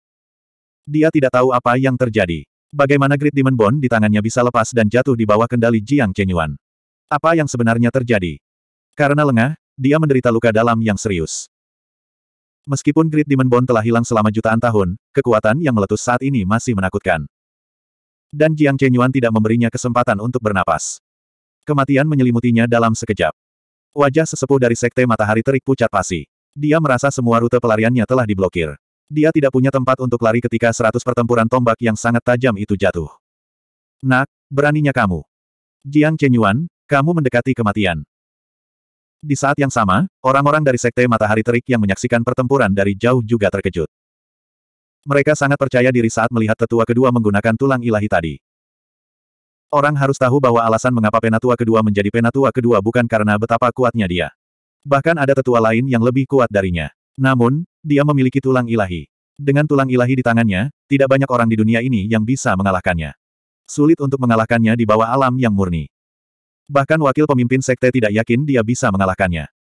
Dia tidak tahu apa yang terjadi. Bagaimana Great Demon Bond di tangannya bisa lepas dan jatuh di bawah kendali Jiang Chenyuan. Apa yang sebenarnya terjadi? Karena lengah, dia menderita luka dalam yang serius. Meskipun Great Demon Bond telah hilang selama jutaan tahun, kekuatan yang meletus saat ini masih menakutkan. Dan Jiang Chenyuan tidak memberinya kesempatan untuk bernapas. Kematian menyelimutinya dalam sekejap. Wajah sesepuh dari Sekte Matahari Terik pucat pasi. Dia merasa semua rute pelariannya telah diblokir. Dia tidak punya tempat untuk lari ketika seratus pertempuran tombak yang sangat tajam itu jatuh. Nak, beraninya kamu. Jiang Chenyuan, kamu mendekati kematian. Di saat yang sama, orang-orang dari Sekte Matahari Terik yang menyaksikan pertempuran dari jauh juga terkejut. Mereka sangat percaya diri saat melihat tetua kedua menggunakan tulang ilahi tadi. Orang harus tahu bahwa alasan mengapa penatua kedua menjadi penatua kedua bukan karena betapa kuatnya dia. Bahkan ada tetua lain yang lebih kuat darinya. Namun, dia memiliki tulang ilahi. Dengan tulang ilahi di tangannya, tidak banyak orang di dunia ini yang bisa mengalahkannya. Sulit untuk mengalahkannya di bawah alam yang murni. Bahkan wakil pemimpin sekte tidak yakin dia bisa mengalahkannya.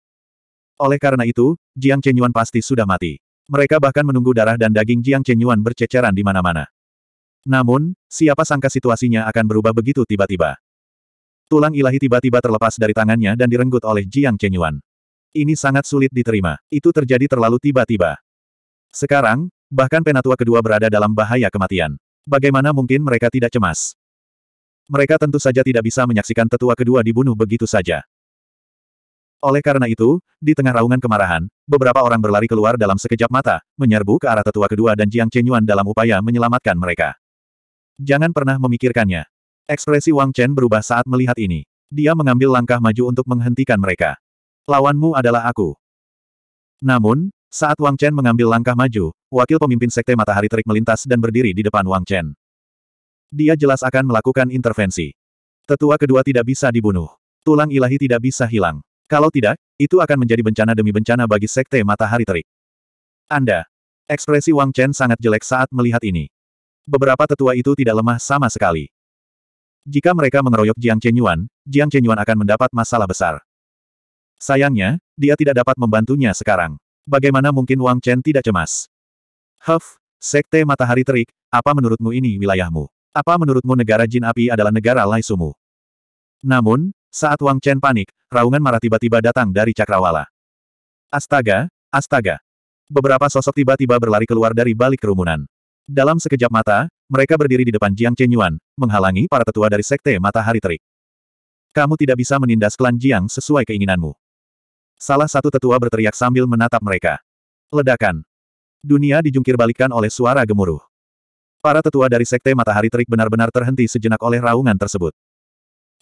Oleh karena itu, Jiang Chenyuan pasti sudah mati. Mereka bahkan menunggu darah dan daging Jiang Chenyuan berceceran di mana-mana. Namun, siapa sangka situasinya akan berubah begitu tiba-tiba. Tulang ilahi tiba-tiba terlepas dari tangannya dan direnggut oleh Jiang Chenyuan. Ini sangat sulit diterima. Itu terjadi terlalu tiba-tiba. Sekarang, bahkan penatua kedua berada dalam bahaya kematian. Bagaimana mungkin mereka tidak cemas? Mereka tentu saja tidak bisa menyaksikan tetua kedua dibunuh begitu saja. Oleh karena itu, di tengah raungan kemarahan, beberapa orang berlari keluar dalam sekejap mata, menyerbu ke arah tetua kedua dan Jiang Chenyuan dalam upaya menyelamatkan mereka. Jangan pernah memikirkannya. Ekspresi Wang Chen berubah saat melihat ini. Dia mengambil langkah maju untuk menghentikan mereka. Lawanmu adalah aku. Namun, saat Wang Chen mengambil langkah maju, wakil pemimpin Sekte Matahari Terik melintas dan berdiri di depan Wang Chen. Dia jelas akan melakukan intervensi. Tetua kedua tidak bisa dibunuh. Tulang ilahi tidak bisa hilang. Kalau tidak, itu akan menjadi bencana demi bencana bagi Sekte Matahari Terik. Anda. Ekspresi Wang Chen sangat jelek saat melihat ini beberapa tetua itu tidak lemah sama sekali. Jika mereka mengeroyok Jiang Chenyuan, Jiang Chenyuan akan mendapat masalah besar. Sayangnya, dia tidak dapat membantunya sekarang. Bagaimana mungkin Wang Chen tidak cemas? Huff, Sekte Matahari Terik, apa menurutmu ini wilayahmu? Apa menurutmu negara Jin Api adalah negara Lai Sumu? Namun, saat Wang Chen panik, raungan marah tiba-tiba datang dari cakrawala. Astaga, astaga. Beberapa sosok tiba-tiba berlari keluar dari balik kerumunan. Dalam sekejap mata, mereka berdiri di depan Jiang Chenyuan, menghalangi para tetua dari Sekte Matahari Terik. Kamu tidak bisa menindas klan Jiang sesuai keinginanmu. Salah satu tetua berteriak sambil menatap mereka. Ledakan. Dunia dijungkirbalikkan oleh suara gemuruh. Para tetua dari Sekte Matahari Terik benar-benar terhenti sejenak oleh raungan tersebut.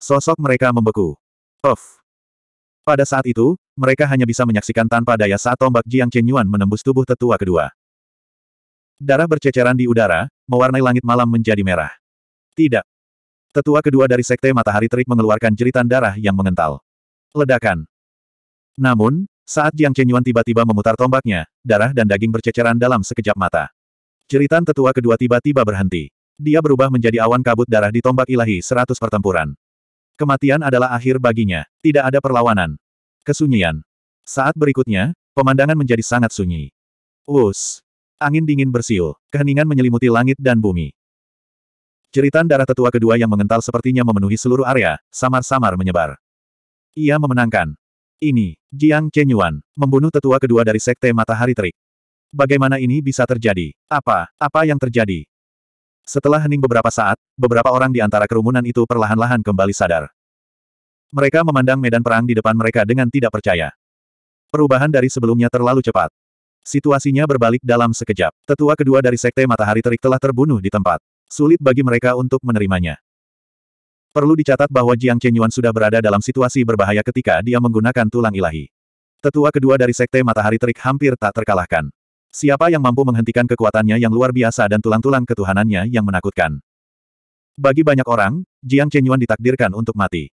Sosok mereka membeku. Of. Pada saat itu, mereka hanya bisa menyaksikan tanpa daya saat tombak Jiang Chenyuan menembus tubuh tetua kedua. Darah berceceran di udara, mewarnai langit malam menjadi merah. Tidak. Tetua kedua dari Sekte Matahari Terik mengeluarkan jeritan darah yang mengental. Ledakan. Namun, saat Jiang Chenyuan tiba-tiba memutar tombaknya, darah dan daging berceceran dalam sekejap mata. Jeritan tetua kedua tiba-tiba berhenti. Dia berubah menjadi awan kabut darah di tombak ilahi seratus pertempuran. Kematian adalah akhir baginya, tidak ada perlawanan. Kesunyian. Saat berikutnya, pemandangan menjadi sangat sunyi. Us. Angin dingin bersiul, keheningan menyelimuti langit dan bumi. Jeritan darah tetua kedua yang mengental sepertinya memenuhi seluruh area, samar-samar menyebar. Ia memenangkan. Ini, Jiang Chenyuan, membunuh tetua kedua dari Sekte Matahari Terik. Bagaimana ini bisa terjadi? Apa, apa yang terjadi? Setelah hening beberapa saat, beberapa orang di antara kerumunan itu perlahan-lahan kembali sadar. Mereka memandang medan perang di depan mereka dengan tidak percaya. Perubahan dari sebelumnya terlalu cepat. Situasinya berbalik dalam sekejap. Tetua kedua dari Sekte Matahari Terik telah terbunuh di tempat. Sulit bagi mereka untuk menerimanya. Perlu dicatat bahwa Jiang Chenyuan sudah berada dalam situasi berbahaya ketika dia menggunakan tulang ilahi. Tetua kedua dari Sekte Matahari Terik hampir tak terkalahkan. Siapa yang mampu menghentikan kekuatannya yang luar biasa dan tulang-tulang ketuhanannya yang menakutkan. Bagi banyak orang, Jiang Chenyuan ditakdirkan untuk mati.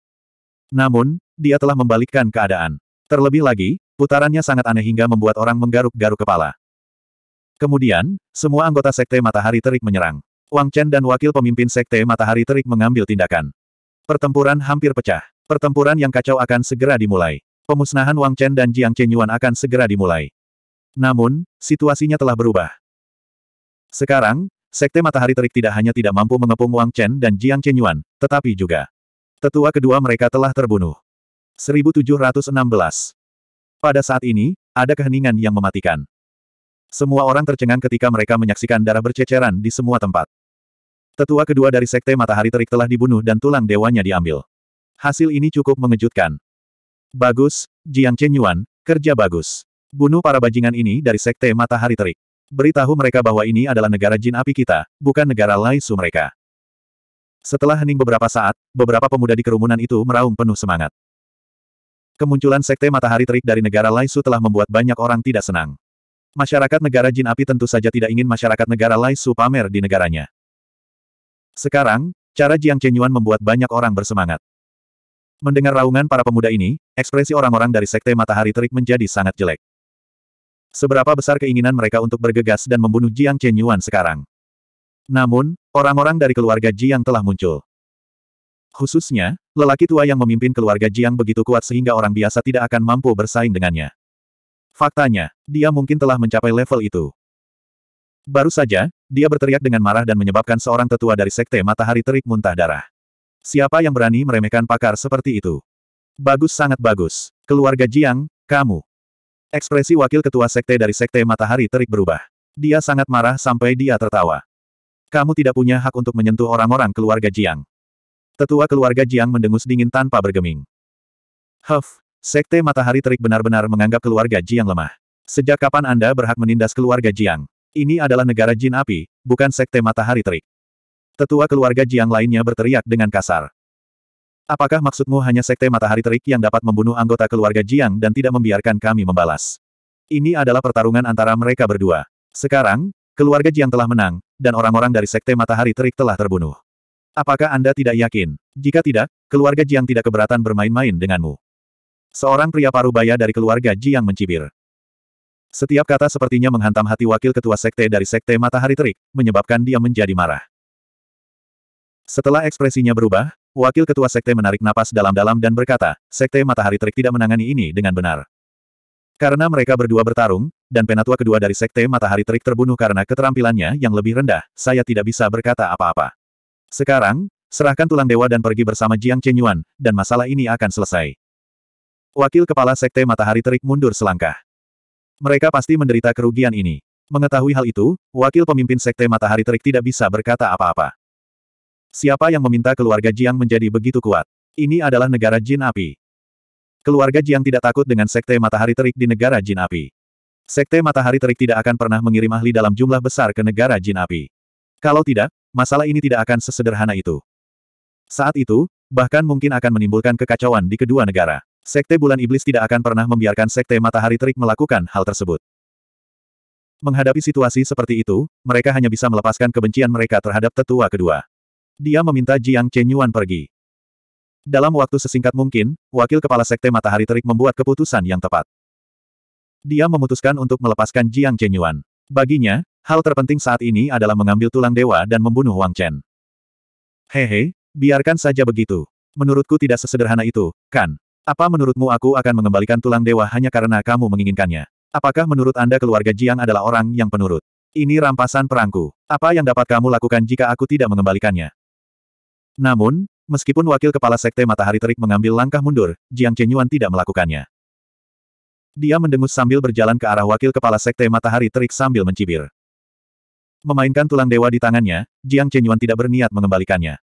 Namun, dia telah membalikkan keadaan. Terlebih lagi, Putarannya sangat aneh hingga membuat orang menggaruk-garuk kepala. Kemudian, semua anggota Sekte Matahari Terik menyerang. Wang Chen dan wakil pemimpin Sekte Matahari Terik mengambil tindakan. Pertempuran hampir pecah. Pertempuran yang kacau akan segera dimulai. Pemusnahan Wang Chen dan Jiang Chen Yuan akan segera dimulai. Namun, situasinya telah berubah. Sekarang, Sekte Matahari Terik tidak hanya tidak mampu mengepung Wang Chen dan Jiang Chen Yuan, tetapi juga tetua kedua mereka telah terbunuh. 1716 pada saat ini, ada keheningan yang mematikan. Semua orang tercengang ketika mereka menyaksikan darah berceceran di semua tempat. Tetua kedua dari Sekte Matahari Terik telah dibunuh dan tulang dewanya diambil. Hasil ini cukup mengejutkan. Bagus, Jiang Chenyuan, kerja bagus. Bunuh para bajingan ini dari Sekte Matahari Terik. Beritahu mereka bahwa ini adalah negara jin api kita, bukan negara Laisu mereka. Setelah hening beberapa saat, beberapa pemuda di kerumunan itu meraung penuh semangat. Kemunculan Sekte Matahari Terik dari negara Laisu telah membuat banyak orang tidak senang. Masyarakat negara Jin Api tentu saja tidak ingin masyarakat negara Laisu pamer di negaranya. Sekarang, cara Jiang Chenyuan membuat banyak orang bersemangat. Mendengar raungan para pemuda ini, ekspresi orang-orang dari Sekte Matahari Terik menjadi sangat jelek. Seberapa besar keinginan mereka untuk bergegas dan membunuh Jiang Chenyuan sekarang. Namun, orang-orang dari keluarga Jiang telah muncul. Khususnya, Lelaki tua yang memimpin keluarga Jiang begitu kuat sehingga orang biasa tidak akan mampu bersaing dengannya. Faktanya, dia mungkin telah mencapai level itu. Baru saja, dia berteriak dengan marah dan menyebabkan seorang tetua dari Sekte Matahari Terik muntah darah. Siapa yang berani meremehkan pakar seperti itu? Bagus sangat bagus. Keluarga Jiang, kamu. Ekspresi wakil ketua sekte dari sekte matahari terik berubah. Dia sangat marah sampai dia tertawa. Kamu tidak punya hak untuk menyentuh orang-orang keluarga Jiang. Tetua keluarga Jiang mendengus dingin tanpa bergeming. Huff, Sekte Matahari Terik benar-benar menganggap keluarga Jiang lemah. Sejak kapan Anda berhak menindas keluarga Jiang? Ini adalah negara jin api, bukan Sekte Matahari Terik. Tetua keluarga Jiang lainnya berteriak dengan kasar. Apakah maksudmu hanya Sekte Matahari Terik yang dapat membunuh anggota keluarga Jiang dan tidak membiarkan kami membalas? Ini adalah pertarungan antara mereka berdua. Sekarang, keluarga Jiang telah menang, dan orang-orang dari Sekte Matahari Terik telah terbunuh. Apakah Anda tidak yakin? Jika tidak, keluarga Jiang tidak keberatan bermain-main denganmu. Seorang pria parubaya dari keluarga Jiang mencibir. Setiap kata sepertinya menghantam hati wakil ketua sekte dari sekte matahari terik, menyebabkan dia menjadi marah. Setelah ekspresinya berubah, wakil ketua sekte menarik napas dalam-dalam dan berkata, sekte matahari terik tidak menangani ini dengan benar. Karena mereka berdua bertarung, dan penatua kedua dari sekte matahari terik terbunuh karena keterampilannya yang lebih rendah, saya tidak bisa berkata apa-apa. Sekarang, serahkan tulang dewa dan pergi bersama Jiang Chenyuan, dan masalah ini akan selesai. Wakil Kepala Sekte Matahari Terik mundur selangkah. Mereka pasti menderita kerugian ini. Mengetahui hal itu, Wakil Pemimpin Sekte Matahari Terik tidak bisa berkata apa-apa. Siapa yang meminta keluarga Jiang menjadi begitu kuat? Ini adalah negara Jin Api. Keluarga Jiang tidak takut dengan Sekte Matahari Terik di negara Jin Api. Sekte Matahari Terik tidak akan pernah mengirim ahli dalam jumlah besar ke negara Jin Api. Kalau tidak, masalah ini tidak akan sesederhana itu. Saat itu, bahkan mungkin akan menimbulkan kekacauan di kedua negara. Sekte Bulan Iblis tidak akan pernah membiarkan Sekte Matahari Terik melakukan hal tersebut. Menghadapi situasi seperti itu, mereka hanya bisa melepaskan kebencian mereka terhadap tetua kedua. Dia meminta Jiang Chenyuan pergi. Dalam waktu sesingkat mungkin, Wakil Kepala Sekte Matahari Terik membuat keputusan yang tepat. Dia memutuskan untuk melepaskan Jiang Chenyuan. Baginya, Hal terpenting saat ini adalah mengambil tulang dewa dan membunuh Wang Chen. Hehe, biarkan saja begitu. Menurutku tidak sesederhana itu, kan? Apa menurutmu aku akan mengembalikan tulang dewa hanya karena kamu menginginkannya? Apakah menurut Anda keluarga Jiang adalah orang yang penurut? Ini rampasan perangku. Apa yang dapat kamu lakukan jika aku tidak mengembalikannya? Namun, meskipun wakil kepala sekte matahari terik mengambil langkah mundur, Jiang Chenyuan tidak melakukannya. Dia mendengus sambil berjalan ke arah wakil kepala sekte matahari terik sambil mencibir. Memainkan tulang dewa di tangannya, Jiang Chenyuan tidak berniat mengembalikannya.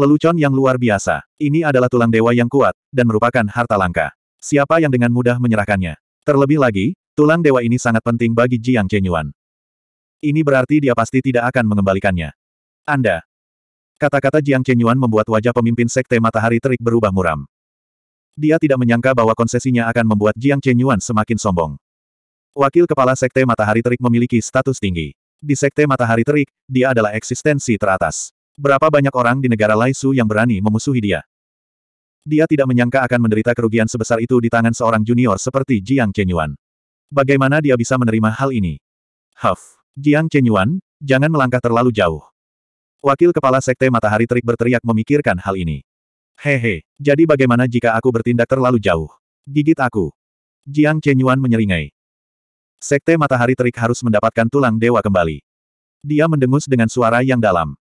Lelucon yang luar biasa. Ini adalah tulang dewa yang kuat, dan merupakan harta langka. Siapa yang dengan mudah menyerahkannya? Terlebih lagi, tulang dewa ini sangat penting bagi Jiang Chenyuan. Ini berarti dia pasti tidak akan mengembalikannya. Anda. Kata-kata Jiang Chenyuan membuat wajah pemimpin Sekte Matahari Terik berubah muram. Dia tidak menyangka bahwa konsesinya akan membuat Jiang Chenyuan semakin sombong. Wakil Kepala Sekte Matahari Terik memiliki status tinggi. Di Sekte Matahari Terik, dia adalah eksistensi teratas. Berapa banyak orang di negara Laisu yang berani memusuhi dia? Dia tidak menyangka akan menderita kerugian sebesar itu di tangan seorang junior seperti Jiang Chenyuan. Bagaimana dia bisa menerima hal ini? Huff! Jiang Chenyuan, jangan melangkah terlalu jauh. Wakil Kepala Sekte Matahari Terik berteriak memikirkan hal ini. Hehe, jadi bagaimana jika aku bertindak terlalu jauh? Gigit aku. Jiang Chenyuan menyeringai. Sekte Matahari Terik harus mendapatkan tulang dewa kembali. Dia mendengus dengan suara yang dalam.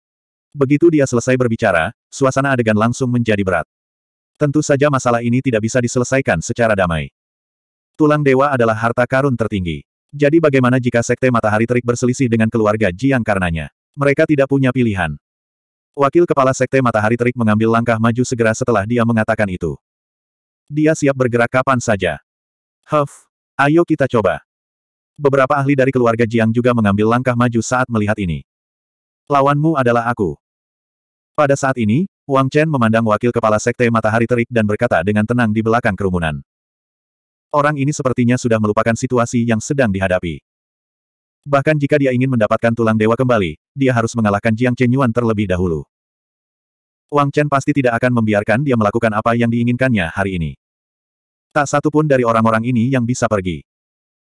Begitu dia selesai berbicara, suasana adegan langsung menjadi berat. Tentu saja masalah ini tidak bisa diselesaikan secara damai. Tulang dewa adalah harta karun tertinggi. Jadi bagaimana jika Sekte Matahari Terik berselisih dengan keluarga Jiang karenanya? Mereka tidak punya pilihan. Wakil Kepala Sekte Matahari Terik mengambil langkah maju segera setelah dia mengatakan itu. Dia siap bergerak kapan saja. Huff, ayo kita coba. Beberapa ahli dari keluarga Jiang juga mengambil langkah maju saat melihat ini. Lawanmu adalah aku. Pada saat ini, Wang Chen memandang wakil kepala sekte matahari terik dan berkata dengan tenang di belakang kerumunan. Orang ini sepertinya sudah melupakan situasi yang sedang dihadapi. Bahkan jika dia ingin mendapatkan tulang dewa kembali, dia harus mengalahkan Jiang Chen Yuan terlebih dahulu. Wang Chen pasti tidak akan membiarkan dia melakukan apa yang diinginkannya hari ini. Tak satu pun dari orang-orang ini yang bisa pergi.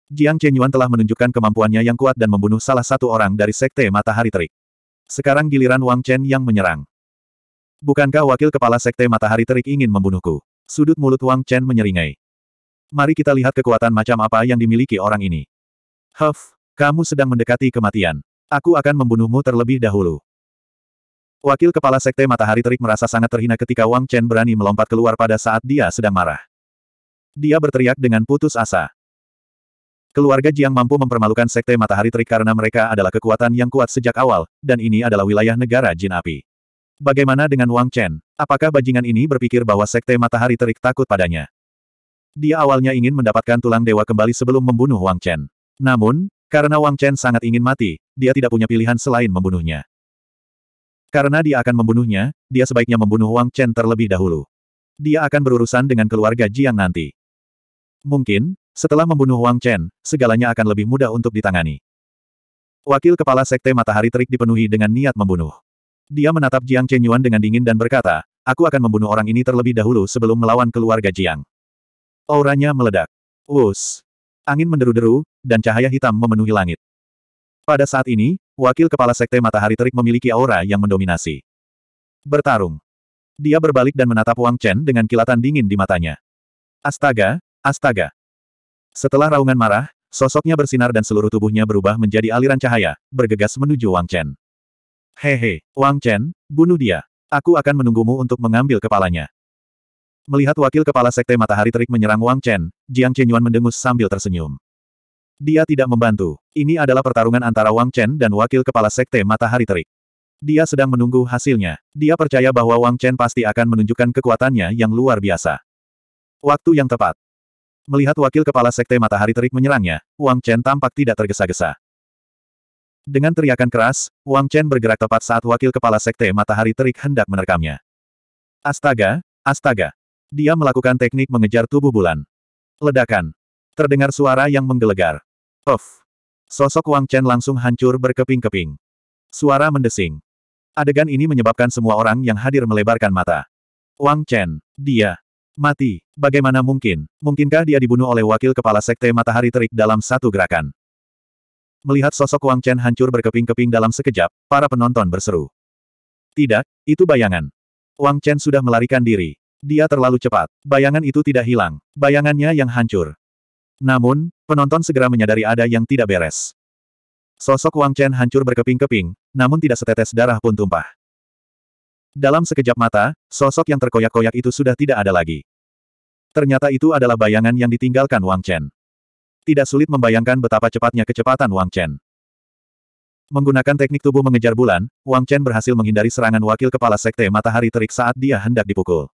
Jiang Chenyuan telah menunjukkan kemampuannya yang kuat dan membunuh salah satu orang dari Sekte Matahari Terik. Sekarang giliran Wang Chen yang menyerang. Bukankah wakil kepala Sekte Matahari Terik ingin membunuhku? Sudut mulut Wang Chen menyeringai. Mari kita lihat kekuatan macam apa yang dimiliki orang ini. Huff, kamu sedang mendekati kematian. Aku akan membunuhmu terlebih dahulu. Wakil Kepala Sekte Matahari Terik merasa sangat terhina ketika Wang Chen berani melompat keluar pada saat dia sedang marah. Dia berteriak dengan putus asa. Keluarga Jiang mampu mempermalukan Sekte Matahari Terik karena mereka adalah kekuatan yang kuat sejak awal, dan ini adalah wilayah negara Jin Api. Bagaimana dengan Wang Chen? Apakah bajingan ini berpikir bahwa Sekte Matahari Terik takut padanya? Dia awalnya ingin mendapatkan tulang dewa kembali sebelum membunuh Wang Chen. Namun, karena Wang Chen sangat ingin mati, dia tidak punya pilihan selain membunuhnya. Karena dia akan membunuhnya, dia sebaiknya membunuh Wang Chen terlebih dahulu. Dia akan berurusan dengan keluarga Jiang nanti. Mungkin, setelah membunuh Wang Chen, segalanya akan lebih mudah untuk ditangani. Wakil Kepala Sekte Matahari Terik dipenuhi dengan niat membunuh. Dia menatap Jiang Chen Yuan dengan dingin dan berkata, aku akan membunuh orang ini terlebih dahulu sebelum melawan keluarga Jiang. Auranya meledak. Wus. Angin menderu-deru, dan cahaya hitam memenuhi langit. Pada saat ini, Wakil Kepala Sekte Matahari Terik memiliki aura yang mendominasi. Bertarung. Dia berbalik dan menatap Wang Chen dengan kilatan dingin di matanya. Astaga, astaga. Setelah raungan marah, sosoknya bersinar dan seluruh tubuhnya berubah menjadi aliran cahaya, bergegas menuju Wang Chen. Hehe, Wang Chen, bunuh dia. Aku akan menunggumu untuk mengambil kepalanya. Melihat wakil kepala sekte matahari terik menyerang Wang Chen, Jiang Chen Yuan mendengus sambil tersenyum. Dia tidak membantu. Ini adalah pertarungan antara Wang Chen dan wakil kepala sekte matahari terik. Dia sedang menunggu hasilnya. Dia percaya bahwa Wang Chen pasti akan menunjukkan kekuatannya yang luar biasa. Waktu yang tepat. Melihat wakil kepala sekte matahari terik menyerangnya, Wang Chen tampak tidak tergesa-gesa. Dengan teriakan keras, Wang Chen bergerak tepat saat wakil kepala sekte matahari terik hendak menerkamnya. Astaga, astaga. Dia melakukan teknik mengejar tubuh bulan. Ledakan. Terdengar suara yang menggelegar. Of. Sosok Wang Chen langsung hancur berkeping-keping. Suara mendesing. Adegan ini menyebabkan semua orang yang hadir melebarkan mata. Wang Chen, dia, Mati. Bagaimana mungkin? Mungkinkah dia dibunuh oleh wakil kepala sekte matahari terik dalam satu gerakan? Melihat sosok Wang Chen hancur berkeping-keping dalam sekejap, para penonton berseru. Tidak, itu bayangan. Wang Chen sudah melarikan diri. Dia terlalu cepat. Bayangan itu tidak hilang. Bayangannya yang hancur. Namun, penonton segera menyadari ada yang tidak beres. Sosok Wang Chen hancur berkeping-keping, namun tidak setetes darah pun tumpah. Dalam sekejap mata, sosok yang terkoyak-koyak itu sudah tidak ada lagi. Ternyata itu adalah bayangan yang ditinggalkan Wang Chen. Tidak sulit membayangkan betapa cepatnya kecepatan Wang Chen. Menggunakan teknik tubuh mengejar bulan, Wang Chen berhasil menghindari serangan wakil kepala Sekte Matahari Terik saat dia hendak dipukul.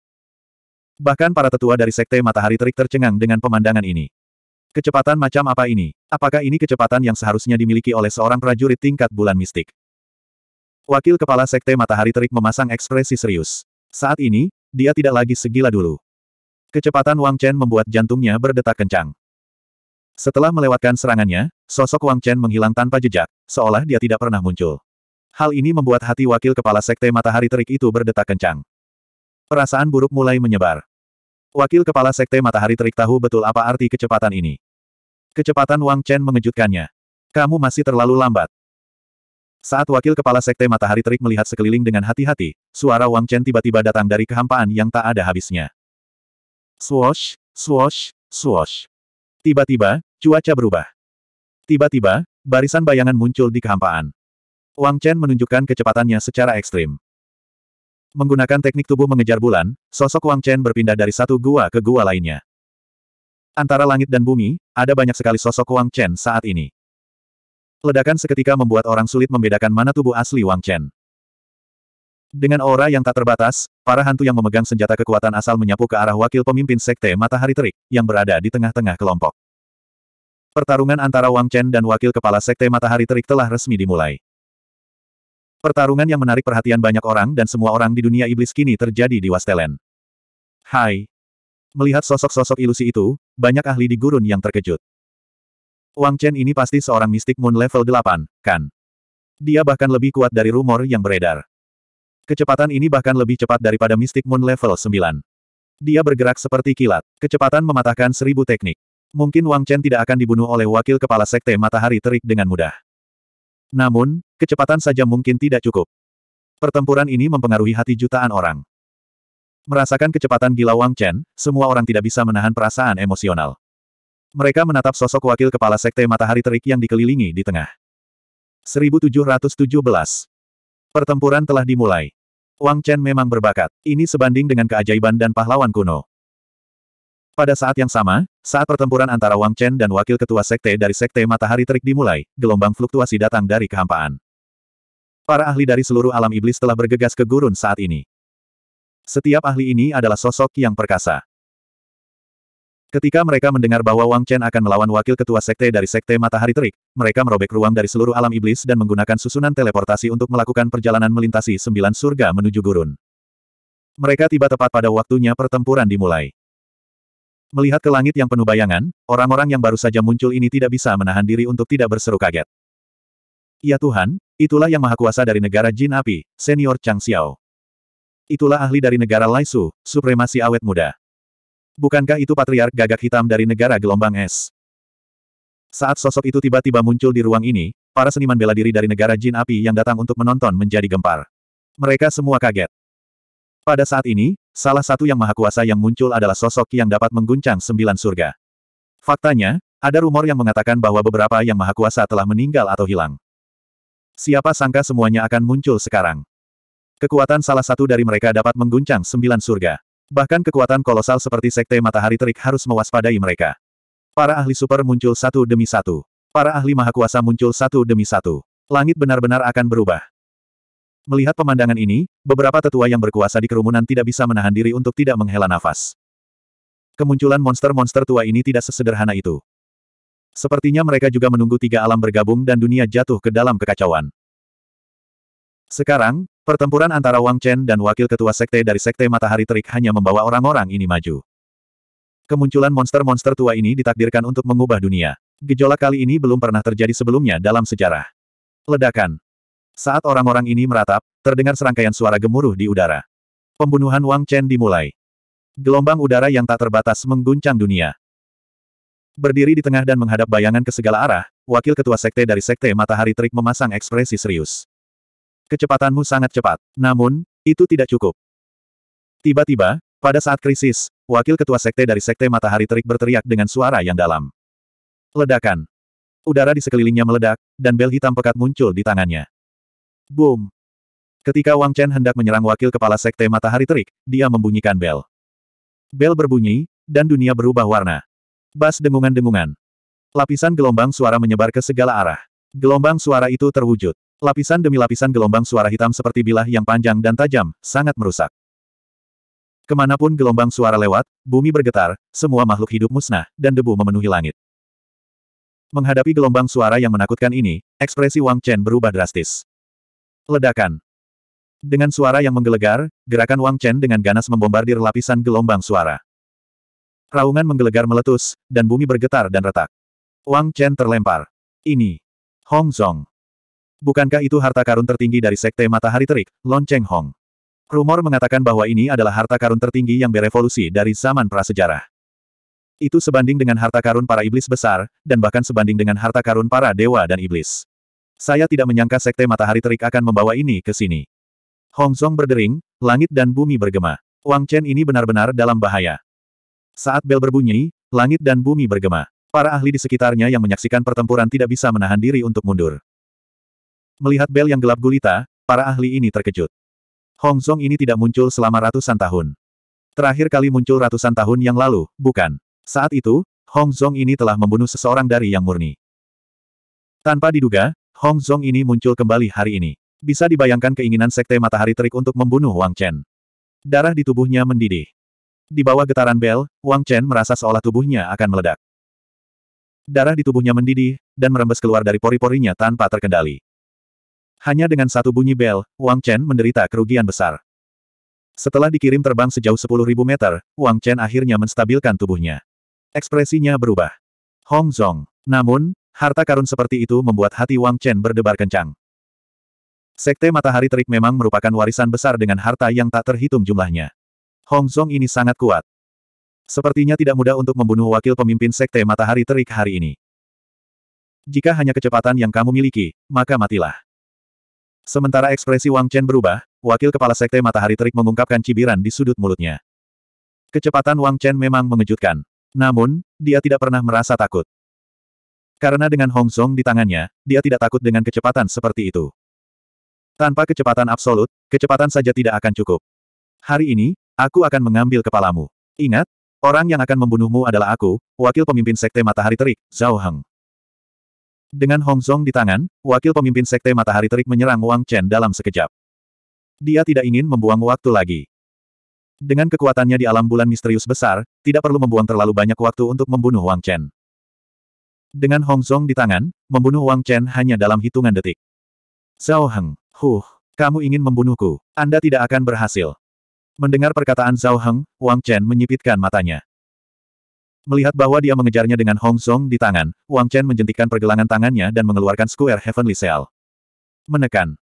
Bahkan para tetua dari Sekte Matahari Terik tercengang dengan pemandangan ini. Kecepatan macam apa ini? Apakah ini kecepatan yang seharusnya dimiliki oleh seorang prajurit tingkat bulan mistik? Wakil Kepala Sekte Matahari Terik memasang ekspresi serius. Saat ini, dia tidak lagi segila dulu. Kecepatan Wang Chen membuat jantungnya berdetak kencang. Setelah melewatkan serangannya, sosok Wang Chen menghilang tanpa jejak, seolah dia tidak pernah muncul. Hal ini membuat hati Wakil Kepala Sekte Matahari Terik itu berdetak kencang. Perasaan buruk mulai menyebar. Wakil Kepala Sekte Matahari Terik tahu betul apa arti kecepatan ini. Kecepatan Wang Chen mengejutkannya. Kamu masih terlalu lambat. Saat wakil kepala sekte matahari terik melihat sekeliling dengan hati-hati, suara Wang Chen tiba-tiba datang dari kehampaan yang tak ada habisnya. Swosh, swosh, swosh. Tiba-tiba, cuaca berubah. Tiba-tiba, barisan bayangan muncul di kehampaan. Wang Chen menunjukkan kecepatannya secara ekstrim. Menggunakan teknik tubuh mengejar bulan, sosok Wang Chen berpindah dari satu gua ke gua lainnya. Antara langit dan bumi, ada banyak sekali sosok Wang Chen saat ini. Ledakan seketika membuat orang sulit membedakan mana tubuh asli Wang Chen. Dengan aura yang tak terbatas, para hantu yang memegang senjata kekuatan asal menyapu ke arah wakil pemimpin Sekte Matahari Terik, yang berada di tengah-tengah kelompok. Pertarungan antara Wang Chen dan wakil kepala Sekte Matahari Terik telah resmi dimulai. Pertarungan yang menarik perhatian banyak orang dan semua orang di dunia iblis kini terjadi di Wastelen. Hai! Melihat sosok-sosok ilusi itu, banyak ahli di gurun yang terkejut. Wang Chen ini pasti seorang mistik Moon level 8, kan? Dia bahkan lebih kuat dari rumor yang beredar. Kecepatan ini bahkan lebih cepat daripada mistik Moon level 9. Dia bergerak seperti kilat. Kecepatan mematahkan seribu teknik. Mungkin Wang Chen tidak akan dibunuh oleh wakil kepala sekte matahari terik dengan mudah. Namun, kecepatan saja mungkin tidak cukup. Pertempuran ini mempengaruhi hati jutaan orang. Merasakan kecepatan gila Wang Chen, semua orang tidak bisa menahan perasaan emosional. Mereka menatap sosok wakil kepala sekte matahari terik yang dikelilingi di tengah. 1717 Pertempuran telah dimulai. Wang Chen memang berbakat. Ini sebanding dengan keajaiban dan pahlawan kuno. Pada saat yang sama, saat pertempuran antara Wang Chen dan wakil ketua sekte dari sekte matahari terik dimulai, gelombang fluktuasi datang dari kehampaan. Para ahli dari seluruh alam iblis telah bergegas ke gurun saat ini. Setiap ahli ini adalah sosok yang perkasa. Ketika mereka mendengar bahwa Wang Chen akan melawan wakil ketua sekte dari sekte Matahari Terik, mereka merobek ruang dari seluruh alam iblis dan menggunakan susunan teleportasi untuk melakukan perjalanan melintasi sembilan surga menuju gurun. Mereka tiba tepat pada waktunya pertempuran dimulai. Melihat ke langit yang penuh bayangan, orang-orang yang baru saja muncul ini tidak bisa menahan diri untuk tidak berseru kaget. Ya Tuhan, itulah yang maha kuasa dari negara Jin Api, senior Chang Xiao. Itulah ahli dari negara Laisu, supremasi awet muda. Bukankah itu patriark gagak hitam dari negara gelombang es? Saat sosok itu tiba-tiba muncul di ruang ini, para seniman bela diri dari negara jin api yang datang untuk menonton menjadi gempar. Mereka semua kaget. Pada saat ini, salah satu yang maha kuasa yang muncul adalah sosok yang dapat mengguncang sembilan surga. Faktanya, ada rumor yang mengatakan bahwa beberapa yang maha kuasa telah meninggal atau hilang. Siapa sangka semuanya akan muncul sekarang. Kekuatan salah satu dari mereka dapat mengguncang sembilan surga. Bahkan kekuatan kolosal seperti Sekte Matahari Terik harus mewaspadai mereka. Para ahli super muncul satu demi satu. Para ahli maha kuasa muncul satu demi satu. Langit benar-benar akan berubah. Melihat pemandangan ini, beberapa tetua yang berkuasa di kerumunan tidak bisa menahan diri untuk tidak menghela nafas. Kemunculan monster-monster tua ini tidak sesederhana itu. Sepertinya mereka juga menunggu tiga alam bergabung dan dunia jatuh ke dalam kekacauan. Sekarang, Pertempuran antara Wang Chen dan wakil ketua sekte dari sekte Matahari Terik hanya membawa orang-orang ini maju. Kemunculan monster-monster tua ini ditakdirkan untuk mengubah dunia. Gejolak kali ini belum pernah terjadi sebelumnya dalam sejarah. Ledakan. Saat orang-orang ini meratap, terdengar serangkaian suara gemuruh di udara. Pembunuhan Wang Chen dimulai. Gelombang udara yang tak terbatas mengguncang dunia. Berdiri di tengah dan menghadap bayangan ke segala arah, wakil ketua sekte dari sekte Matahari Terik memasang ekspresi serius. Kecepatanmu sangat cepat. Namun, itu tidak cukup. Tiba-tiba, pada saat krisis, wakil ketua sekte dari sekte matahari terik berteriak dengan suara yang dalam. Ledakan. Udara di sekelilingnya meledak, dan bel hitam pekat muncul di tangannya. Boom. Ketika Wang Chen hendak menyerang wakil kepala sekte matahari terik, dia membunyikan bel. Bel berbunyi, dan dunia berubah warna. Bas dengungan-dengungan. Lapisan gelombang suara menyebar ke segala arah. Gelombang suara itu terwujud. Lapisan demi lapisan gelombang suara hitam seperti bilah yang panjang dan tajam, sangat merusak. Kemanapun gelombang suara lewat, bumi bergetar, semua makhluk hidup musnah, dan debu memenuhi langit. Menghadapi gelombang suara yang menakutkan ini, ekspresi Wang Chen berubah drastis. Ledakan. Dengan suara yang menggelegar, gerakan Wang Chen dengan ganas membombardir lapisan gelombang suara. Raungan menggelegar meletus, dan bumi bergetar dan retak. Wang Chen terlempar. Ini. Hong Zong. Bukankah itu harta karun tertinggi dari Sekte Matahari Terik, Lon Cheng Hong? Rumor mengatakan bahwa ini adalah harta karun tertinggi yang berevolusi dari zaman prasejarah. Itu sebanding dengan harta karun para iblis besar, dan bahkan sebanding dengan harta karun para dewa dan iblis. Saya tidak menyangka Sekte Matahari Terik akan membawa ini ke sini. Hong Song berdering, langit dan bumi bergema. Wang Chen ini benar-benar dalam bahaya. Saat bel berbunyi, langit dan bumi bergema. Para ahli di sekitarnya yang menyaksikan pertempuran tidak bisa menahan diri untuk mundur. Melihat bel yang gelap gulita, para ahli ini terkejut. Hongzong ini tidak muncul selama ratusan tahun. Terakhir kali muncul ratusan tahun yang lalu, bukan? Saat itu, Hongzong ini telah membunuh seseorang dari yang murni. Tanpa diduga, Hongzong ini muncul kembali hari ini. Bisa dibayangkan keinginan Sekte Matahari Terik untuk membunuh Wang Chen. Darah di tubuhnya mendidih. Di bawah getaran bel, Wang Chen merasa seolah tubuhnya akan meledak. Darah di tubuhnya mendidih, dan merembes keluar dari pori-porinya tanpa terkendali. Hanya dengan satu bunyi bel, Wang Chen menderita kerugian besar. Setelah dikirim terbang sejauh 10.000 meter, Wang Chen akhirnya menstabilkan tubuhnya. Ekspresinya berubah. Hong Zong. Namun, harta karun seperti itu membuat hati Wang Chen berdebar kencang. Sekte Matahari Terik memang merupakan warisan besar dengan harta yang tak terhitung jumlahnya. Hong Zong ini sangat kuat. Sepertinya tidak mudah untuk membunuh wakil pemimpin Sekte Matahari Terik hari ini. Jika hanya kecepatan yang kamu miliki, maka matilah. Sementara ekspresi Wang Chen berubah, wakil kepala sekte matahari terik mengungkapkan cibiran di sudut mulutnya. Kecepatan Wang Chen memang mengejutkan. Namun, dia tidak pernah merasa takut. Karena dengan Hong Song di tangannya, dia tidak takut dengan kecepatan seperti itu. Tanpa kecepatan absolut, kecepatan saja tidak akan cukup. Hari ini, aku akan mengambil kepalamu. Ingat, orang yang akan membunuhmu adalah aku, wakil pemimpin sekte matahari terik, Zhao Heng. Dengan Hong Zong di tangan, wakil pemimpin Sekte Matahari Terik menyerang Wang Chen dalam sekejap. Dia tidak ingin membuang waktu lagi. Dengan kekuatannya di alam bulan misterius besar, tidak perlu membuang terlalu banyak waktu untuk membunuh Wang Chen. Dengan Hong Zong di tangan, membunuh Wang Chen hanya dalam hitungan detik. Zhao Heng, huh, kamu ingin membunuhku. Anda tidak akan berhasil. Mendengar perkataan Zhao Heng, Wang Chen menyipitkan matanya. Melihat bahwa dia mengejarnya dengan Hong Song di tangan, Wang Chen menjentikan pergelangan tangannya dan mengeluarkan Square Heavenly Seal. Menekan.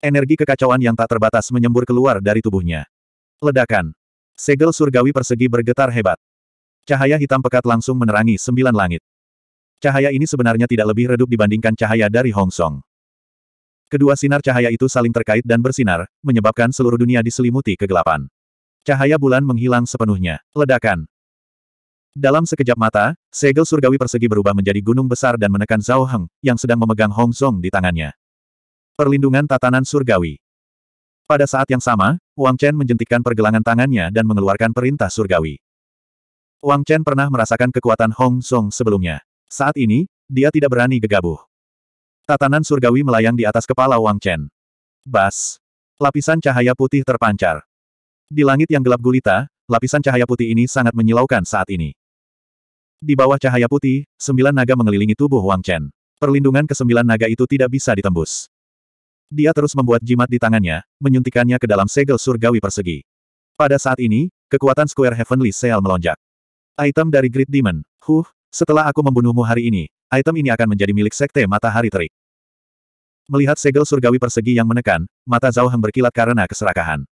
Energi kekacauan yang tak terbatas menyembur keluar dari tubuhnya. Ledakan. Segel surgawi persegi bergetar hebat. Cahaya hitam pekat langsung menerangi sembilan langit. Cahaya ini sebenarnya tidak lebih redup dibandingkan cahaya dari Hong Song. Kedua sinar cahaya itu saling terkait dan bersinar, menyebabkan seluruh dunia diselimuti kegelapan. Cahaya bulan menghilang sepenuhnya. Ledakan. Dalam sekejap mata, segel surgawi persegi berubah menjadi gunung besar dan menekan Zhao Heng, yang sedang memegang Hong Song di tangannya. Perlindungan tatanan surgawi. Pada saat yang sama, Wang Chen menjentikkan pergelangan tangannya dan mengeluarkan perintah surgawi. Wang Chen pernah merasakan kekuatan Hong Song sebelumnya. Saat ini, dia tidak berani gegabah. Tatanan surgawi melayang di atas kepala Wang Chen. Bas. Lapisan cahaya putih terpancar. Di langit yang gelap gulita, lapisan cahaya putih ini sangat menyilaukan saat ini. Di bawah cahaya putih, sembilan naga mengelilingi tubuh Wang Chen. Perlindungan kesembilan naga itu tidak bisa ditembus. Dia terus membuat jimat di tangannya, menyuntikannya ke dalam segel surgawi persegi. Pada saat ini, kekuatan Square Heavenly Seal melonjak. Item dari Great Demon, huh, setelah aku membunuhmu hari ini, item ini akan menjadi milik Sekte Matahari Terik. Melihat segel surgawi persegi yang menekan, mata Zhao Heng berkilat karena keserakahan.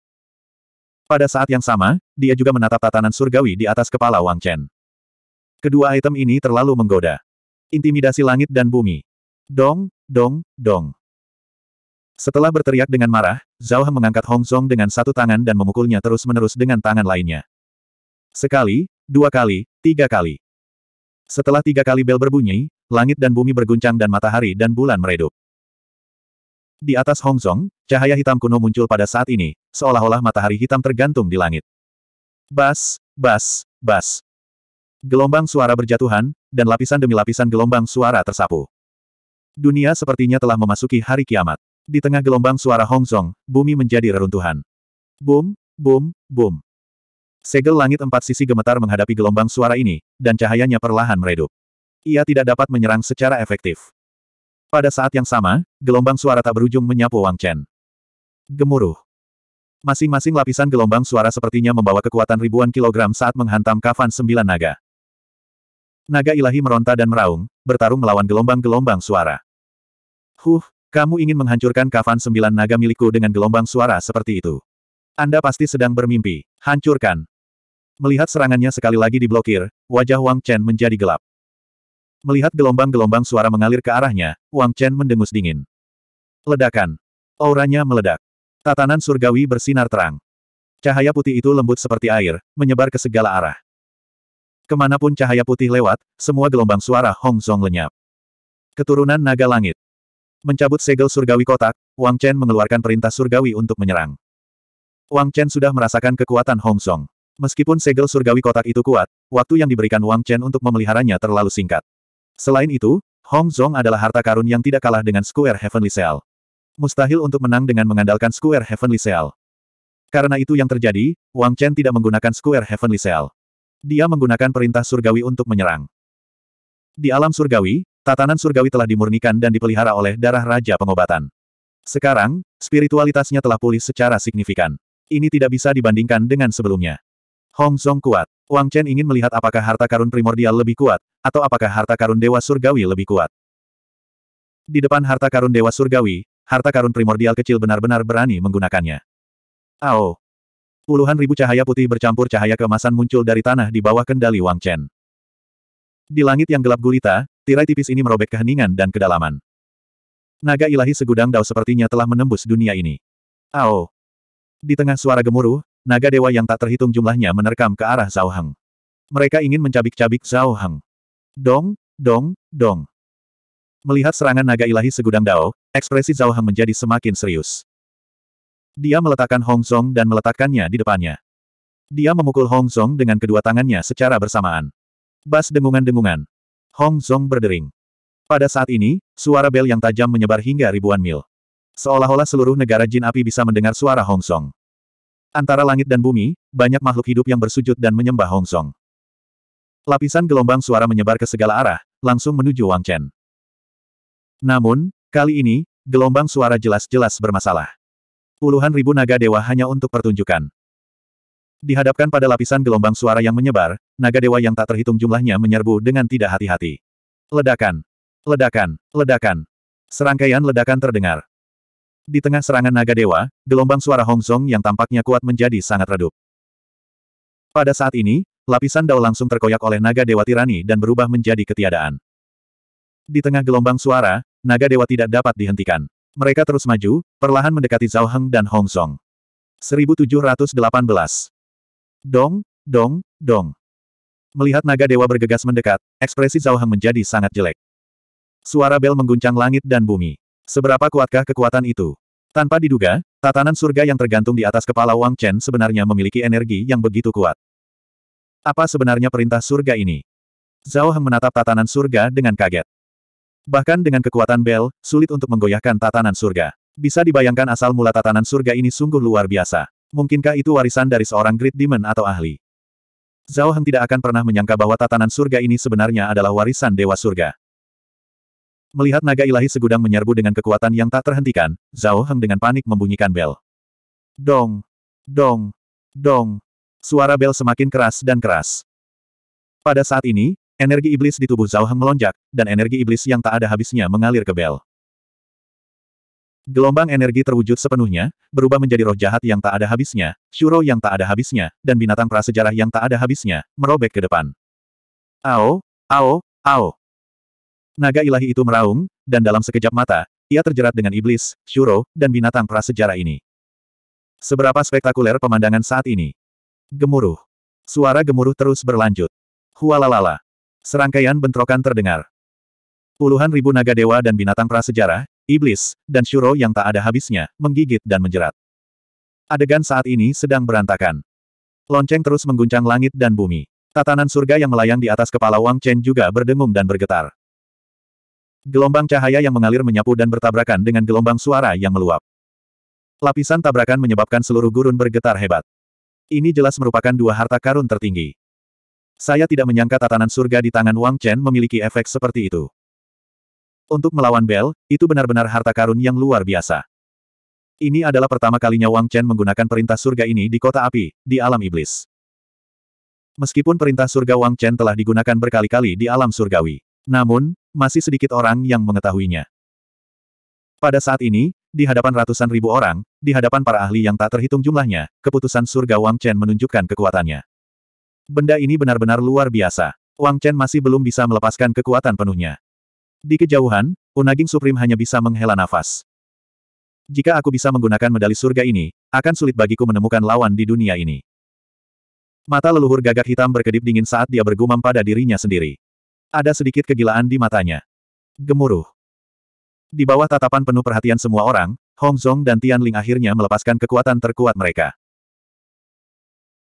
Pada saat yang sama, dia juga menatap tatanan surgawi di atas kepala Wang Chen. Kedua item ini terlalu menggoda. Intimidasi langit dan bumi. Dong, dong, dong. Setelah berteriak dengan marah, Zhao Heng mengangkat Hong Song dengan satu tangan dan memukulnya terus-menerus dengan tangan lainnya. Sekali, dua kali, tiga kali. Setelah tiga kali bel berbunyi, langit dan bumi berguncang dan matahari dan bulan meredup. Di atas Hong Song, cahaya hitam kuno muncul pada saat ini, seolah-olah matahari hitam tergantung di langit. Bas, bas, bas. Gelombang suara berjatuhan, dan lapisan demi lapisan gelombang suara tersapu. Dunia sepertinya telah memasuki hari kiamat. Di tengah gelombang suara Hongzong, bumi menjadi reruntuhan. Boom, boom, boom. Segel langit empat sisi gemetar menghadapi gelombang suara ini, dan cahayanya perlahan meredup. Ia tidak dapat menyerang secara efektif. Pada saat yang sama, gelombang suara tak berujung menyapu Wang Chen. Gemuruh. Masing-masing lapisan gelombang suara sepertinya membawa kekuatan ribuan kilogram saat menghantam kafan sembilan naga. Naga ilahi meronta dan meraung, bertarung melawan gelombang-gelombang suara. Huh, kamu ingin menghancurkan kafan sembilan naga milikku dengan gelombang suara seperti itu. Anda pasti sedang bermimpi. Hancurkan. Melihat serangannya sekali lagi diblokir, wajah Wang Chen menjadi gelap. Melihat gelombang-gelombang suara mengalir ke arahnya, Wang Chen mendengus dingin. Ledakan. Auranya meledak. Tatanan surgawi bersinar terang. Cahaya putih itu lembut seperti air, menyebar ke segala arah. Kemanapun cahaya putih lewat, semua gelombang suara Hong Zong lenyap. Keturunan naga langit. Mencabut segel surgawi kotak, Wang Chen mengeluarkan perintah surgawi untuk menyerang. Wang Chen sudah merasakan kekuatan Hong Zong. Meskipun segel surgawi kotak itu kuat, waktu yang diberikan Wang Chen untuk memeliharanya terlalu singkat. Selain itu, Hong Zong adalah harta karun yang tidak kalah dengan Square Heavenly Seal. Mustahil untuk menang dengan mengandalkan Square Heavenly Seal. Karena itu yang terjadi, Wang Chen tidak menggunakan Square Heavenly Seal. Dia menggunakan perintah surgawi untuk menyerang. Di alam surgawi, tatanan surgawi telah dimurnikan dan dipelihara oleh darah Raja Pengobatan. Sekarang, spiritualitasnya telah pulih secara signifikan. Ini tidak bisa dibandingkan dengan sebelumnya. Hong Zong kuat. Wang Chen ingin melihat apakah harta karun primordial lebih kuat, atau apakah harta karun dewa surgawi lebih kuat. Di depan harta karun dewa surgawi, harta karun primordial kecil benar-benar berani menggunakannya. Ao, Puluhan ribu cahaya putih bercampur cahaya keemasan muncul dari tanah di bawah kendali Wang Chen. Di langit yang gelap gulita, tirai tipis ini merobek keheningan dan kedalaman. Naga ilahi segudang dao sepertinya telah menembus dunia ini. Ao! Di tengah suara gemuruh, naga dewa yang tak terhitung jumlahnya menerkam ke arah Zhao Heng. Mereka ingin mencabik-cabik Zhao Heng. Dong, dong, dong. Melihat serangan naga ilahi segudang Dao, ekspresi Zhao Heng menjadi semakin serius. Dia meletakkan Hong Song dan meletakkannya di depannya. Dia memukul Hong Song dengan kedua tangannya secara bersamaan. Bas dengungan-dengungan. Hong Song berdering. Pada saat ini, suara bel yang tajam menyebar hingga ribuan mil. Seolah-olah seluruh negara jin api bisa mendengar suara Hong Song. Antara langit dan bumi, banyak makhluk hidup yang bersujud dan menyembah Hong Song. Lapisan gelombang suara menyebar ke segala arah, langsung menuju Wang Chen. Namun, kali ini, gelombang suara jelas-jelas bermasalah. Puluhan ribu naga dewa hanya untuk pertunjukan. Dihadapkan pada lapisan gelombang suara yang menyebar, naga dewa yang tak terhitung jumlahnya menyerbu dengan tidak hati-hati. Ledakan! Ledakan! Ledakan! Serangkaian ledakan terdengar. Di tengah serangan naga dewa, gelombang suara Hongzong yang tampaknya kuat menjadi sangat redup. Pada saat ini, lapisan dao langsung terkoyak oleh naga dewa tirani dan berubah menjadi ketiadaan. Di tengah gelombang suara, naga dewa tidak dapat dihentikan. Mereka terus maju, perlahan mendekati Zhao Heng dan Hong Song. 1718. Dong, dong, dong. Melihat naga dewa bergegas mendekat, ekspresi Zhao Heng menjadi sangat jelek. Suara bel mengguncang langit dan bumi. Seberapa kuatkah kekuatan itu? Tanpa diduga, tatanan surga yang tergantung di atas kepala Wang Chen sebenarnya memiliki energi yang begitu kuat. Apa sebenarnya perintah surga ini? Zhao Heng menatap tatanan surga dengan kaget. Bahkan dengan kekuatan bel, sulit untuk menggoyahkan tatanan surga. Bisa dibayangkan asal mula tatanan surga ini sungguh luar biasa. Mungkinkah itu warisan dari seorang Great Demon atau ahli? Zhao Heng tidak akan pernah menyangka bahwa tatanan surga ini sebenarnya adalah warisan Dewa Surga. Melihat naga ilahi segudang menyerbu dengan kekuatan yang tak terhentikan, Zhao Heng dengan panik membunyikan bel. Dong! Dong! Dong! Suara bel semakin keras dan keras. Pada saat ini, Energi iblis di tubuh Zhao Heng melonjak, dan energi iblis yang tak ada habisnya mengalir ke Bel. Gelombang energi terwujud sepenuhnya, berubah menjadi roh jahat yang tak ada habisnya, shuro yang tak ada habisnya, dan binatang prasejarah yang tak ada habisnya, merobek ke depan. Ao, ao, ao. Naga ilahi itu meraung, dan dalam sekejap mata, ia terjerat dengan iblis, shuro, dan binatang prasejarah ini. Seberapa spektakuler pemandangan saat ini. Gemuruh. Suara gemuruh terus berlanjut. Hualalala. Serangkaian bentrokan terdengar. Puluhan ribu naga dewa dan binatang prasejarah, iblis, dan syuro yang tak ada habisnya, menggigit dan menjerat. Adegan saat ini sedang berantakan. Lonceng terus mengguncang langit dan bumi. Tatanan surga yang melayang di atas kepala Wang Chen juga berdengung dan bergetar. Gelombang cahaya yang mengalir menyapu dan bertabrakan dengan gelombang suara yang meluap. Lapisan tabrakan menyebabkan seluruh gurun bergetar hebat. Ini jelas merupakan dua harta karun tertinggi. Saya tidak menyangka tatanan surga di tangan Wang Chen memiliki efek seperti itu. Untuk melawan Bell, itu benar-benar harta karun yang luar biasa. Ini adalah pertama kalinya Wang Chen menggunakan perintah surga ini di kota api, di alam iblis. Meskipun perintah surga Wang Chen telah digunakan berkali-kali di alam surgawi. Namun, masih sedikit orang yang mengetahuinya. Pada saat ini, di hadapan ratusan ribu orang, di hadapan para ahli yang tak terhitung jumlahnya, keputusan surga Wang Chen menunjukkan kekuatannya. Benda ini benar-benar luar biasa. Wang Chen masih belum bisa melepaskan kekuatan penuhnya. Di kejauhan, Unaging Supreme hanya bisa menghela nafas. Jika aku bisa menggunakan medali surga ini, akan sulit bagiku menemukan lawan di dunia ini. Mata leluhur gagak hitam berkedip dingin saat dia bergumam pada dirinya sendiri. Ada sedikit kegilaan di matanya. Gemuruh. Di bawah tatapan penuh perhatian semua orang, Hong Zong dan Tian Ling akhirnya melepaskan kekuatan terkuat mereka.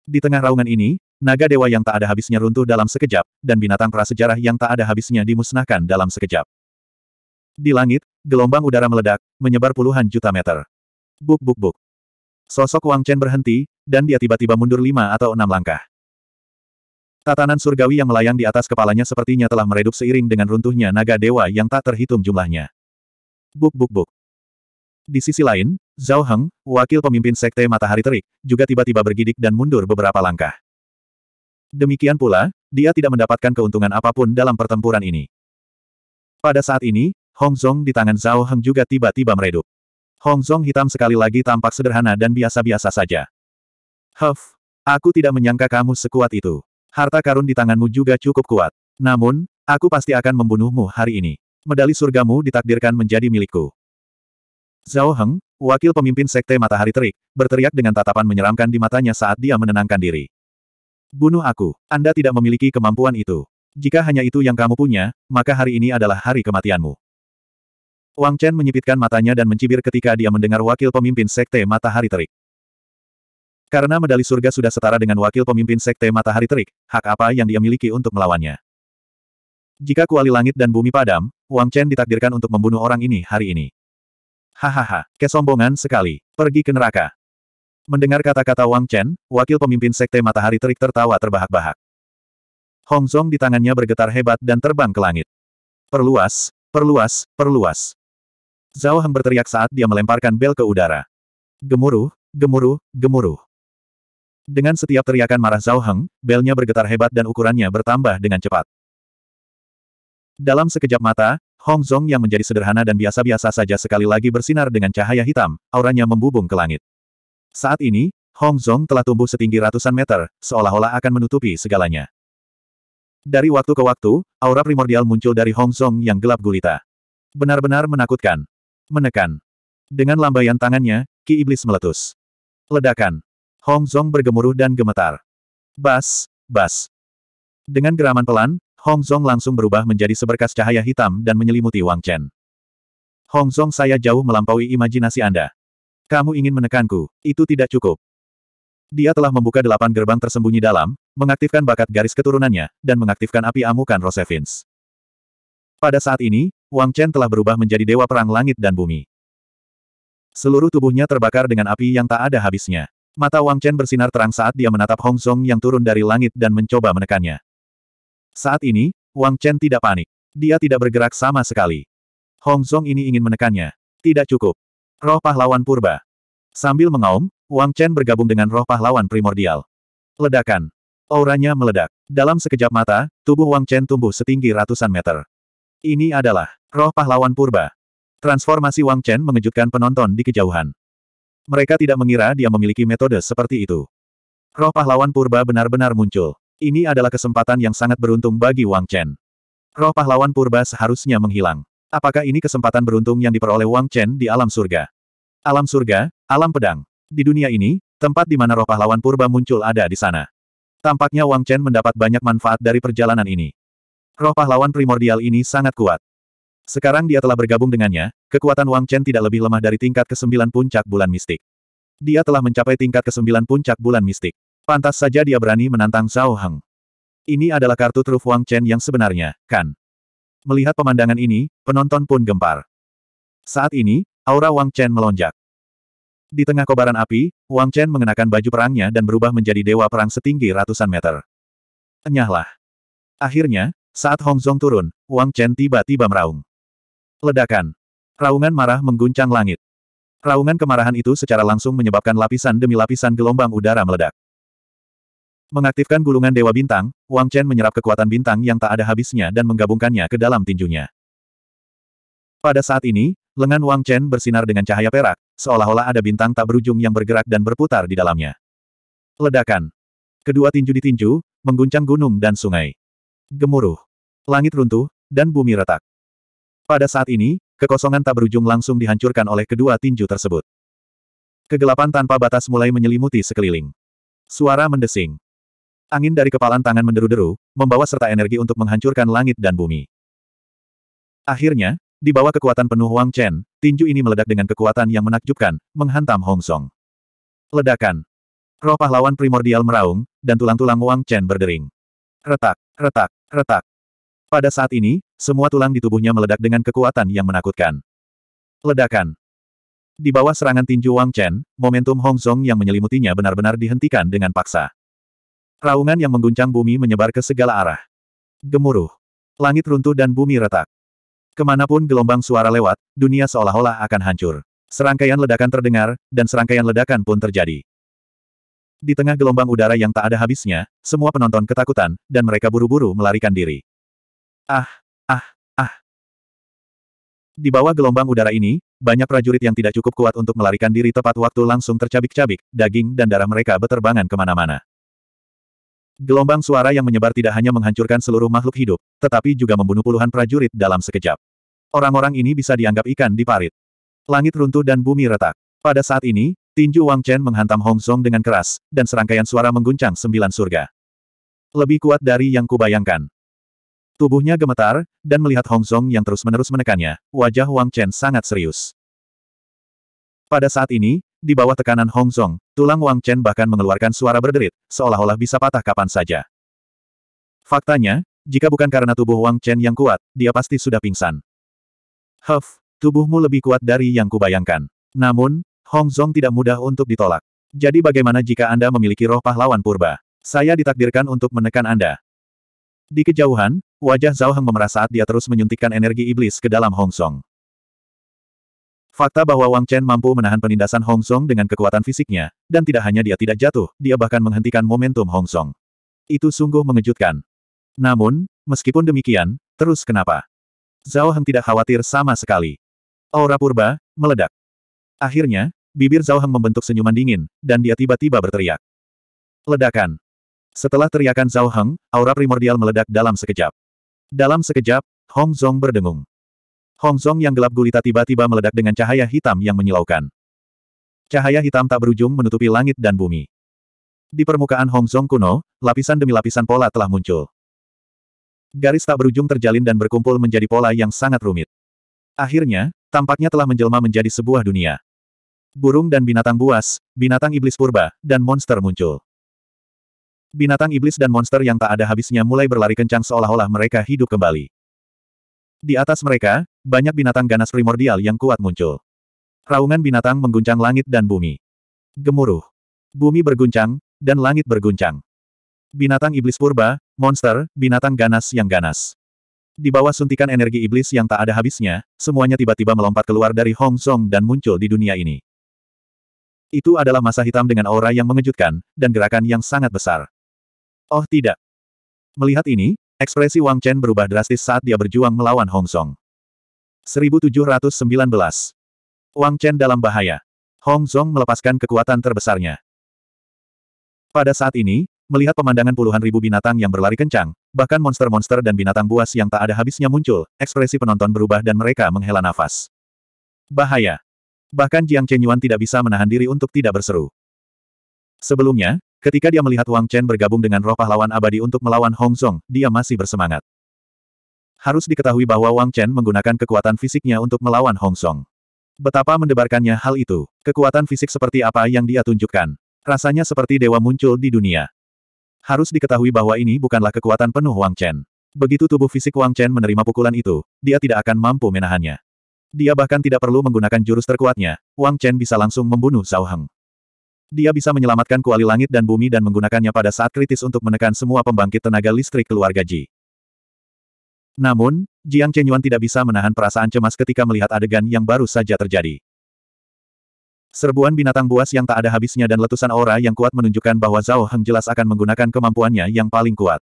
Di tengah raungan ini, naga dewa yang tak ada habisnya runtuh dalam sekejap, dan binatang prasejarah yang tak ada habisnya dimusnahkan dalam sekejap. Di langit, gelombang udara meledak, menyebar puluhan juta meter. Buk buk buk. Sosok Wang Chen berhenti, dan dia tiba-tiba mundur lima atau enam langkah. Tatanan surgawi yang melayang di atas kepalanya sepertinya telah meredup seiring dengan runtuhnya naga dewa yang tak terhitung jumlahnya. Buk buk buk. Di sisi lain, Zhao Heng, wakil pemimpin Sekte Matahari Terik, juga tiba-tiba bergidik dan mundur beberapa langkah. Demikian pula, dia tidak mendapatkan keuntungan apapun dalam pertempuran ini. Pada saat ini, Hong Zong di tangan Zhao Heng juga tiba-tiba meredup. Hong Zong hitam sekali lagi tampak sederhana dan biasa-biasa saja. Huff, aku tidak menyangka kamu sekuat itu. Harta karun di tanganmu juga cukup kuat. Namun, aku pasti akan membunuhmu hari ini. Medali surgamu ditakdirkan menjadi milikku. Zhao Heng, wakil pemimpin Sekte Matahari Terik, berteriak dengan tatapan menyeramkan di matanya saat dia menenangkan diri. Bunuh aku. Anda tidak memiliki kemampuan itu. Jika hanya itu yang kamu punya, maka hari ini adalah hari kematianmu. Wang Chen menyipitkan matanya dan mencibir ketika dia mendengar wakil pemimpin Sekte Matahari Terik. Karena medali surga sudah setara dengan wakil pemimpin Sekte Matahari Terik, hak apa yang dia miliki untuk melawannya? Jika kuali langit dan bumi padam, Wang Chen ditakdirkan untuk membunuh orang ini hari ini. Hahaha, kesombongan sekali. Pergi ke neraka. Mendengar kata-kata Wang Chen, wakil pemimpin Sekte Matahari Terik tertawa terbahak-bahak. Hong Zong di tangannya bergetar hebat dan terbang ke langit. Perluas, perluas, perluas. Zhao Heng berteriak saat dia melemparkan bel ke udara. Gemuruh, gemuruh, gemuruh. Dengan setiap teriakan marah Zhao Heng, belnya bergetar hebat dan ukurannya bertambah dengan cepat. Dalam sekejap mata, Hong Zong yang menjadi sederhana dan biasa-biasa saja sekali lagi bersinar dengan cahaya hitam, auranya membubung ke langit. Saat ini, Hong Zhong telah tumbuh setinggi ratusan meter, seolah-olah akan menutupi segalanya. Dari waktu ke waktu, aura primordial muncul dari Hong Zhong yang gelap gulita. Benar-benar menakutkan. Menekan. Dengan lambaian tangannya, ki iblis meletus. Ledakan. Hong Zhong bergemuruh dan gemetar. Bas, bas. Dengan geraman pelan, Hong Zhong langsung berubah menjadi seberkas cahaya hitam dan menyelimuti Wang Chen. Hong Zhong saya jauh melampaui imajinasi Anda. Kamu ingin menekanku, itu tidak cukup. Dia telah membuka delapan gerbang tersembunyi dalam, mengaktifkan bakat garis keturunannya, dan mengaktifkan api amukan Rosevins. Pada saat ini, Wang Chen telah berubah menjadi dewa perang langit dan bumi. Seluruh tubuhnya terbakar dengan api yang tak ada habisnya. Mata Wang Chen bersinar terang saat dia menatap Hong Song yang turun dari langit dan mencoba menekannya. Saat ini, Wang Chen tidak panik. Dia tidak bergerak sama sekali. Hong Song ini ingin menekannya. Tidak cukup. Roh Pahlawan Purba. Sambil mengaum, Wang Chen bergabung dengan roh pahlawan primordial. Ledakan. Auranya meledak. Dalam sekejap mata, tubuh Wang Chen tumbuh setinggi ratusan meter. Ini adalah roh pahlawan purba. Transformasi Wang Chen mengejutkan penonton di kejauhan. Mereka tidak mengira dia memiliki metode seperti itu. Roh pahlawan purba benar-benar muncul. Ini adalah kesempatan yang sangat beruntung bagi Wang Chen. Roh pahlawan purba seharusnya menghilang. Apakah ini kesempatan beruntung yang diperoleh Wang Chen di alam surga? Alam surga, alam pedang. Di dunia ini, tempat di mana roh pahlawan purba muncul ada di sana. Tampaknya Wang Chen mendapat banyak manfaat dari perjalanan ini. Roh pahlawan primordial ini sangat kuat. Sekarang dia telah bergabung dengannya, kekuatan Wang Chen tidak lebih lemah dari tingkat ke-9 puncak bulan mistik. Dia telah mencapai tingkat ke-9 puncak bulan mistik. Pantas saja dia berani menantang Zhao Heng. Ini adalah kartu truf Wang Chen yang sebenarnya, kan? Melihat pemandangan ini, penonton pun gempar. Saat ini, aura Wang Chen melonjak. Di tengah kobaran api, Wang Chen mengenakan baju perangnya dan berubah menjadi dewa perang setinggi ratusan meter. Enyahlah. Akhirnya, saat Hong Zong turun, Wang Chen tiba-tiba meraung. Ledakan. Raungan marah mengguncang langit. Raungan kemarahan itu secara langsung menyebabkan lapisan demi lapisan gelombang udara meledak. Mengaktifkan gulungan Dewa Bintang, Wang Chen menyerap kekuatan bintang yang tak ada habisnya dan menggabungkannya ke dalam tinjunya. Pada saat ini, lengan Wang Chen bersinar dengan cahaya perak, seolah-olah ada bintang tak berujung yang bergerak dan berputar di dalamnya. Ledakan. Kedua tinju ditinju, mengguncang gunung dan sungai. Gemuruh. Langit runtuh, dan bumi retak. Pada saat ini, kekosongan tak berujung langsung dihancurkan oleh kedua tinju tersebut. Kegelapan tanpa batas mulai menyelimuti sekeliling. Suara mendesing. Angin dari kepalan tangan menderu-deru, membawa serta energi untuk menghancurkan langit dan bumi. Akhirnya, di bawah kekuatan penuh Wang Chen, tinju ini meledak dengan kekuatan yang menakjubkan, menghantam Hong Song. Ledakan. Roh pahlawan primordial meraung, dan tulang-tulang Wang Chen berdering. Retak, retak, retak. Pada saat ini, semua tulang di tubuhnya meledak dengan kekuatan yang menakutkan. Ledakan. Di bawah serangan tinju Wang Chen, momentum Hong Song yang menyelimutinya benar-benar dihentikan dengan paksa. Raungan yang mengguncang bumi menyebar ke segala arah. Gemuruh. Langit runtuh dan bumi retak. Kemanapun gelombang suara lewat, dunia seolah-olah akan hancur. Serangkaian ledakan terdengar, dan serangkaian ledakan pun terjadi. Di tengah gelombang udara yang tak ada habisnya, semua penonton ketakutan, dan mereka buru-buru melarikan diri. Ah, ah, ah. Di bawah gelombang udara ini, banyak prajurit yang tidak cukup kuat untuk melarikan diri tepat waktu langsung tercabik-cabik, daging dan darah mereka beterbangan kemana-mana. Gelombang suara yang menyebar tidak hanya menghancurkan seluruh makhluk hidup, tetapi juga membunuh puluhan prajurit dalam sekejap. Orang-orang ini bisa dianggap ikan di parit. Langit runtuh dan bumi retak. Pada saat ini, tinju Wang Chen menghantam Hong Song dengan keras, dan serangkaian suara mengguncang sembilan surga. Lebih kuat dari yang kubayangkan. Tubuhnya gemetar, dan melihat Hong Song yang terus-menerus menekannya, wajah Wang Chen sangat serius. Pada saat ini, di bawah tekanan Hong Zong, tulang Wang Chen bahkan mengeluarkan suara berderit, seolah-olah bisa patah kapan saja. Faktanya, jika bukan karena tubuh Wang Chen yang kuat, dia pasti sudah pingsan. Huff, tubuhmu lebih kuat dari yang kubayangkan. Namun, Hong Zong tidak mudah untuk ditolak. Jadi bagaimana jika Anda memiliki roh pahlawan purba? Saya ditakdirkan untuk menekan Anda. Di kejauhan, wajah Zhao Heng memerah saat dia terus menyuntikkan energi iblis ke dalam Hong Zong. Fakta bahwa Wang Chen mampu menahan penindasan Hong Song dengan kekuatan fisiknya, dan tidak hanya dia tidak jatuh, dia bahkan menghentikan momentum Hong Song. Itu sungguh mengejutkan. Namun, meskipun demikian, terus kenapa? Zhao Heng tidak khawatir sama sekali. Aura purba, meledak. Akhirnya, bibir Zhao Heng membentuk senyuman dingin, dan dia tiba-tiba berteriak. Ledakan. Setelah teriakan Zhao Heng, aura primordial meledak dalam sekejap. Dalam sekejap, Hong Zhong berdengung. Hong Zong yang gelap gulita tiba-tiba meledak dengan cahaya hitam yang menyilaukan. Cahaya hitam tak berujung menutupi langit dan bumi. Di permukaan Hong Zong kuno, lapisan demi lapisan pola telah muncul. Garis tak berujung terjalin dan berkumpul menjadi pola yang sangat rumit. Akhirnya, tampaknya telah menjelma menjadi sebuah dunia. Burung dan binatang buas, binatang iblis purba, dan monster muncul. Binatang iblis dan monster yang tak ada habisnya mulai berlari kencang seolah-olah mereka hidup kembali. Di atas mereka, banyak binatang ganas primordial yang kuat muncul. Raungan binatang mengguncang langit dan bumi. Gemuruh. Bumi berguncang, dan langit berguncang. Binatang iblis purba, monster, binatang ganas yang ganas. Di bawah suntikan energi iblis yang tak ada habisnya, semuanya tiba-tiba melompat keluar dari Hong Song dan muncul di dunia ini. Itu adalah masa hitam dengan aura yang mengejutkan, dan gerakan yang sangat besar. Oh tidak. Melihat ini, Ekspresi Wang Chen berubah drastis saat dia berjuang melawan Hong Song. 1719. Wang Chen dalam bahaya. Hong Song melepaskan kekuatan terbesarnya. Pada saat ini, melihat pemandangan puluhan ribu binatang yang berlari kencang, bahkan monster-monster dan binatang buas yang tak ada habisnya muncul, ekspresi penonton berubah dan mereka menghela nafas. Bahaya. Bahkan Jiang Chenyuan tidak bisa menahan diri untuk tidak berseru. Sebelumnya, Ketika dia melihat Wang Chen bergabung dengan roh pahlawan abadi untuk melawan Hong Song, dia masih bersemangat. Harus diketahui bahwa Wang Chen menggunakan kekuatan fisiknya untuk melawan Hong Song. Betapa mendebarkannya hal itu. Kekuatan fisik seperti apa yang dia tunjukkan. Rasanya seperti dewa muncul di dunia. Harus diketahui bahwa ini bukanlah kekuatan penuh Wang Chen. Begitu tubuh fisik Wang Chen menerima pukulan itu, dia tidak akan mampu menahannya. Dia bahkan tidak perlu menggunakan jurus terkuatnya, Wang Chen bisa langsung membunuh Zhao Heng. Dia bisa menyelamatkan kuali langit dan bumi dan menggunakannya pada saat kritis untuk menekan semua pembangkit tenaga listrik keluarga Ji. Namun, Jiang Chenyuan tidak bisa menahan perasaan cemas ketika melihat adegan yang baru saja terjadi. Serbuan binatang buas yang tak ada habisnya dan letusan aura yang kuat menunjukkan bahwa Zhao Heng jelas akan menggunakan kemampuannya yang paling kuat.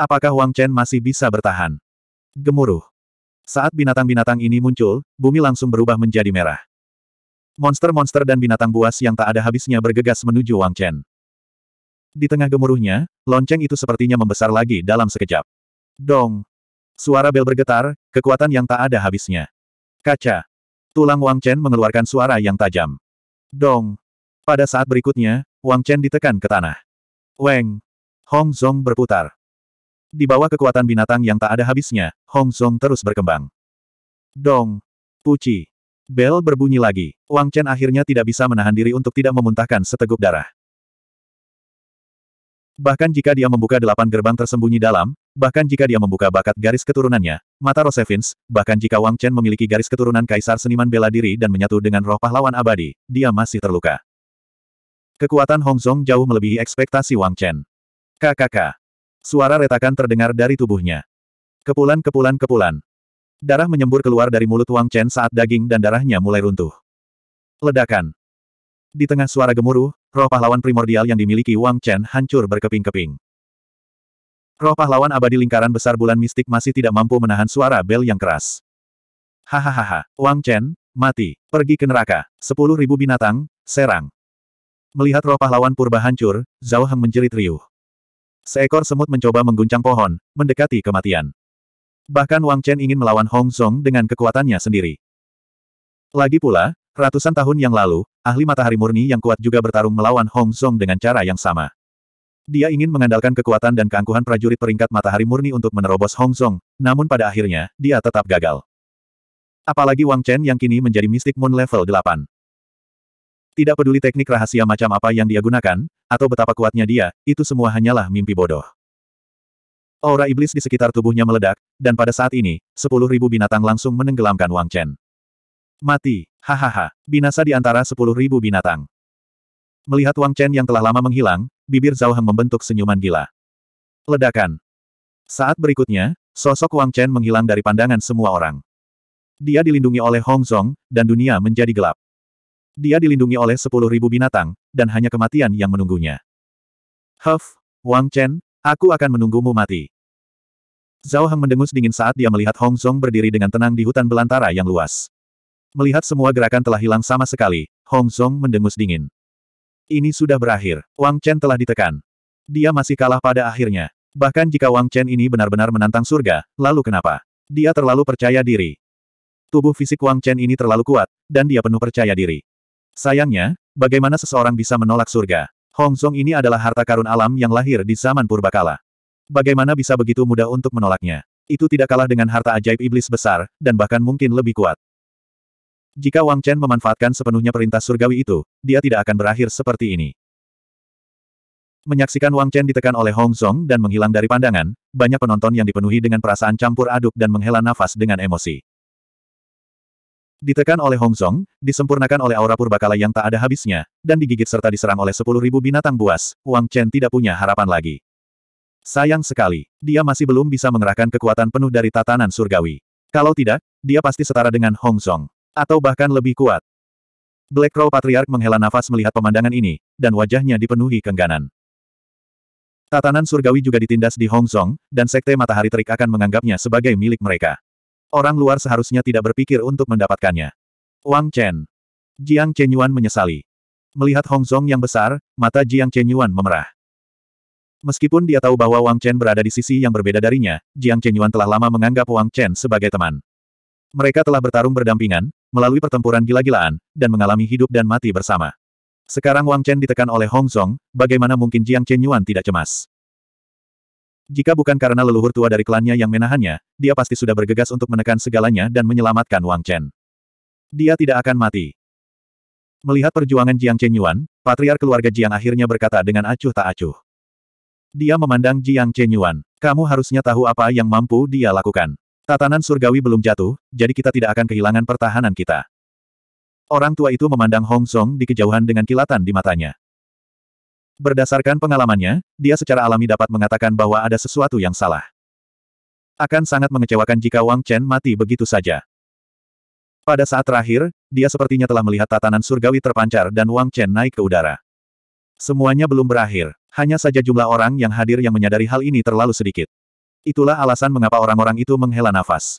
Apakah Wang Chen masih bisa bertahan? Gemuruh. Saat binatang-binatang ini muncul, bumi langsung berubah menjadi merah. Monster-monster dan binatang buas yang tak ada habisnya bergegas menuju Wang Chen. Di tengah gemuruhnya, lonceng itu sepertinya membesar lagi dalam sekejap. Dong! Suara bel bergetar, kekuatan yang tak ada habisnya. Kaca! Tulang Wang Chen mengeluarkan suara yang tajam. Dong! Pada saat berikutnya, Wang Chen ditekan ke tanah. Weng! Hong Zong berputar. Di bawah kekuatan binatang yang tak ada habisnya, Hong Zong terus berkembang. Dong! Puci! Bel berbunyi lagi. Wang Chen akhirnya tidak bisa menahan diri untuk tidak memuntahkan seteguk darah. Bahkan jika dia membuka delapan gerbang tersembunyi dalam, bahkan jika dia membuka bakat garis keturunannya, mata Rosevins, bahkan jika Wang Chen memiliki garis keturunan kaisar seniman bela diri dan menyatu dengan roh pahlawan abadi, dia masih terluka. Kekuatan Hongzong jauh melebihi ekspektasi Wang Chen. KKK. Suara retakan terdengar dari tubuhnya. Kepulan-kepulan-kepulan. Darah menyembur keluar dari mulut Wang Chen saat daging dan darahnya mulai runtuh. Ledakan. Di tengah suara gemuruh, roh pahlawan primordial yang dimiliki Wang Chen hancur berkeping-keping. Roh pahlawan abadi lingkaran besar bulan mistik masih tidak mampu menahan suara bel yang keras. Hahaha, Wang Chen, mati, pergi ke neraka, sepuluh ribu binatang, serang. Melihat roh pahlawan purba hancur, Zhao Heng menjerit riuh. Seekor semut mencoba mengguncang pohon, mendekati kematian. Bahkan Wang Chen ingin melawan Hong Zong dengan kekuatannya sendiri. Lagi pula, ratusan tahun yang lalu, ahli matahari murni yang kuat juga bertarung melawan Hong Zong dengan cara yang sama. Dia ingin mengandalkan kekuatan dan keangkuhan prajurit peringkat matahari murni untuk menerobos Hong Zong, namun pada akhirnya, dia tetap gagal. Apalagi Wang Chen yang kini menjadi Mistik Moon level 8. Tidak peduli teknik rahasia macam apa yang dia gunakan, atau betapa kuatnya dia, itu semua hanyalah mimpi bodoh. Aura iblis di sekitar tubuhnya meledak, dan pada saat ini, sepuluh ribu binatang langsung menenggelamkan Wang Chen. Mati, hahaha, binasa di antara sepuluh ribu binatang. Melihat Wang Chen yang telah lama menghilang, bibir Zhao Heng membentuk senyuman gila. Ledakan. Saat berikutnya, sosok Wang Chen menghilang dari pandangan semua orang. Dia dilindungi oleh Hong Zhong, dan dunia menjadi gelap. Dia dilindungi oleh sepuluh ribu binatang, dan hanya kematian yang menunggunya. Huff, Wang Chen, Aku akan menunggumu mati. Zhao Heng mendengus dingin saat dia melihat Hong Zhong berdiri dengan tenang di hutan belantara yang luas. Melihat semua gerakan telah hilang sama sekali, Hong Zhong mendengus dingin. Ini sudah berakhir. Wang Chen telah ditekan. Dia masih kalah pada akhirnya. Bahkan jika Wang Chen ini benar-benar menantang surga, lalu kenapa? Dia terlalu percaya diri. Tubuh fisik Wang Chen ini terlalu kuat, dan dia penuh percaya diri. Sayangnya, bagaimana seseorang bisa menolak surga? Hongzong ini adalah harta karun alam yang lahir di zaman purbakala. Bagaimana bisa begitu mudah untuk menolaknya? Itu tidak kalah dengan harta ajaib iblis besar, dan bahkan mungkin lebih kuat. Jika Wang Chen memanfaatkan sepenuhnya perintah surgawi itu, dia tidak akan berakhir seperti ini. Menyaksikan Wang Chen ditekan oleh Hong Zong dan menghilang dari pandangan, banyak penonton yang dipenuhi dengan perasaan campur aduk dan menghela nafas dengan emosi. Ditekan oleh Hongzong, disempurnakan oleh aura purbakala yang tak ada habisnya, dan digigit serta diserang oleh sepuluh ribu binatang buas, Wang Chen tidak punya harapan lagi. Sayang sekali, dia masih belum bisa mengerahkan kekuatan penuh dari tatanan surgawi. Kalau tidak, dia pasti setara dengan Hongzong. Atau bahkan lebih kuat. Black Crow Patriarch menghela nafas melihat pemandangan ini, dan wajahnya dipenuhi kengganan. Tatanan surgawi juga ditindas di Hongzong, dan Sekte Matahari Terik akan menganggapnya sebagai milik mereka. Orang luar seharusnya tidak berpikir untuk mendapatkannya. Wang Chen. Jiang Chen Yuan menyesali. Melihat Hong Zong yang besar, mata Jiang Chen Yuan memerah. Meskipun dia tahu bahwa Wang Chen berada di sisi yang berbeda darinya, Jiang Chen Yuan telah lama menganggap Wang Chen sebagai teman. Mereka telah bertarung berdampingan, melalui pertempuran gila-gilaan, dan mengalami hidup dan mati bersama. Sekarang Wang Chen ditekan oleh Hong Zong, bagaimana mungkin Jiang Chen Yuan tidak cemas? Jika bukan karena leluhur tua dari klannya yang menahannya, dia pasti sudah bergegas untuk menekan segalanya dan menyelamatkan Wang Chen. Dia tidak akan mati. Melihat perjuangan Jiang Chen Yuan, patriar keluarga Jiang akhirnya berkata dengan acuh tak acuh. Dia memandang Jiang Chen Yuan. Kamu harusnya tahu apa yang mampu dia lakukan. Tatanan surgawi belum jatuh, jadi kita tidak akan kehilangan pertahanan kita. Orang tua itu memandang Hong Song di kejauhan dengan kilatan di matanya. Berdasarkan pengalamannya, dia secara alami dapat mengatakan bahwa ada sesuatu yang salah. Akan sangat mengecewakan jika Wang Chen mati begitu saja. Pada saat terakhir, dia sepertinya telah melihat tatanan surgawi terpancar dan Wang Chen naik ke udara. Semuanya belum berakhir, hanya saja jumlah orang yang hadir yang menyadari hal ini terlalu sedikit. Itulah alasan mengapa orang-orang itu menghela nafas.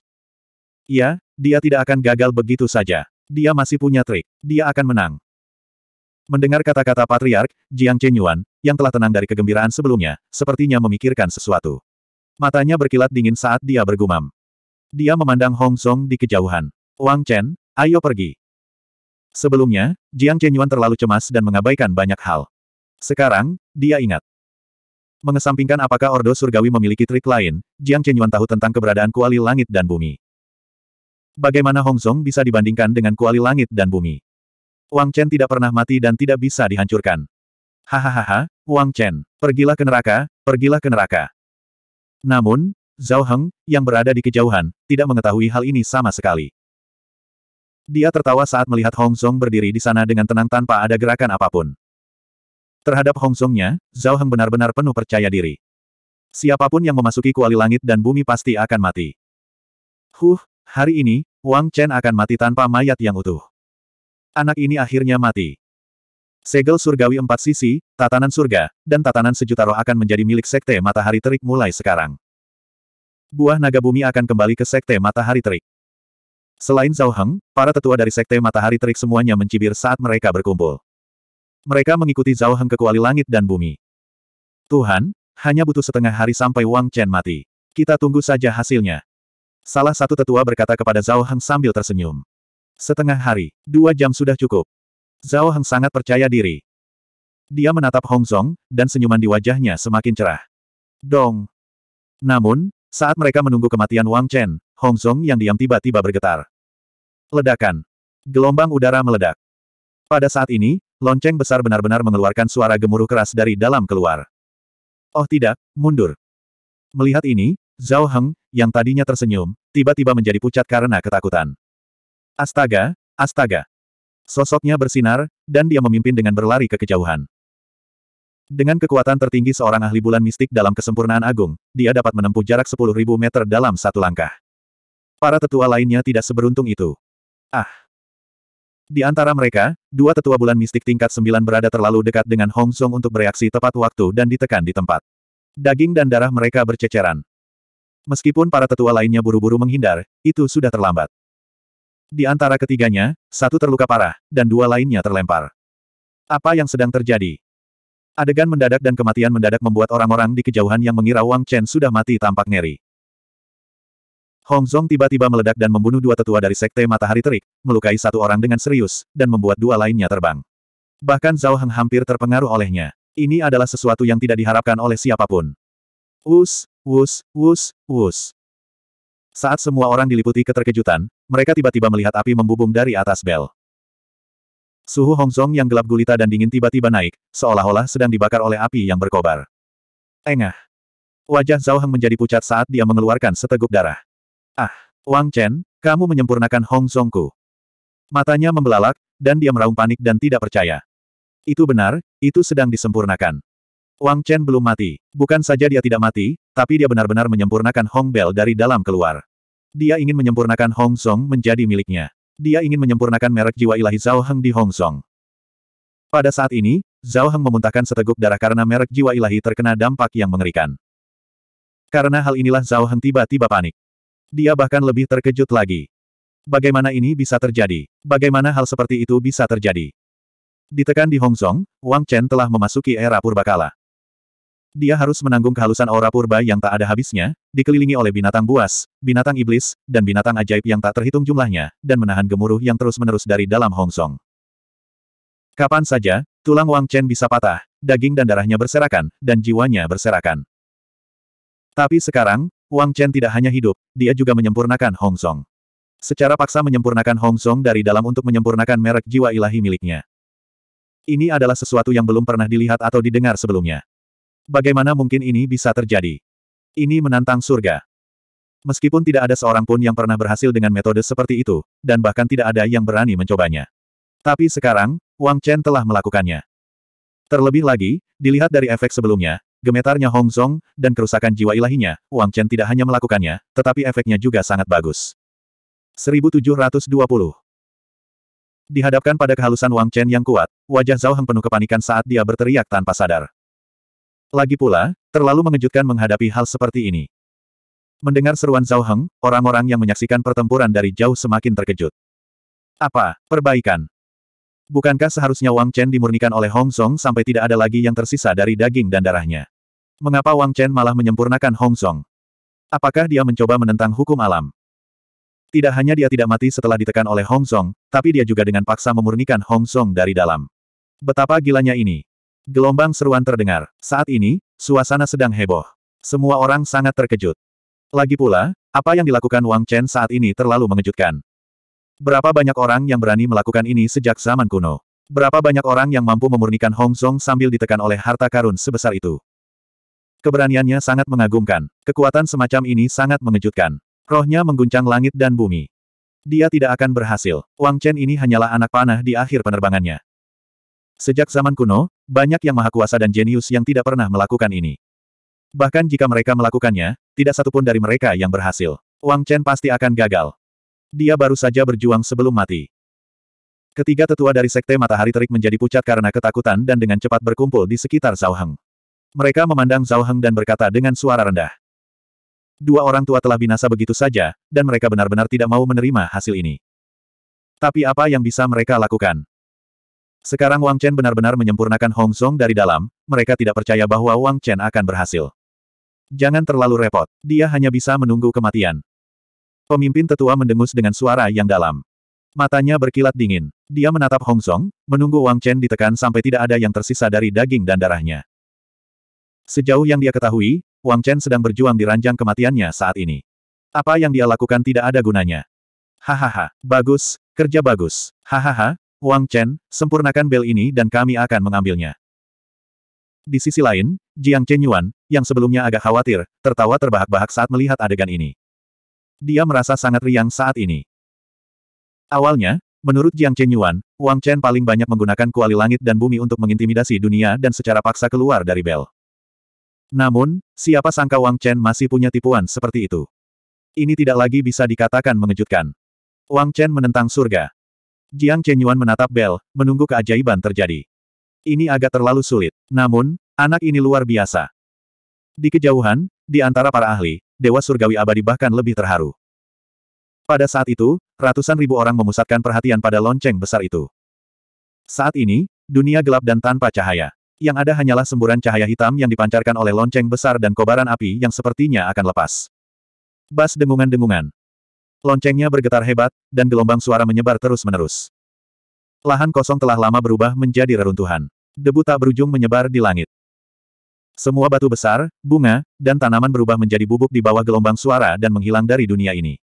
Ya, dia tidak akan gagal begitu saja. Dia masih punya trik. Dia akan menang. Mendengar kata-kata patriark, Jiang Chenyuan, yang telah tenang dari kegembiraan sebelumnya, sepertinya memikirkan sesuatu. Matanya berkilat dingin saat dia bergumam. Dia memandang Hong Song di kejauhan. Wang Chen, ayo pergi. Sebelumnya, Jiang Chenyuan terlalu cemas dan mengabaikan banyak hal. Sekarang, dia ingat. Mengesampingkan apakah Ordo Surgawi memiliki trik lain, Jiang Chenyuan tahu tentang keberadaan kuali langit dan bumi. Bagaimana Hong Song bisa dibandingkan dengan kuali langit dan bumi? Wang Chen tidak pernah mati dan tidak bisa dihancurkan. Hahaha, Wang Chen, pergilah ke neraka, pergilah ke neraka. Namun, Zhao Heng, yang berada di kejauhan, tidak mengetahui hal ini sama sekali. Dia tertawa saat melihat Hong Song berdiri di sana dengan tenang tanpa ada gerakan apapun. Terhadap Hong Songnya, Zhao Heng benar-benar penuh percaya diri. Siapapun yang memasuki kuali langit dan bumi pasti akan mati. Huh, hari ini, Wang Chen akan mati tanpa mayat yang utuh anak ini akhirnya mati. Segel surgawi empat sisi, tatanan surga, dan tatanan sejuta roh akan menjadi milik Sekte Matahari Terik mulai sekarang. Buah naga bumi akan kembali ke Sekte Matahari Terik. Selain Zhao Heng, para tetua dari Sekte Matahari Terik semuanya mencibir saat mereka berkumpul. Mereka mengikuti Zhao Heng ke kuali langit dan bumi. Tuhan, hanya butuh setengah hari sampai Wang Chen mati. Kita tunggu saja hasilnya. Salah satu tetua berkata kepada Zhao Heng sambil tersenyum. Setengah hari, dua jam sudah cukup. Zhao Heng sangat percaya diri. Dia menatap Hong Zong, dan senyuman di wajahnya semakin cerah. Dong! Namun, saat mereka menunggu kematian Wang Chen, Hong Zong yang diam tiba-tiba bergetar. Ledakan. Gelombang udara meledak. Pada saat ini, lonceng besar benar-benar mengeluarkan suara gemuruh keras dari dalam keluar. Oh tidak, mundur. Melihat ini, Zhao Heng, yang tadinya tersenyum, tiba-tiba menjadi pucat karena ketakutan. Astaga, astaga. Sosoknya bersinar, dan dia memimpin dengan berlari ke kejauhan. Dengan kekuatan tertinggi seorang ahli bulan mistik dalam kesempurnaan agung, dia dapat menempuh jarak 10.000 meter dalam satu langkah. Para tetua lainnya tidak seberuntung itu. Ah, di antara mereka, dua tetua bulan mistik tingkat sembilan berada terlalu dekat dengan Hong Song untuk bereaksi tepat waktu dan ditekan di tempat. Daging dan darah mereka berceceran. Meskipun para tetua lainnya buru-buru menghindar, itu sudah terlambat. Di antara ketiganya, satu terluka parah, dan dua lainnya terlempar. Apa yang sedang terjadi? Adegan mendadak dan kematian mendadak membuat orang-orang di kejauhan yang mengira Wang Chen sudah mati tampak ngeri. Hong Zong tiba-tiba meledak dan membunuh dua tetua dari Sekte Matahari Terik, melukai satu orang dengan serius, dan membuat dua lainnya terbang. Bahkan Zhao Heng hampir terpengaruh olehnya. Ini adalah sesuatu yang tidak diharapkan oleh siapapun. Wus, wus, wus, wus. Saat semua orang diliputi keterkejutan, mereka tiba-tiba melihat api membubung dari atas bel. Suhu Hongzong yang gelap gulita dan dingin tiba-tiba naik, seolah-olah sedang dibakar oleh api yang berkobar. Engah. Wajah Zhao Heng menjadi pucat saat dia mengeluarkan seteguk darah. Ah, Wang Chen, kamu menyempurnakan Hongzongku. Matanya membelalak, dan dia meraung panik dan tidak percaya. Itu benar, itu sedang disempurnakan. Wang Chen belum mati. Bukan saja dia tidak mati, tapi dia benar-benar menyempurnakan Hong Bell dari dalam keluar. Dia ingin menyempurnakan Hong Song menjadi miliknya. Dia ingin menyempurnakan merek jiwa ilahi Zhao Heng di Hong Song. Pada saat ini, Zhao Heng memuntahkan seteguk darah karena merek jiwa ilahi terkena dampak yang mengerikan. Karena hal inilah Zhao Heng tiba-tiba panik. Dia bahkan lebih terkejut lagi. Bagaimana ini bisa terjadi? Bagaimana hal seperti itu bisa terjadi? Ditekan di Hong Song, Wang Chen telah memasuki era purbakala dia harus menanggung kehalusan aura purba yang tak ada habisnya, dikelilingi oleh binatang buas, binatang iblis, dan binatang ajaib yang tak terhitung jumlahnya, dan menahan gemuruh yang terus-menerus dari dalam Hong Song. Kapan saja, tulang Wang Chen bisa patah, daging dan darahnya berserakan, dan jiwanya berserakan. Tapi sekarang, Wang Chen tidak hanya hidup, dia juga menyempurnakan Hong Song. Secara paksa menyempurnakan Hong Song dari dalam untuk menyempurnakan merek jiwa ilahi miliknya. Ini adalah sesuatu yang belum pernah dilihat atau didengar sebelumnya. Bagaimana mungkin ini bisa terjadi? Ini menantang surga. Meskipun tidak ada seorang pun yang pernah berhasil dengan metode seperti itu, dan bahkan tidak ada yang berani mencobanya. Tapi sekarang, Wang Chen telah melakukannya. Terlebih lagi, dilihat dari efek sebelumnya, gemetarnya Hong Zong, dan kerusakan jiwa ilahinya, Wang Chen tidak hanya melakukannya, tetapi efeknya juga sangat bagus. 1720 Dihadapkan pada kehalusan Wang Chen yang kuat, wajah Zhao Heng penuh kepanikan saat dia berteriak tanpa sadar. Lagi pula, terlalu mengejutkan menghadapi hal seperti ini. Mendengar seruan Zhao Heng, orang-orang yang menyaksikan pertempuran dari jauh semakin terkejut. Apa? Perbaikan? Bukankah seharusnya Wang Chen dimurnikan oleh Hong Song sampai tidak ada lagi yang tersisa dari daging dan darahnya? Mengapa Wang Chen malah menyempurnakan Hong Song? Apakah dia mencoba menentang hukum alam? Tidak hanya dia tidak mati setelah ditekan oleh Hong Song, tapi dia juga dengan paksa memurnikan Hong Song dari dalam. Betapa gilanya ini. Gelombang seruan terdengar. Saat ini, suasana sedang heboh. Semua orang sangat terkejut. Lagi pula, apa yang dilakukan Wang Chen saat ini terlalu mengejutkan. Berapa banyak orang yang berani melakukan ini sejak zaman kuno? Berapa banyak orang yang mampu memurnikan Hong Song sambil ditekan oleh harta karun sebesar itu? Keberaniannya sangat mengagumkan. Kekuatan semacam ini sangat mengejutkan. Rohnya mengguncang langit dan bumi. Dia tidak akan berhasil. Wang Chen ini hanyalah anak panah di akhir penerbangannya. Sejak zaman kuno, banyak yang maha kuasa dan jenius yang tidak pernah melakukan ini. Bahkan jika mereka melakukannya, tidak satupun dari mereka yang berhasil. Wang Chen pasti akan gagal. Dia baru saja berjuang sebelum mati. Ketiga tetua dari Sekte Matahari Terik menjadi pucat karena ketakutan dan dengan cepat berkumpul di sekitar Zhao Heng. Mereka memandang Zhao Heng dan berkata dengan suara rendah. Dua orang tua telah binasa begitu saja, dan mereka benar-benar tidak mau menerima hasil ini. Tapi apa yang bisa mereka lakukan? Sekarang Wang Chen benar-benar menyempurnakan Hong Song dari dalam, mereka tidak percaya bahwa Wang Chen akan berhasil. Jangan terlalu repot, dia hanya bisa menunggu kematian. Pemimpin tetua mendengus dengan suara yang dalam. Matanya berkilat dingin. Dia menatap Hong Song, menunggu Wang Chen ditekan sampai tidak ada yang tersisa dari daging dan darahnya. Sejauh yang dia ketahui, Wang Chen sedang berjuang di ranjang kematiannya saat ini. Apa yang dia lakukan tidak ada gunanya. Hahaha, bagus, kerja bagus. Hahaha, Wang Chen, sempurnakan bel ini dan kami akan mengambilnya. Di sisi lain, Jiang Chen Yuan, yang sebelumnya agak khawatir, tertawa terbahak-bahak saat melihat adegan ini. Dia merasa sangat riang saat ini. Awalnya, menurut Jiang Chen Yuan, Wang Chen paling banyak menggunakan kuali langit dan bumi untuk mengintimidasi dunia dan secara paksa keluar dari bel. Namun, siapa sangka Wang Chen masih punya tipuan seperti itu. Ini tidak lagi bisa dikatakan mengejutkan. Wang Chen menentang surga. Jiang Chenyuan menatap Bel, menunggu keajaiban terjadi. Ini agak terlalu sulit. Namun, anak ini luar biasa. Di kejauhan, di antara para ahli, Dewa Surgawi Abadi bahkan lebih terharu. Pada saat itu, ratusan ribu orang memusatkan perhatian pada lonceng besar itu. Saat ini, dunia gelap dan tanpa cahaya. Yang ada hanyalah semburan cahaya hitam yang dipancarkan oleh lonceng besar dan kobaran api yang sepertinya akan lepas. Bas dengungan-dengungan, Loncengnya bergetar hebat, dan gelombang suara menyebar terus-menerus. Lahan kosong telah lama berubah menjadi reruntuhan. Debu tak berujung menyebar di langit. Semua batu besar, bunga, dan tanaman berubah menjadi bubuk di bawah gelombang suara dan menghilang dari dunia ini.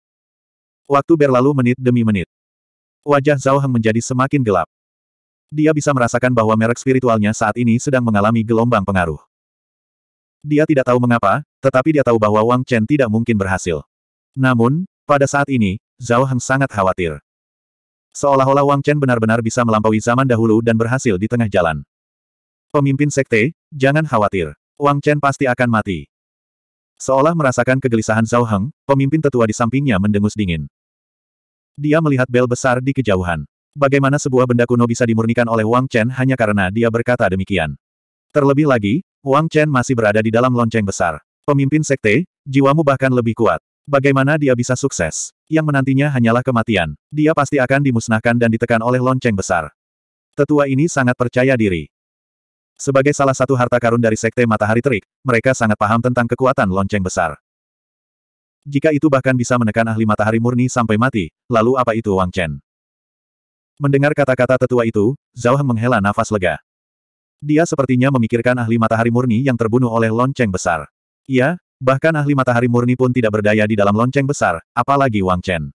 Waktu berlalu menit demi menit. Wajah Zhao Heng menjadi semakin gelap. Dia bisa merasakan bahwa merek spiritualnya saat ini sedang mengalami gelombang pengaruh. Dia tidak tahu mengapa, tetapi dia tahu bahwa Wang Chen tidak mungkin berhasil. Namun, pada saat ini, Zhao Heng sangat khawatir. Seolah-olah Wang Chen benar-benar bisa melampaui zaman dahulu dan berhasil di tengah jalan. Pemimpin sekte, jangan khawatir. Wang Chen pasti akan mati. Seolah merasakan kegelisahan Zhao Heng, pemimpin tetua di sampingnya mendengus dingin. Dia melihat bel besar di kejauhan. Bagaimana sebuah benda kuno bisa dimurnikan oleh Wang Chen hanya karena dia berkata demikian. Terlebih lagi, Wang Chen masih berada di dalam lonceng besar. Pemimpin sekte, jiwamu bahkan lebih kuat. Bagaimana dia bisa sukses? Yang menantinya hanyalah kematian. Dia pasti akan dimusnahkan dan ditekan oleh lonceng besar. Tetua ini sangat percaya diri. Sebagai salah satu harta karun dari Sekte Matahari Terik, mereka sangat paham tentang kekuatan lonceng besar. Jika itu bahkan bisa menekan ahli matahari murni sampai mati, lalu apa itu Wang Chen? Mendengar kata-kata tetua itu, Zhao Heng menghela nafas lega. Dia sepertinya memikirkan ahli matahari murni yang terbunuh oleh lonceng besar. Iya, Bahkan ahli matahari murni pun tidak berdaya di dalam lonceng besar, apalagi Wang Chen.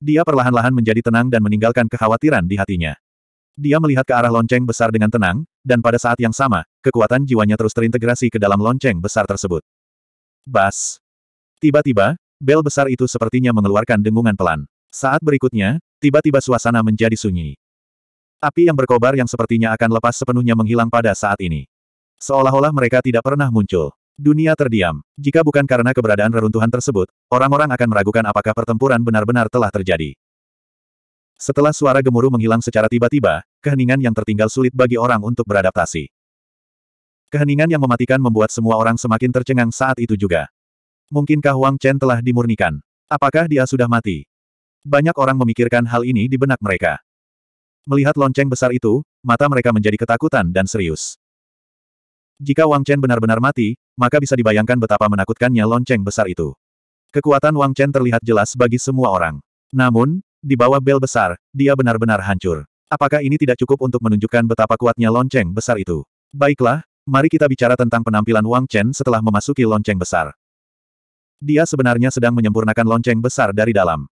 Dia perlahan-lahan menjadi tenang dan meninggalkan kekhawatiran di hatinya. Dia melihat ke arah lonceng besar dengan tenang, dan pada saat yang sama, kekuatan jiwanya terus terintegrasi ke dalam lonceng besar tersebut. Bas. Tiba-tiba, bel besar itu sepertinya mengeluarkan dengungan pelan. Saat berikutnya, tiba-tiba suasana menjadi sunyi. Api yang berkobar yang sepertinya akan lepas sepenuhnya menghilang pada saat ini. Seolah-olah mereka tidak pernah muncul. Dunia terdiam. Jika bukan karena keberadaan reruntuhan tersebut, orang-orang akan meragukan apakah pertempuran benar-benar telah terjadi. Setelah suara gemuruh menghilang secara tiba-tiba, keheningan yang tertinggal sulit bagi orang untuk beradaptasi. Keheningan yang mematikan membuat semua orang semakin tercengang saat itu juga. Mungkinkah Wang Chen telah dimurnikan? Apakah dia sudah mati? Banyak orang memikirkan hal ini di benak mereka. Melihat lonceng besar itu, mata mereka menjadi ketakutan dan serius. Jika Wang Chen benar-benar mati, maka bisa dibayangkan betapa menakutkannya lonceng besar itu. Kekuatan Wang Chen terlihat jelas bagi semua orang. Namun, di bawah bel besar, dia benar-benar hancur. Apakah ini tidak cukup untuk menunjukkan betapa kuatnya lonceng besar itu? Baiklah, mari kita bicara tentang penampilan Wang Chen setelah memasuki lonceng besar. Dia sebenarnya sedang menyempurnakan lonceng besar dari dalam.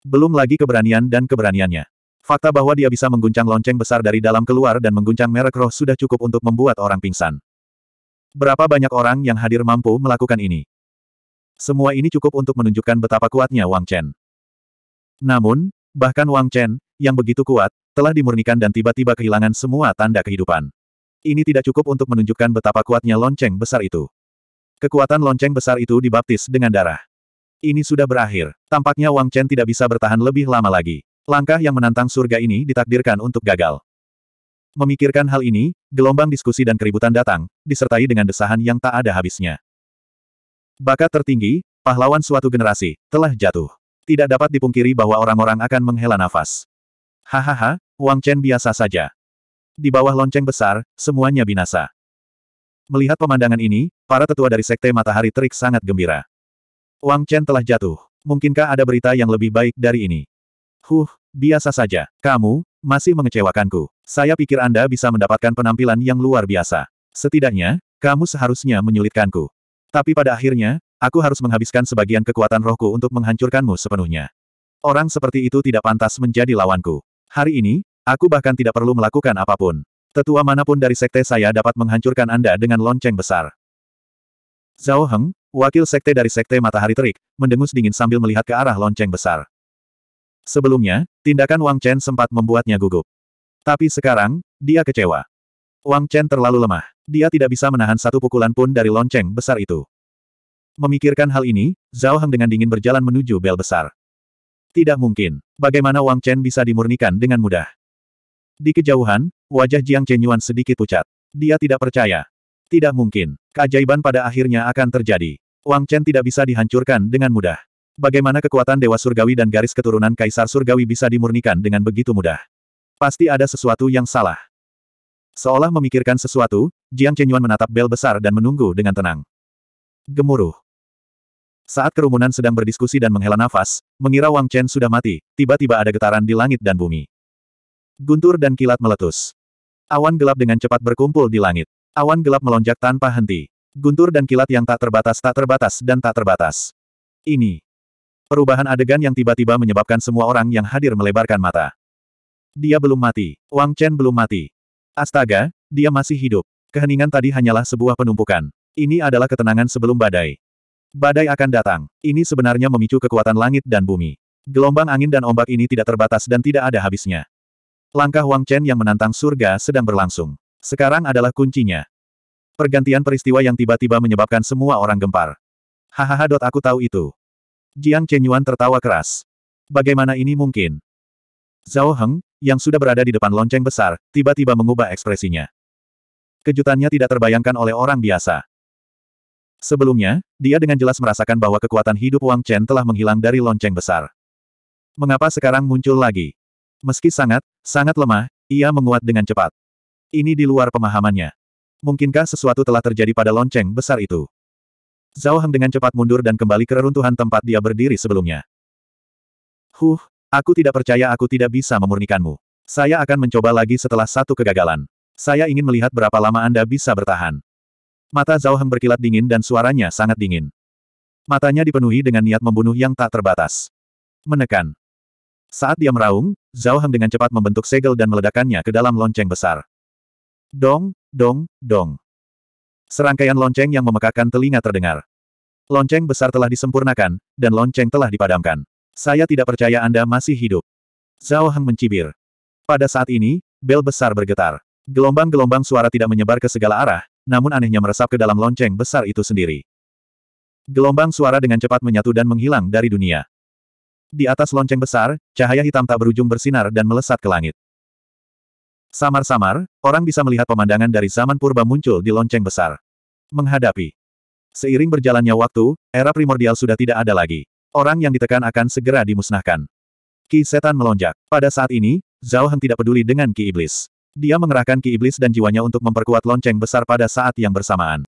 Belum lagi keberanian dan keberaniannya. Fakta bahwa dia bisa mengguncang lonceng besar dari dalam keluar dan mengguncang merek roh sudah cukup untuk membuat orang pingsan. Berapa banyak orang yang hadir mampu melakukan ini? Semua ini cukup untuk menunjukkan betapa kuatnya Wang Chen. Namun, bahkan Wang Chen, yang begitu kuat, telah dimurnikan dan tiba-tiba kehilangan semua tanda kehidupan. Ini tidak cukup untuk menunjukkan betapa kuatnya lonceng besar itu. Kekuatan lonceng besar itu dibaptis dengan darah. Ini sudah berakhir. Tampaknya Wang Chen tidak bisa bertahan lebih lama lagi. Langkah yang menantang surga ini ditakdirkan untuk gagal. Memikirkan hal ini, gelombang diskusi dan keributan datang, disertai dengan desahan yang tak ada habisnya. Bakat tertinggi, pahlawan suatu generasi, telah jatuh. Tidak dapat dipungkiri bahwa orang-orang akan menghela nafas. Hahaha, Wang Chen biasa saja. Di bawah lonceng besar, semuanya binasa. Melihat pemandangan ini, para tetua dari Sekte Matahari Terik sangat gembira. Wang Chen telah jatuh. Mungkinkah ada berita yang lebih baik dari ini? Huh, biasa saja. Kamu, masih mengecewakanku. Saya pikir Anda bisa mendapatkan penampilan yang luar biasa. Setidaknya, kamu seharusnya menyulitkanku. Tapi pada akhirnya, aku harus menghabiskan sebagian kekuatan rohku untuk menghancurkanmu sepenuhnya. Orang seperti itu tidak pantas menjadi lawanku. Hari ini, aku bahkan tidak perlu melakukan apapun. Tetua manapun dari sekte saya dapat menghancurkan Anda dengan lonceng besar. Zhao Heng, wakil sekte dari sekte matahari terik, mendengus dingin sambil melihat ke arah lonceng besar. Sebelumnya, tindakan Wang Chen sempat membuatnya gugup. Tapi sekarang, dia kecewa. Wang Chen terlalu lemah. Dia tidak bisa menahan satu pukulan pun dari lonceng besar itu. Memikirkan hal ini, Zhao Heng dengan dingin berjalan menuju bel besar. Tidak mungkin. Bagaimana Wang Chen bisa dimurnikan dengan mudah? Di kejauhan, wajah Jiang Chenyuan sedikit pucat. Dia tidak percaya. Tidak mungkin. Keajaiban pada akhirnya akan terjadi. Wang Chen tidak bisa dihancurkan dengan mudah. Bagaimana kekuatan Dewa Surgawi dan garis keturunan Kaisar Surgawi bisa dimurnikan dengan begitu mudah? Pasti ada sesuatu yang salah. Seolah memikirkan sesuatu, Jiang Chenyuan menatap bel besar dan menunggu dengan tenang. Gemuruh. Saat kerumunan sedang berdiskusi dan menghela nafas, mengira Wang Chen sudah mati, tiba-tiba ada getaran di langit dan bumi. Guntur dan kilat meletus. Awan gelap dengan cepat berkumpul di langit. Awan gelap melonjak tanpa henti. Guntur dan kilat yang tak terbatas tak terbatas dan tak terbatas. Ini, Perubahan adegan yang tiba-tiba menyebabkan semua orang yang hadir melebarkan mata. Dia belum mati. Wang Chen belum mati. Astaga, dia masih hidup. Keheningan tadi hanyalah sebuah penumpukan. Ini adalah ketenangan sebelum badai. Badai akan datang. Ini sebenarnya memicu kekuatan langit dan bumi. Gelombang angin dan ombak ini tidak terbatas dan tidak ada habisnya. Langkah Wang Chen yang menantang surga sedang berlangsung. Sekarang adalah kuncinya. Pergantian peristiwa yang tiba-tiba menyebabkan semua orang gempar. Hahaha. Aku tahu itu. Jiang Chenyuan tertawa keras. Bagaimana ini mungkin? Zhao Heng, yang sudah berada di depan lonceng besar, tiba-tiba mengubah ekspresinya. Kejutannya tidak terbayangkan oleh orang biasa. Sebelumnya, dia dengan jelas merasakan bahwa kekuatan hidup Wang Chen telah menghilang dari lonceng besar. Mengapa sekarang muncul lagi? Meski sangat, sangat lemah, ia menguat dengan cepat. Ini di luar pemahamannya. Mungkinkah sesuatu telah terjadi pada lonceng besar itu? Zhao Heng dengan cepat mundur dan kembali ke reruntuhan tempat dia berdiri sebelumnya. Huh, aku tidak percaya aku tidak bisa memurnikanmu. Saya akan mencoba lagi setelah satu kegagalan. Saya ingin melihat berapa lama Anda bisa bertahan. Mata Zhao Heng berkilat dingin dan suaranya sangat dingin. Matanya dipenuhi dengan niat membunuh yang tak terbatas. Menekan. Saat dia meraung, Zhao Heng dengan cepat membentuk segel dan meledakannya ke dalam lonceng besar. Dong, dong, dong. Serangkaian lonceng yang memekakan telinga terdengar. Lonceng besar telah disempurnakan, dan lonceng telah dipadamkan. Saya tidak percaya Anda masih hidup. Zhao Heng mencibir. Pada saat ini, bel besar bergetar. Gelombang-gelombang suara tidak menyebar ke segala arah, namun anehnya meresap ke dalam lonceng besar itu sendiri. Gelombang suara dengan cepat menyatu dan menghilang dari dunia. Di atas lonceng besar, cahaya hitam tak berujung bersinar dan melesat ke langit. Samar-samar, orang bisa melihat pemandangan dari zaman purba muncul di lonceng besar. Menghadapi. Seiring berjalannya waktu, era primordial sudah tidak ada lagi. Orang yang ditekan akan segera dimusnahkan. Ki setan melonjak. Pada saat ini, Zhao Heng tidak peduli dengan Ki Iblis. Dia mengerahkan Ki Iblis dan jiwanya untuk memperkuat lonceng besar pada saat yang bersamaan.